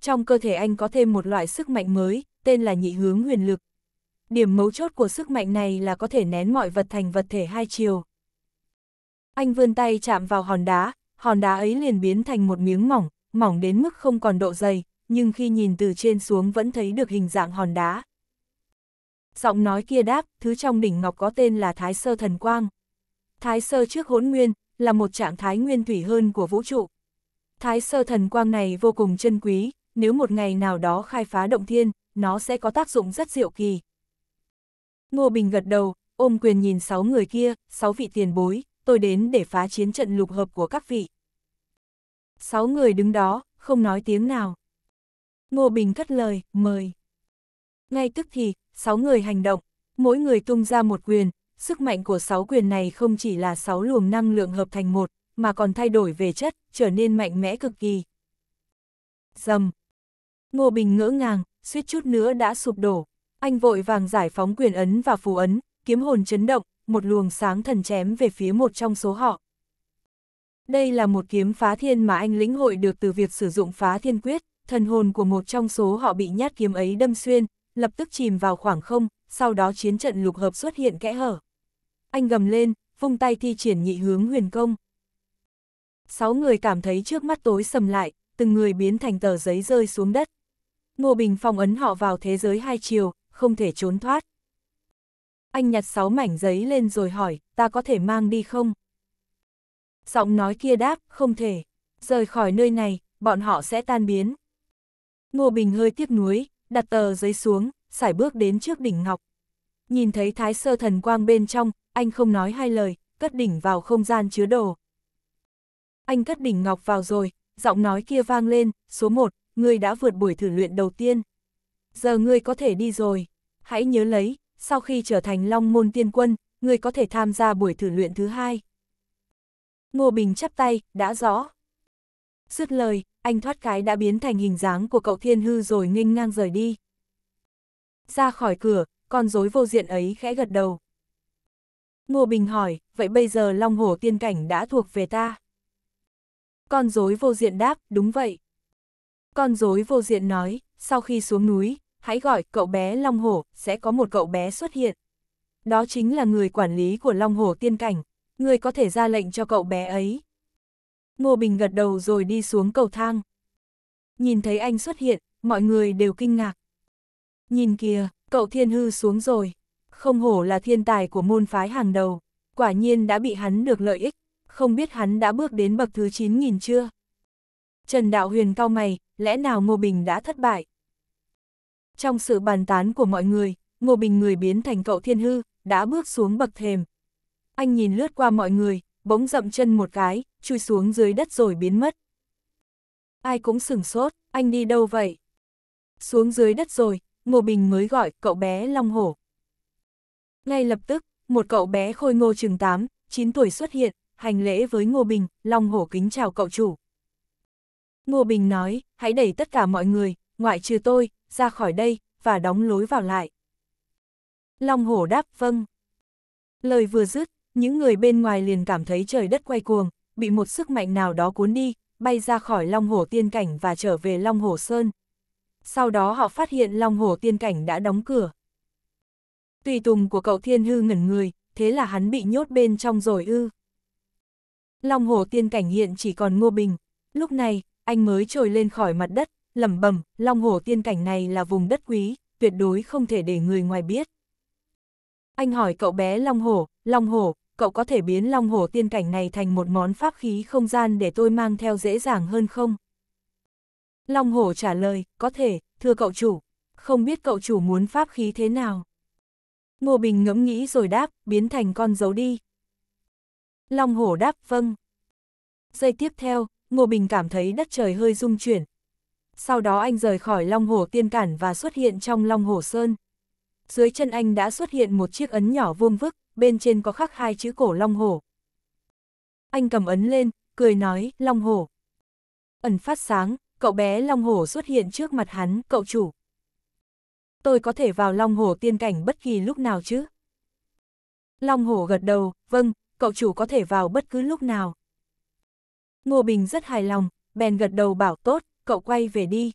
Trong cơ thể anh có thêm một loại sức mạnh mới, tên là nhị hướng huyền lực. Điểm mấu chốt của sức mạnh này là có thể nén mọi vật thành vật thể hai chiều. Anh vươn tay chạm vào hòn đá, hòn đá ấy liền biến thành một miếng mỏng, mỏng đến mức không còn độ dày, nhưng khi nhìn từ trên xuống vẫn thấy được hình dạng hòn đá giọng nói kia đáp, thứ trong đỉnh ngọc có tên là Thái Sơ Thần Quang. Thái Sơ trước hỗn nguyên, là một trạng thái nguyên thủy hơn của vũ trụ. Thái Sơ Thần Quang này vô cùng chân quý, nếu một ngày nào đó khai phá động thiên, nó sẽ có tác dụng rất diệu kỳ. Ngô Bình gật đầu, ôm quyền nhìn sáu người kia, sáu vị tiền bối, tôi đến để phá chiến trận lục hợp của các vị. Sáu người đứng đó, không nói tiếng nào. Ngô Bình cất lời, mời. Ngay tức thì, sáu người hành động, mỗi người tung ra một quyền, sức mạnh của sáu quyền này không chỉ là sáu luồng năng lượng hợp thành một, mà còn thay đổi về chất, trở nên mạnh mẽ cực kỳ. Dầm! Ngô Bình ngỡ ngàng, suýt chút nữa đã sụp đổ. Anh vội vàng giải phóng quyền ấn và phù ấn, kiếm hồn chấn động, một luồng sáng thần chém về phía một trong số họ. Đây là một kiếm phá thiên mà anh lĩnh hội được từ việc sử dụng phá thiên quyết, thần hồn của một trong số họ bị nhát kiếm ấy đâm xuyên, lập tức chìm vào khoảng không, sau đó chiến trận lục hợp xuất hiện kẽ hở. Anh gầm lên, vung tay thi triển nhị hướng huyền công. Sáu người cảm thấy trước mắt tối sầm lại, từng người biến thành tờ giấy rơi xuống đất. Ngô Bình phong ấn họ vào thế giới hai chiều, không thể trốn thoát. Anh nhặt sáu mảnh giấy lên rồi hỏi, ta có thể mang đi không? Giọng nói kia đáp, không thể. Rời khỏi nơi này, bọn họ sẽ tan biến. Ngô Bình hơi tiếc nuối, đặt tờ giấy xuống, sải bước đến trước đỉnh ngọc. Nhìn thấy thái sơ thần quang bên trong, anh không nói hai lời, cất đỉnh vào không gian chứa đồ. Anh cất đỉnh ngọc vào rồi, giọng nói kia vang lên, số một, ngươi đã vượt buổi thử luyện đầu tiên. Giờ ngươi có thể đi rồi, hãy nhớ lấy, sau khi trở thành long môn tiên quân, ngươi có thể tham gia buổi thử luyện thứ hai. Ngô Bình chắp tay, đã rõ. Dứt lời, anh thoát cái đã biến thành hình dáng của cậu thiên hư rồi nghênh ngang rời đi. Ra khỏi cửa, con rối vô diện ấy khẽ gật đầu. Ngô Bình hỏi, vậy bây giờ Long Hồ tiên cảnh đã thuộc về ta? Con rối vô diện đáp, đúng vậy. Con rối vô diện nói, sau khi xuống núi, hãy gọi cậu bé Long Hồ sẽ có một cậu bé xuất hiện. Đó chính là người quản lý của Long Hồ tiên cảnh, người có thể ra lệnh cho cậu bé ấy. Ngô Bình gật đầu rồi đi xuống cầu thang. Nhìn thấy anh xuất hiện, mọi người đều kinh ngạc. Nhìn kìa, cậu thiên hư xuống rồi. Không hổ là thiên tài của môn phái hàng đầu, quả nhiên đã bị hắn được lợi ích, không biết hắn đã bước đến bậc thứ 9.000 chưa? Trần Đạo Huyền cao mày, lẽ nào Ngô Bình đã thất bại? Trong sự bàn tán của mọi người, Ngô Bình người biến thành cậu thiên hư, đã bước xuống bậc thềm. Anh nhìn lướt qua mọi người, bỗng dậm chân một cái, chui xuống dưới đất rồi biến mất. Ai cũng sửng sốt, anh đi đâu vậy? Xuống dưới đất rồi, Ngô Bình mới gọi cậu bé Long Hổ. Ngay lập tức, một cậu bé khôi ngô chừng 8, 9 tuổi xuất hiện, hành lễ với Ngô Bình, Long Hổ kính chào cậu chủ. Ngô Bình nói, hãy đẩy tất cả mọi người, ngoại trừ tôi, ra khỏi đây, và đóng lối vào lại. Long Hổ đáp vâng. Lời vừa dứt, những người bên ngoài liền cảm thấy trời đất quay cuồng, bị một sức mạnh nào đó cuốn đi, bay ra khỏi Long Hồ Tiên Cảnh và trở về Long Hồ Sơn. Sau đó họ phát hiện Long Hồ Tiên Cảnh đã đóng cửa. Tùy tùng của cậu Thiên Hư ngẩn người, thế là hắn bị nhốt bên trong rồi ư. Long Hồ Tiên Cảnh hiện chỉ còn Ngô Bình, lúc này, anh mới trồi lên khỏi mặt đất, lẩm bẩm, Long Hồ Tiên Cảnh này là vùng đất quý, tuyệt đối không thể để người ngoài biết. Anh hỏi cậu bé Long Hồ: Long Hồ cậu có thể biến long hồ tiên cảnh này thành một món pháp khí không gian để tôi mang theo dễ dàng hơn không? Long hồ trả lời, có thể, thưa cậu chủ, không biết cậu chủ muốn pháp khí thế nào? Ngô Bình ngẫm nghĩ rồi đáp, biến thành con dấu đi. Long hồ đáp, vâng. Giây tiếp theo, Ngô Bình cảm thấy đất trời hơi rung chuyển. Sau đó anh rời khỏi Long hồ Tiên Cản và xuất hiện trong Long hồ Sơn. Dưới chân anh đã xuất hiện một chiếc ấn nhỏ vuông vức, bên trên có khắc hai chữ cổ long hổ. Anh cầm ấn lên, cười nói, long hổ. Ẩn phát sáng, cậu bé long hổ xuất hiện trước mặt hắn, cậu chủ. Tôi có thể vào long hổ tiên cảnh bất kỳ lúc nào chứ? Long hổ gật đầu, vâng, cậu chủ có thể vào bất cứ lúc nào. Ngô Bình rất hài lòng, bèn gật đầu bảo tốt, cậu quay về đi.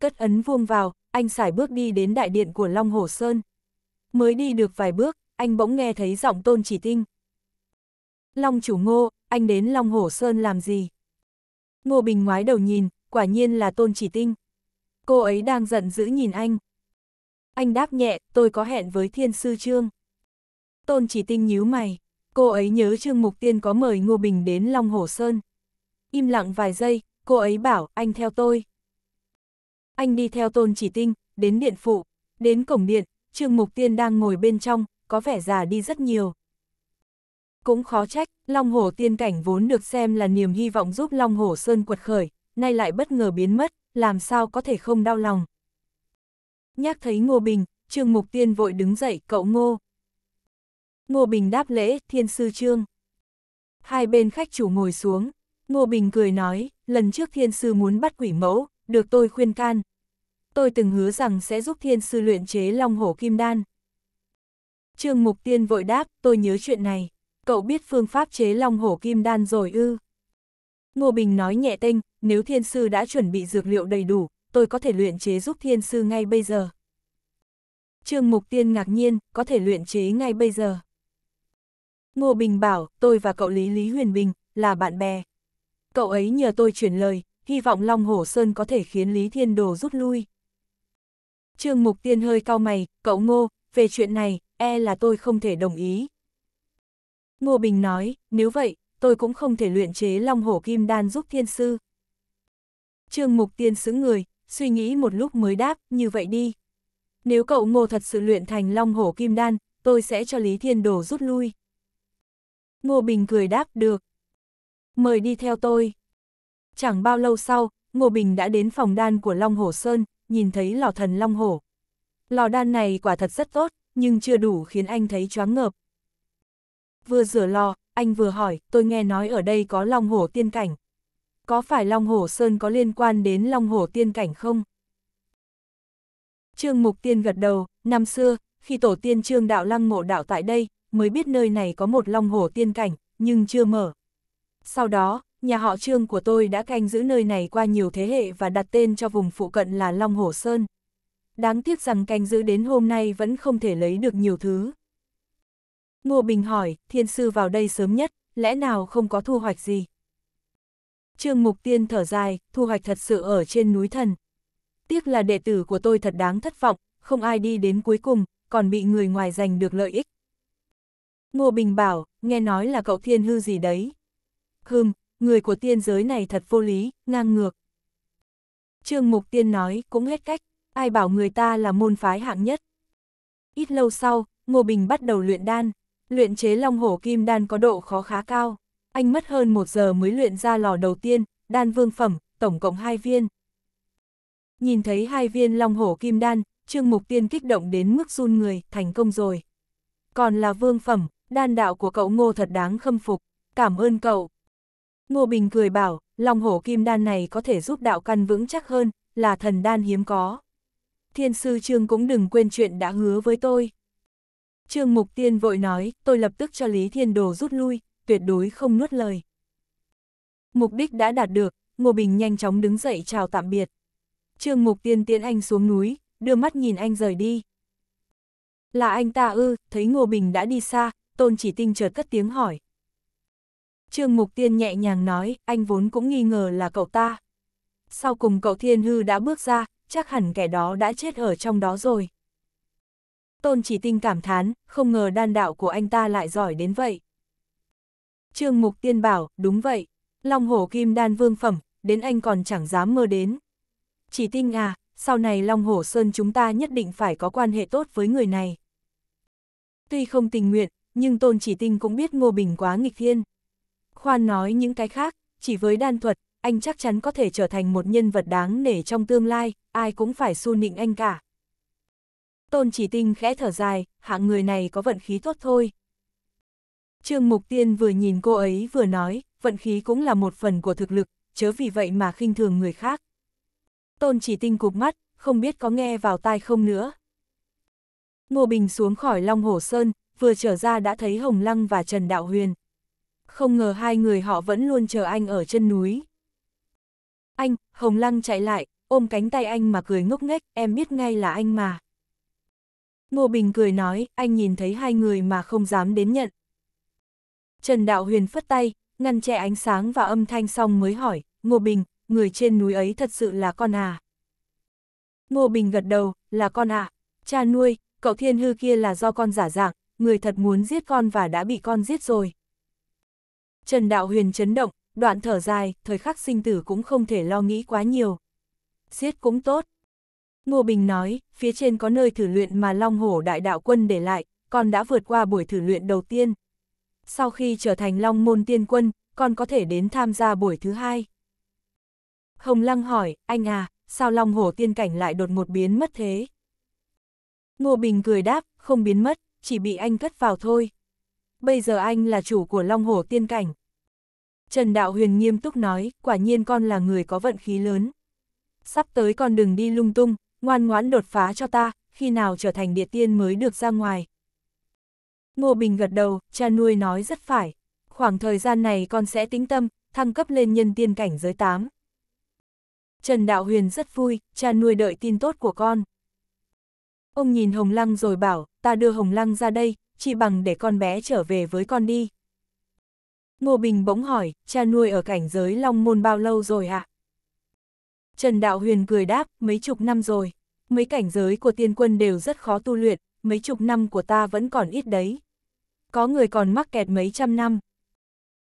Cất ấn vuông vào, anh xài bước đi đến đại điện của Long Hồ Sơn. Mới đi được vài bước, anh bỗng nghe thấy giọng tôn chỉ tinh. Long chủ ngô, anh đến Long Hổ Sơn làm gì? Ngô Bình ngoái đầu nhìn, quả nhiên là tôn chỉ tinh. Cô ấy đang giận dữ nhìn anh. Anh đáp nhẹ, tôi có hẹn với thiên sư trương. Tôn chỉ tinh nhíu mày, cô ấy nhớ Trương Mục Tiên có mời Ngô Bình đến Long Hổ Sơn. Im lặng vài giây, cô ấy bảo, anh theo tôi. Anh đi theo tôn chỉ tinh, đến điện phụ, đến cổng điện, Trương Mục Tiên đang ngồi bên trong, có vẻ già đi rất nhiều. Cũng khó trách, Long Hổ tiên cảnh vốn được xem là niềm hy vọng giúp Long Hổ Sơn quật khởi, nay lại bất ngờ biến mất, làm sao có thể không đau lòng. Nhắc thấy Ngô Bình, Trương Mục Tiên vội đứng dậy cậu Ngô. Ngô Bình đáp lễ, thiên sư Trương. Hai bên khách chủ ngồi xuống, Ngô Bình cười nói, lần trước thiên sư muốn bắt quỷ mẫu, được tôi khuyên can. Tôi từng hứa rằng sẽ giúp thiên sư luyện chế long hổ kim đan, Trương Mục Tiên vội đáp, tôi nhớ chuyện này. Cậu biết phương pháp chế long hổ kim đan rồi ư? Ngô Bình nói nhẹ tinh: nếu thiên sư đã chuẩn bị dược liệu đầy đủ, tôi có thể luyện chế giúp thiên sư ngay bây giờ. Trương Mục Tiên ngạc nhiên, có thể luyện chế ngay bây giờ. Ngô Bình bảo, tôi và cậu Lý Lý Huyền Bình, là bạn bè. Cậu ấy nhờ tôi chuyển lời, hy vọng Long Hổ Sơn có thể khiến Lý Thiên Đồ rút lui. Trương Mục Tiên hơi cau mày, cậu Ngô, về chuyện này, e là tôi không thể đồng ý. Ngô Bình nói, nếu vậy, tôi cũng không thể luyện chế long hổ kim đan giúp thiên sư. Trương Mục Tiên xứng người, suy nghĩ một lúc mới đáp, như vậy đi. Nếu cậu ngô thật sự luyện thành long hổ kim đan, tôi sẽ cho Lý Thiên Đồ rút lui. Ngô Bình cười đáp, được. Mời đi theo tôi. Chẳng bao lâu sau, Ngô Bình đã đến phòng đan của Long Hổ Sơn, nhìn thấy lò thần Long Hổ. Lò đan này quả thật rất tốt, nhưng chưa đủ khiến anh thấy choáng ngợp. Vừa rửa lò, anh vừa hỏi, tôi nghe nói ở đây có Long Hổ Tiên Cảnh. Có phải Long Hổ Sơn có liên quan đến Long Hổ Tiên Cảnh không? Trương Mục Tiên gật đầu, năm xưa, khi tổ tiên Trương Đạo Lăng mộ đạo tại đây, mới biết nơi này có một Long Hổ Tiên Cảnh, nhưng chưa mở. Sau đó, nhà họ Trương của tôi đã canh giữ nơi này qua nhiều thế hệ và đặt tên cho vùng phụ cận là Long Hổ Sơn đáng tiếc rằng canh giữ đến hôm nay vẫn không thể lấy được nhiều thứ. Ngô Bình hỏi, thiên sư vào đây sớm nhất, lẽ nào không có thu hoạch gì? Trương Mục Tiên thở dài, thu hoạch thật sự ở trên núi thần. Tiếc là đệ tử của tôi thật đáng thất vọng, không ai đi đến cuối cùng, còn bị người ngoài giành được lợi ích. Ngô Bình bảo, nghe nói là cậu thiên hư gì đấy. Hừm, người của tiên giới này thật vô lý, ngang ngược. Trương Mục Tiên nói, cũng hết cách, ai bảo người ta là môn phái hạng nhất. Ít lâu sau, Ngô Bình bắt đầu luyện đan, luyện chế long hổ kim đan có độ khó khá cao, anh mất hơn một giờ mới luyện ra lò đầu tiên, đan vương phẩm, tổng cộng hai viên. Nhìn thấy hai viên long hổ kim đan, Trương Mục Tiên kích động đến mức run người, thành công rồi. Còn là vương phẩm, đan đạo của cậu Ngô thật đáng khâm phục, cảm ơn cậu. Ngô Bình cười bảo, long hổ kim đan này có thể giúp đạo căn vững chắc hơn, là thần đan hiếm có thiên sư Trương cũng đừng quên chuyện đã hứa với tôi. Trương Mục Tiên vội nói, tôi lập tức cho Lý Thiên Đồ rút lui, tuyệt đối không nuốt lời. Mục đích đã đạt được, Ngô Bình nhanh chóng đứng dậy chào tạm biệt. Trương Mục Tiên tiễn anh xuống núi, đưa mắt nhìn anh rời đi. Là anh ta ư, thấy Ngô Bình đã đi xa, Tôn Chỉ Tinh chợt cất tiếng hỏi. Trương Mục Tiên nhẹ nhàng nói, anh vốn cũng nghi ngờ là cậu ta. Sau cùng cậu Thiên Hư đã bước ra, chắc hẳn kẻ đó đã chết ở trong đó rồi. Tôn chỉ tinh cảm thán, không ngờ đan đạo của anh ta lại giỏi đến vậy. Trương Mục Tiên bảo, đúng vậy, Long Hổ Kim Đan Vương Phẩm, đến anh còn chẳng dám mơ đến. Chỉ tinh à, sau này Long Hổ Sơn chúng ta nhất định phải có quan hệ tốt với người này. Tuy không tình nguyện, nhưng Tôn Chỉ Tinh cũng biết Ngô Bình quá nghịch thiên. Khoan nói những cái khác, chỉ với đan thuật, anh chắc chắn có thể trở thành một nhân vật đáng nể trong tương lai, ai cũng phải su nịnh anh cả. Tôn chỉ tinh khẽ thở dài, hạng người này có vận khí tốt thôi. Trương Mục Tiên vừa nhìn cô ấy vừa nói, vận khí cũng là một phần của thực lực, chớ vì vậy mà khinh thường người khác. Tôn chỉ tinh cục mắt, không biết có nghe vào tai không nữa. Ngô Bình xuống khỏi Long Hồ Sơn, vừa trở ra đã thấy Hồng Lăng và Trần Đạo Huyền. Không ngờ hai người họ vẫn luôn chờ anh ở chân núi. Anh, Hồng Lăng chạy lại, ôm cánh tay anh mà cười ngốc nghếch, em biết ngay là anh mà. Ngô Bình cười nói, anh nhìn thấy hai người mà không dám đến nhận. Trần Đạo Huyền phất tay, ngăn che ánh sáng và âm thanh xong mới hỏi, Ngô Bình, người trên núi ấy thật sự là con à? Ngô Bình gật đầu, là con ạ, à. cha nuôi, cậu thiên hư kia là do con giả dạng, người thật muốn giết con và đã bị con giết rồi. Trần Đạo Huyền chấn động, đoạn thở dài, thời khắc sinh tử cũng không thể lo nghĩ quá nhiều. Giết cũng tốt. Ngô Bình nói, phía trên có nơi thử luyện mà Long Hổ đại đạo quân để lại, con đã vượt qua buổi thử luyện đầu tiên. Sau khi trở thành Long Môn Tiên Quân, con có thể đến tham gia buổi thứ hai. Hồng Lăng hỏi, anh à, sao Long Hổ tiên cảnh lại đột một biến mất thế? Ngô Bình cười đáp, không biến mất, chỉ bị anh cất vào thôi. Bây giờ anh là chủ của Long Hổ tiên cảnh, Trần Đạo Huyền nghiêm túc nói, quả nhiên con là người có vận khí lớn. Sắp tới con đừng đi lung tung, ngoan ngoãn đột phá cho ta, khi nào trở thành địa tiên mới được ra ngoài. Ngô Bình gật đầu, cha nuôi nói rất phải. Khoảng thời gian này con sẽ tính tâm, thăng cấp lên nhân tiên cảnh giới 8. Trần Đạo Huyền rất vui, cha nuôi đợi tin tốt của con. Ông nhìn Hồng Lăng rồi bảo, ta đưa Hồng Lăng ra đây, chỉ bằng để con bé trở về với con đi. Ngô Bình bỗng hỏi, cha nuôi ở cảnh giới Long Môn bao lâu rồi ạ? Trần Đạo Huyền cười đáp, mấy chục năm rồi. Mấy cảnh giới của tiên quân đều rất khó tu luyện, mấy chục năm của ta vẫn còn ít đấy. Có người còn mắc kẹt mấy trăm năm.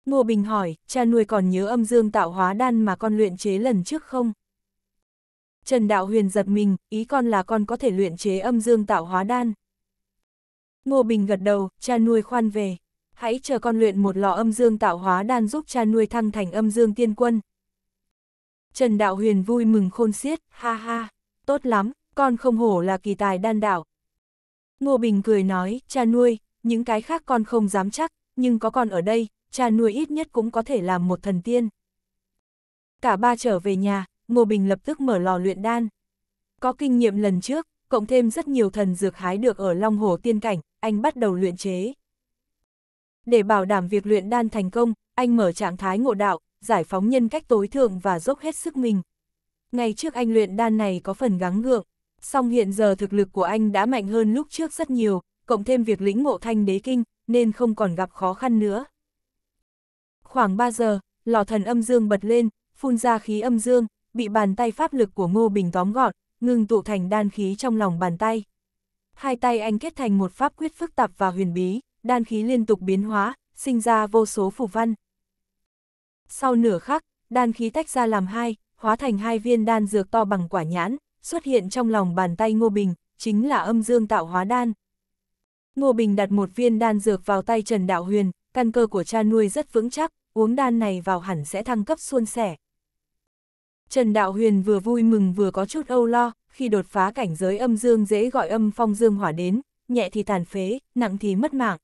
Ngô Bình hỏi, cha nuôi còn nhớ âm dương tạo hóa đan mà con luyện chế lần trước không? Trần Đạo Huyền giật mình, ý con là con có thể luyện chế âm dương tạo hóa đan. Ngô Bình gật đầu, cha nuôi khoan về hãy chờ con luyện một lò âm dương tạo hóa đan giúp cha nuôi thăng thành âm dương tiên quân. Trần Đạo Huyền vui mừng khôn xiết, ha ha, tốt lắm, con không hổ là kỳ tài đan đạo. Ngô Bình cười nói, cha nuôi, những cái khác con không dám chắc, nhưng có con ở đây, cha nuôi ít nhất cũng có thể làm một thần tiên. Cả ba trở về nhà, Ngô Bình lập tức mở lò luyện đan. Có kinh nghiệm lần trước, cộng thêm rất nhiều thần dược hái được ở Long Hồ Tiên Cảnh, anh bắt đầu luyện chế. Để bảo đảm việc luyện đan thành công, anh mở trạng thái ngộ đạo, giải phóng nhân cách tối thượng và dốc hết sức mình. Ngày trước anh luyện đan này có phần gắng gượng, song hiện giờ thực lực của anh đã mạnh hơn lúc trước rất nhiều, cộng thêm việc lĩnh ngộ thanh đế kinh, nên không còn gặp khó khăn nữa. Khoảng 3 giờ, lò thần âm dương bật lên, phun ra khí âm dương, bị bàn tay pháp lực của Ngô Bình tóm gọn, ngừng tụ thành đan khí trong lòng bàn tay. Hai tay anh kết thành một pháp quyết phức tạp và huyền bí, đan khí liên tục biến hóa, sinh ra vô số phù văn. Sau nửa khắc, đan khí tách ra làm hai, hóa thành hai viên đan dược to bằng quả nhãn, xuất hiện trong lòng bàn tay Ngô Bình, chính là âm dương tạo hóa đan. Ngô Bình đặt một viên đan dược vào tay Trần Đạo Huyền, căn cơ của cha nuôi rất vững chắc, uống đan này vào hẳn sẽ thăng cấp suôn sẻ. Trần Đạo Huyền vừa vui mừng vừa có chút âu lo, khi đột phá cảnh giới âm dương dễ gọi âm phong dương hỏa đến, nhẹ thì tàn phế, nặng thì mất mạng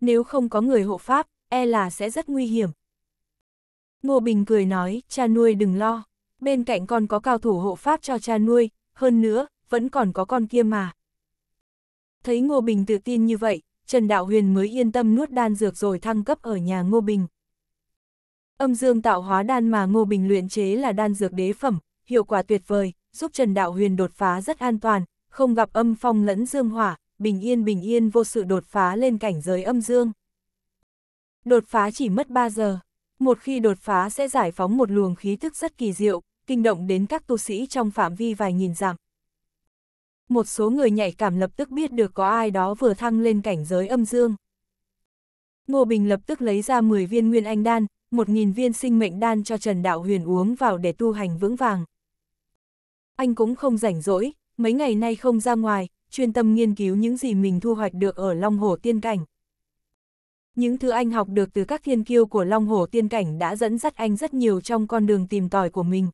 nếu không có người hộ pháp, e là sẽ rất nguy hiểm. Ngô Bình cười nói, cha nuôi đừng lo, bên cạnh còn có cao thủ hộ pháp cho cha nuôi, hơn nữa, vẫn còn có con kia mà. Thấy Ngô Bình tự tin như vậy, Trần Đạo Huyền mới yên tâm nuốt đan dược rồi thăng cấp ở nhà Ngô Bình. Âm dương tạo hóa đan mà Ngô Bình luyện chế là đan dược đế phẩm, hiệu quả tuyệt vời, giúp Trần Đạo Huyền đột phá rất an toàn, không gặp âm phong lẫn dương hỏa, bình yên bình yên vô sự đột phá lên cảnh giới âm dương. Đột phá chỉ mất 3 giờ, một khi đột phá sẽ giải phóng một luồng khí thức rất kỳ diệu, kinh động đến các tu sĩ trong phạm vi vài nghìn dặm. Một số người nhạy cảm lập tức biết được có ai đó vừa thăng lên cảnh giới âm dương. Ngô Bình lập tức lấy ra 10 viên nguyên anh đan, 1.000 viên sinh mệnh đan cho Trần Đạo Huyền uống vào để tu hành vững vàng. Anh cũng không rảnh rỗi, mấy ngày nay không ra ngoài, chuyên tâm nghiên cứu những gì mình thu hoạch được ở Long Hồ Tiên Cảnh. Những thứ anh học được từ các thiên kiêu của Long Hồ Tiên Cảnh đã dẫn dắt anh rất nhiều trong con đường tìm tòi của mình.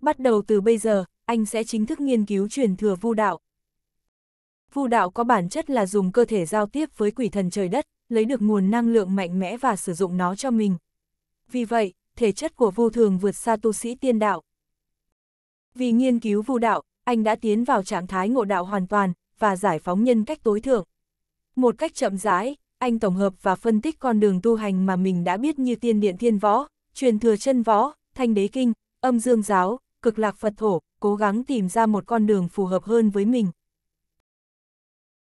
Bắt đầu từ bây giờ, anh sẽ chính thức nghiên cứu truyền thừa vu đạo. Vu đạo có bản chất là dùng cơ thể giao tiếp với quỷ thần trời đất, lấy được nguồn năng lượng mạnh mẽ và sử dụng nó cho mình. Vì vậy, thể chất của vu thường vượt xa tu sĩ tiên đạo. Vì nghiên cứu vu đạo, anh đã tiến vào trạng thái ngộ đạo hoàn toàn và giải phóng nhân cách tối thượng. Một cách chậm rãi, anh tổng hợp và phân tích con đường tu hành mà mình đã biết như tiên điện thiên võ, truyền thừa chân võ, thanh đế kinh, âm dương giáo, cực lạc Phật thổ, cố gắng tìm ra một con đường phù hợp hơn với mình.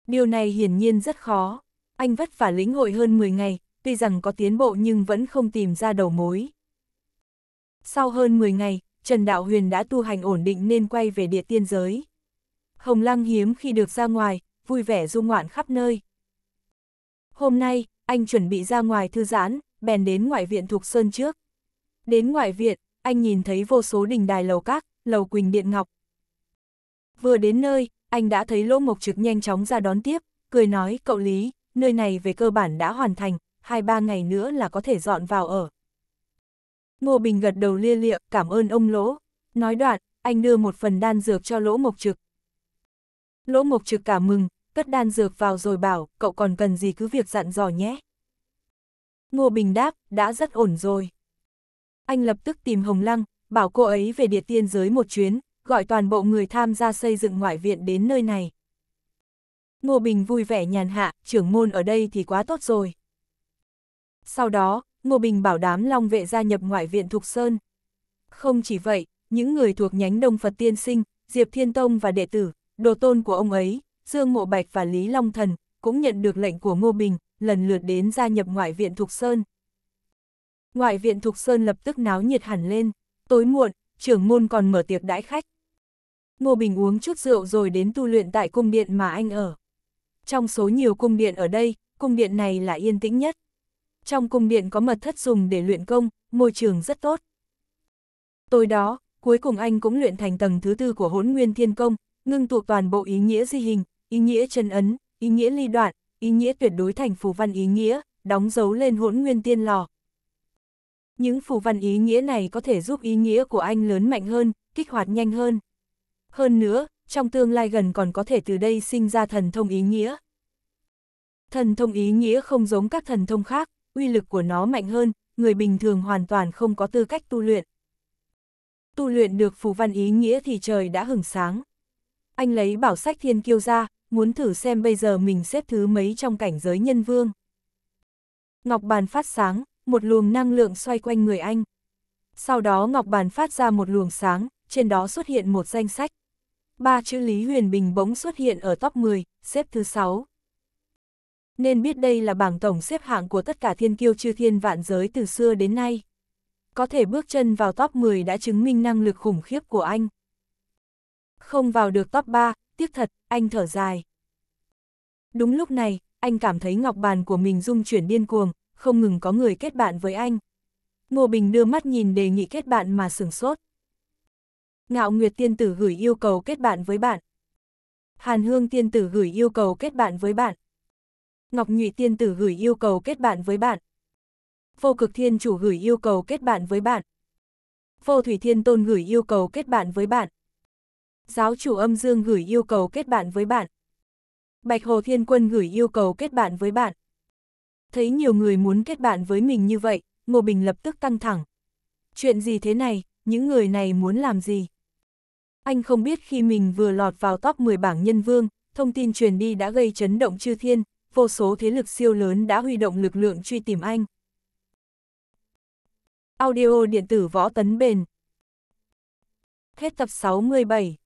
Điều này hiển nhiên rất khó. Anh vất vả lĩnh hội hơn 10 ngày, tuy rằng có tiến bộ nhưng vẫn không tìm ra đầu mối. Sau hơn 10 ngày, Trần Đạo Huyền đã tu hành ổn định nên quay về địa tiên giới. Hồng Lăng hiếm khi được ra ngoài, vui vẻ du ngoạn khắp nơi. Hôm nay, anh chuẩn bị ra ngoài thư giãn, bèn đến ngoại viện thuộc Sơn trước. Đến ngoại viện, anh nhìn thấy vô số đình đài lầu các, lầu quỳnh điện ngọc. Vừa đến nơi, anh đã thấy Lỗ Mộc Trực nhanh chóng ra đón tiếp, cười nói, cậu Lý, nơi này về cơ bản đã hoàn thành, hai ba ngày nữa là có thể dọn vào ở. Ngô Bình gật đầu lia lịa, cảm ơn ông Lỗ. Nói đoạn, anh đưa một phần đan dược cho Lỗ Mộc Trực. Lỗ Mộc Trực cảm mừng, cất đan dược vào rồi bảo, cậu còn cần gì cứ việc dặn dò nhé. Ngô Bình đáp, đã rất ổn rồi. Anh lập tức tìm Hồng Lăng, bảo cô ấy về địa tiên giới một chuyến, gọi toàn bộ người tham gia xây dựng ngoại viện đến nơi này. Ngô Bình vui vẻ nhàn hạ, trưởng môn ở đây thì quá tốt rồi. Sau đó, Ngô Bình bảo đám Long vệ gia nhập ngoại viện Thục Sơn. Không chỉ vậy, những người thuộc nhánh Đông Phật Tiên Sinh, Diệp Thiên Tông và đệ tử, đồ tôn của ông ấy, Dương Mộ Bạch và Lý Long Thần, cũng nhận được lệnh của Ngô Bình, lần lượt đến gia nhập ngoại viện Thục Sơn. Ngoại viện Thục Sơn lập tức náo nhiệt hẳn lên, tối muộn, trưởng môn còn mở tiệc đãi khách. Ngô Bình uống chút rượu rồi đến tu luyện tại cung điện mà anh ở. Trong số nhiều cung điện ở đây, cung điện này là yên tĩnh nhất trong cung điện có mật thất dùng để luyện công, môi trường rất tốt. Tối đó, cuối cùng anh cũng luyện thành tầng thứ tư của hỗn nguyên thiên công, ngưng tụ toàn bộ ý nghĩa di hình, ý nghĩa chân ấn, ý nghĩa ly đoạn, ý nghĩa tuyệt đối thành phù văn ý nghĩa, đóng dấu lên hỗn nguyên tiên lò. Những phù văn ý nghĩa này có thể giúp ý nghĩa của anh lớn mạnh hơn, kích hoạt nhanh hơn. Hơn nữa, trong tương lai gần còn có thể từ đây sinh ra thần thông ý nghĩa. Thần thông ý nghĩa không giống các thần thông khác, uy lực của nó mạnh hơn, người bình thường hoàn toàn không có tư cách tu luyện. Tu luyện được phù văn ý nghĩa thì trời đã hừng sáng. Anh lấy bảo sách thiên kiêu ra, muốn thử xem bây giờ mình xếp thứ mấy trong cảnh giới nhân vương. Ngọc bàn phát sáng, một luồng năng lượng xoay quanh người anh. Sau đó Ngọc bàn phát ra một luồng sáng, trên đó xuất hiện một danh sách. Ba chữ Lý Huyền Bình bỗng xuất hiện ở top 10, xếp thứ 6 nên biết đây là bảng tổng xếp hạng của tất cả thiên kiêu chư thiên vạn giới từ xưa đến nay. Có thể bước chân vào top 10 đã chứng minh năng lực khủng khiếp của anh. Không vào được top 3, tiếc thật, anh thở dài. Đúng lúc này, anh cảm thấy ngọc bàn của mình rung chuyển điên cuồng, không ngừng có người kết bạn với anh. Ngô Bình đưa mắt nhìn đề nghị kết bạn mà sửng sốt. Ngạo Nguyệt Tiên Tử gửi yêu cầu kết bạn với bạn. Hàn Hương Tiên Tử gửi yêu cầu kết bạn với bạn. Ngọc Nhụy Tiên Tử gửi yêu cầu kết bạn với bạn. Vô Cực Thiên Chủ gửi yêu cầu kết bạn với bạn. Vô Thủy Thiên Tôn gửi yêu cầu kết bạn với bạn. Giáo chủ âm dương gửi yêu cầu kết bạn với bạn. Bạch Hồ Thiên Quân gửi yêu cầu kết bạn với bạn. Thấy nhiều người muốn kết bạn với mình như vậy, Ngô Bình lập tức căng thẳng. Chuyện gì thế này, những người này muốn làm gì? Anh không biết khi mình vừa lọt vào top 10 bảng nhân vương, thông tin truyền đi đã gây chấn động chư thiên, vô số thế lực siêu lớn đã huy động lực lượng truy tìm anh. Audio điện tử võ tấn bền Hết tập 67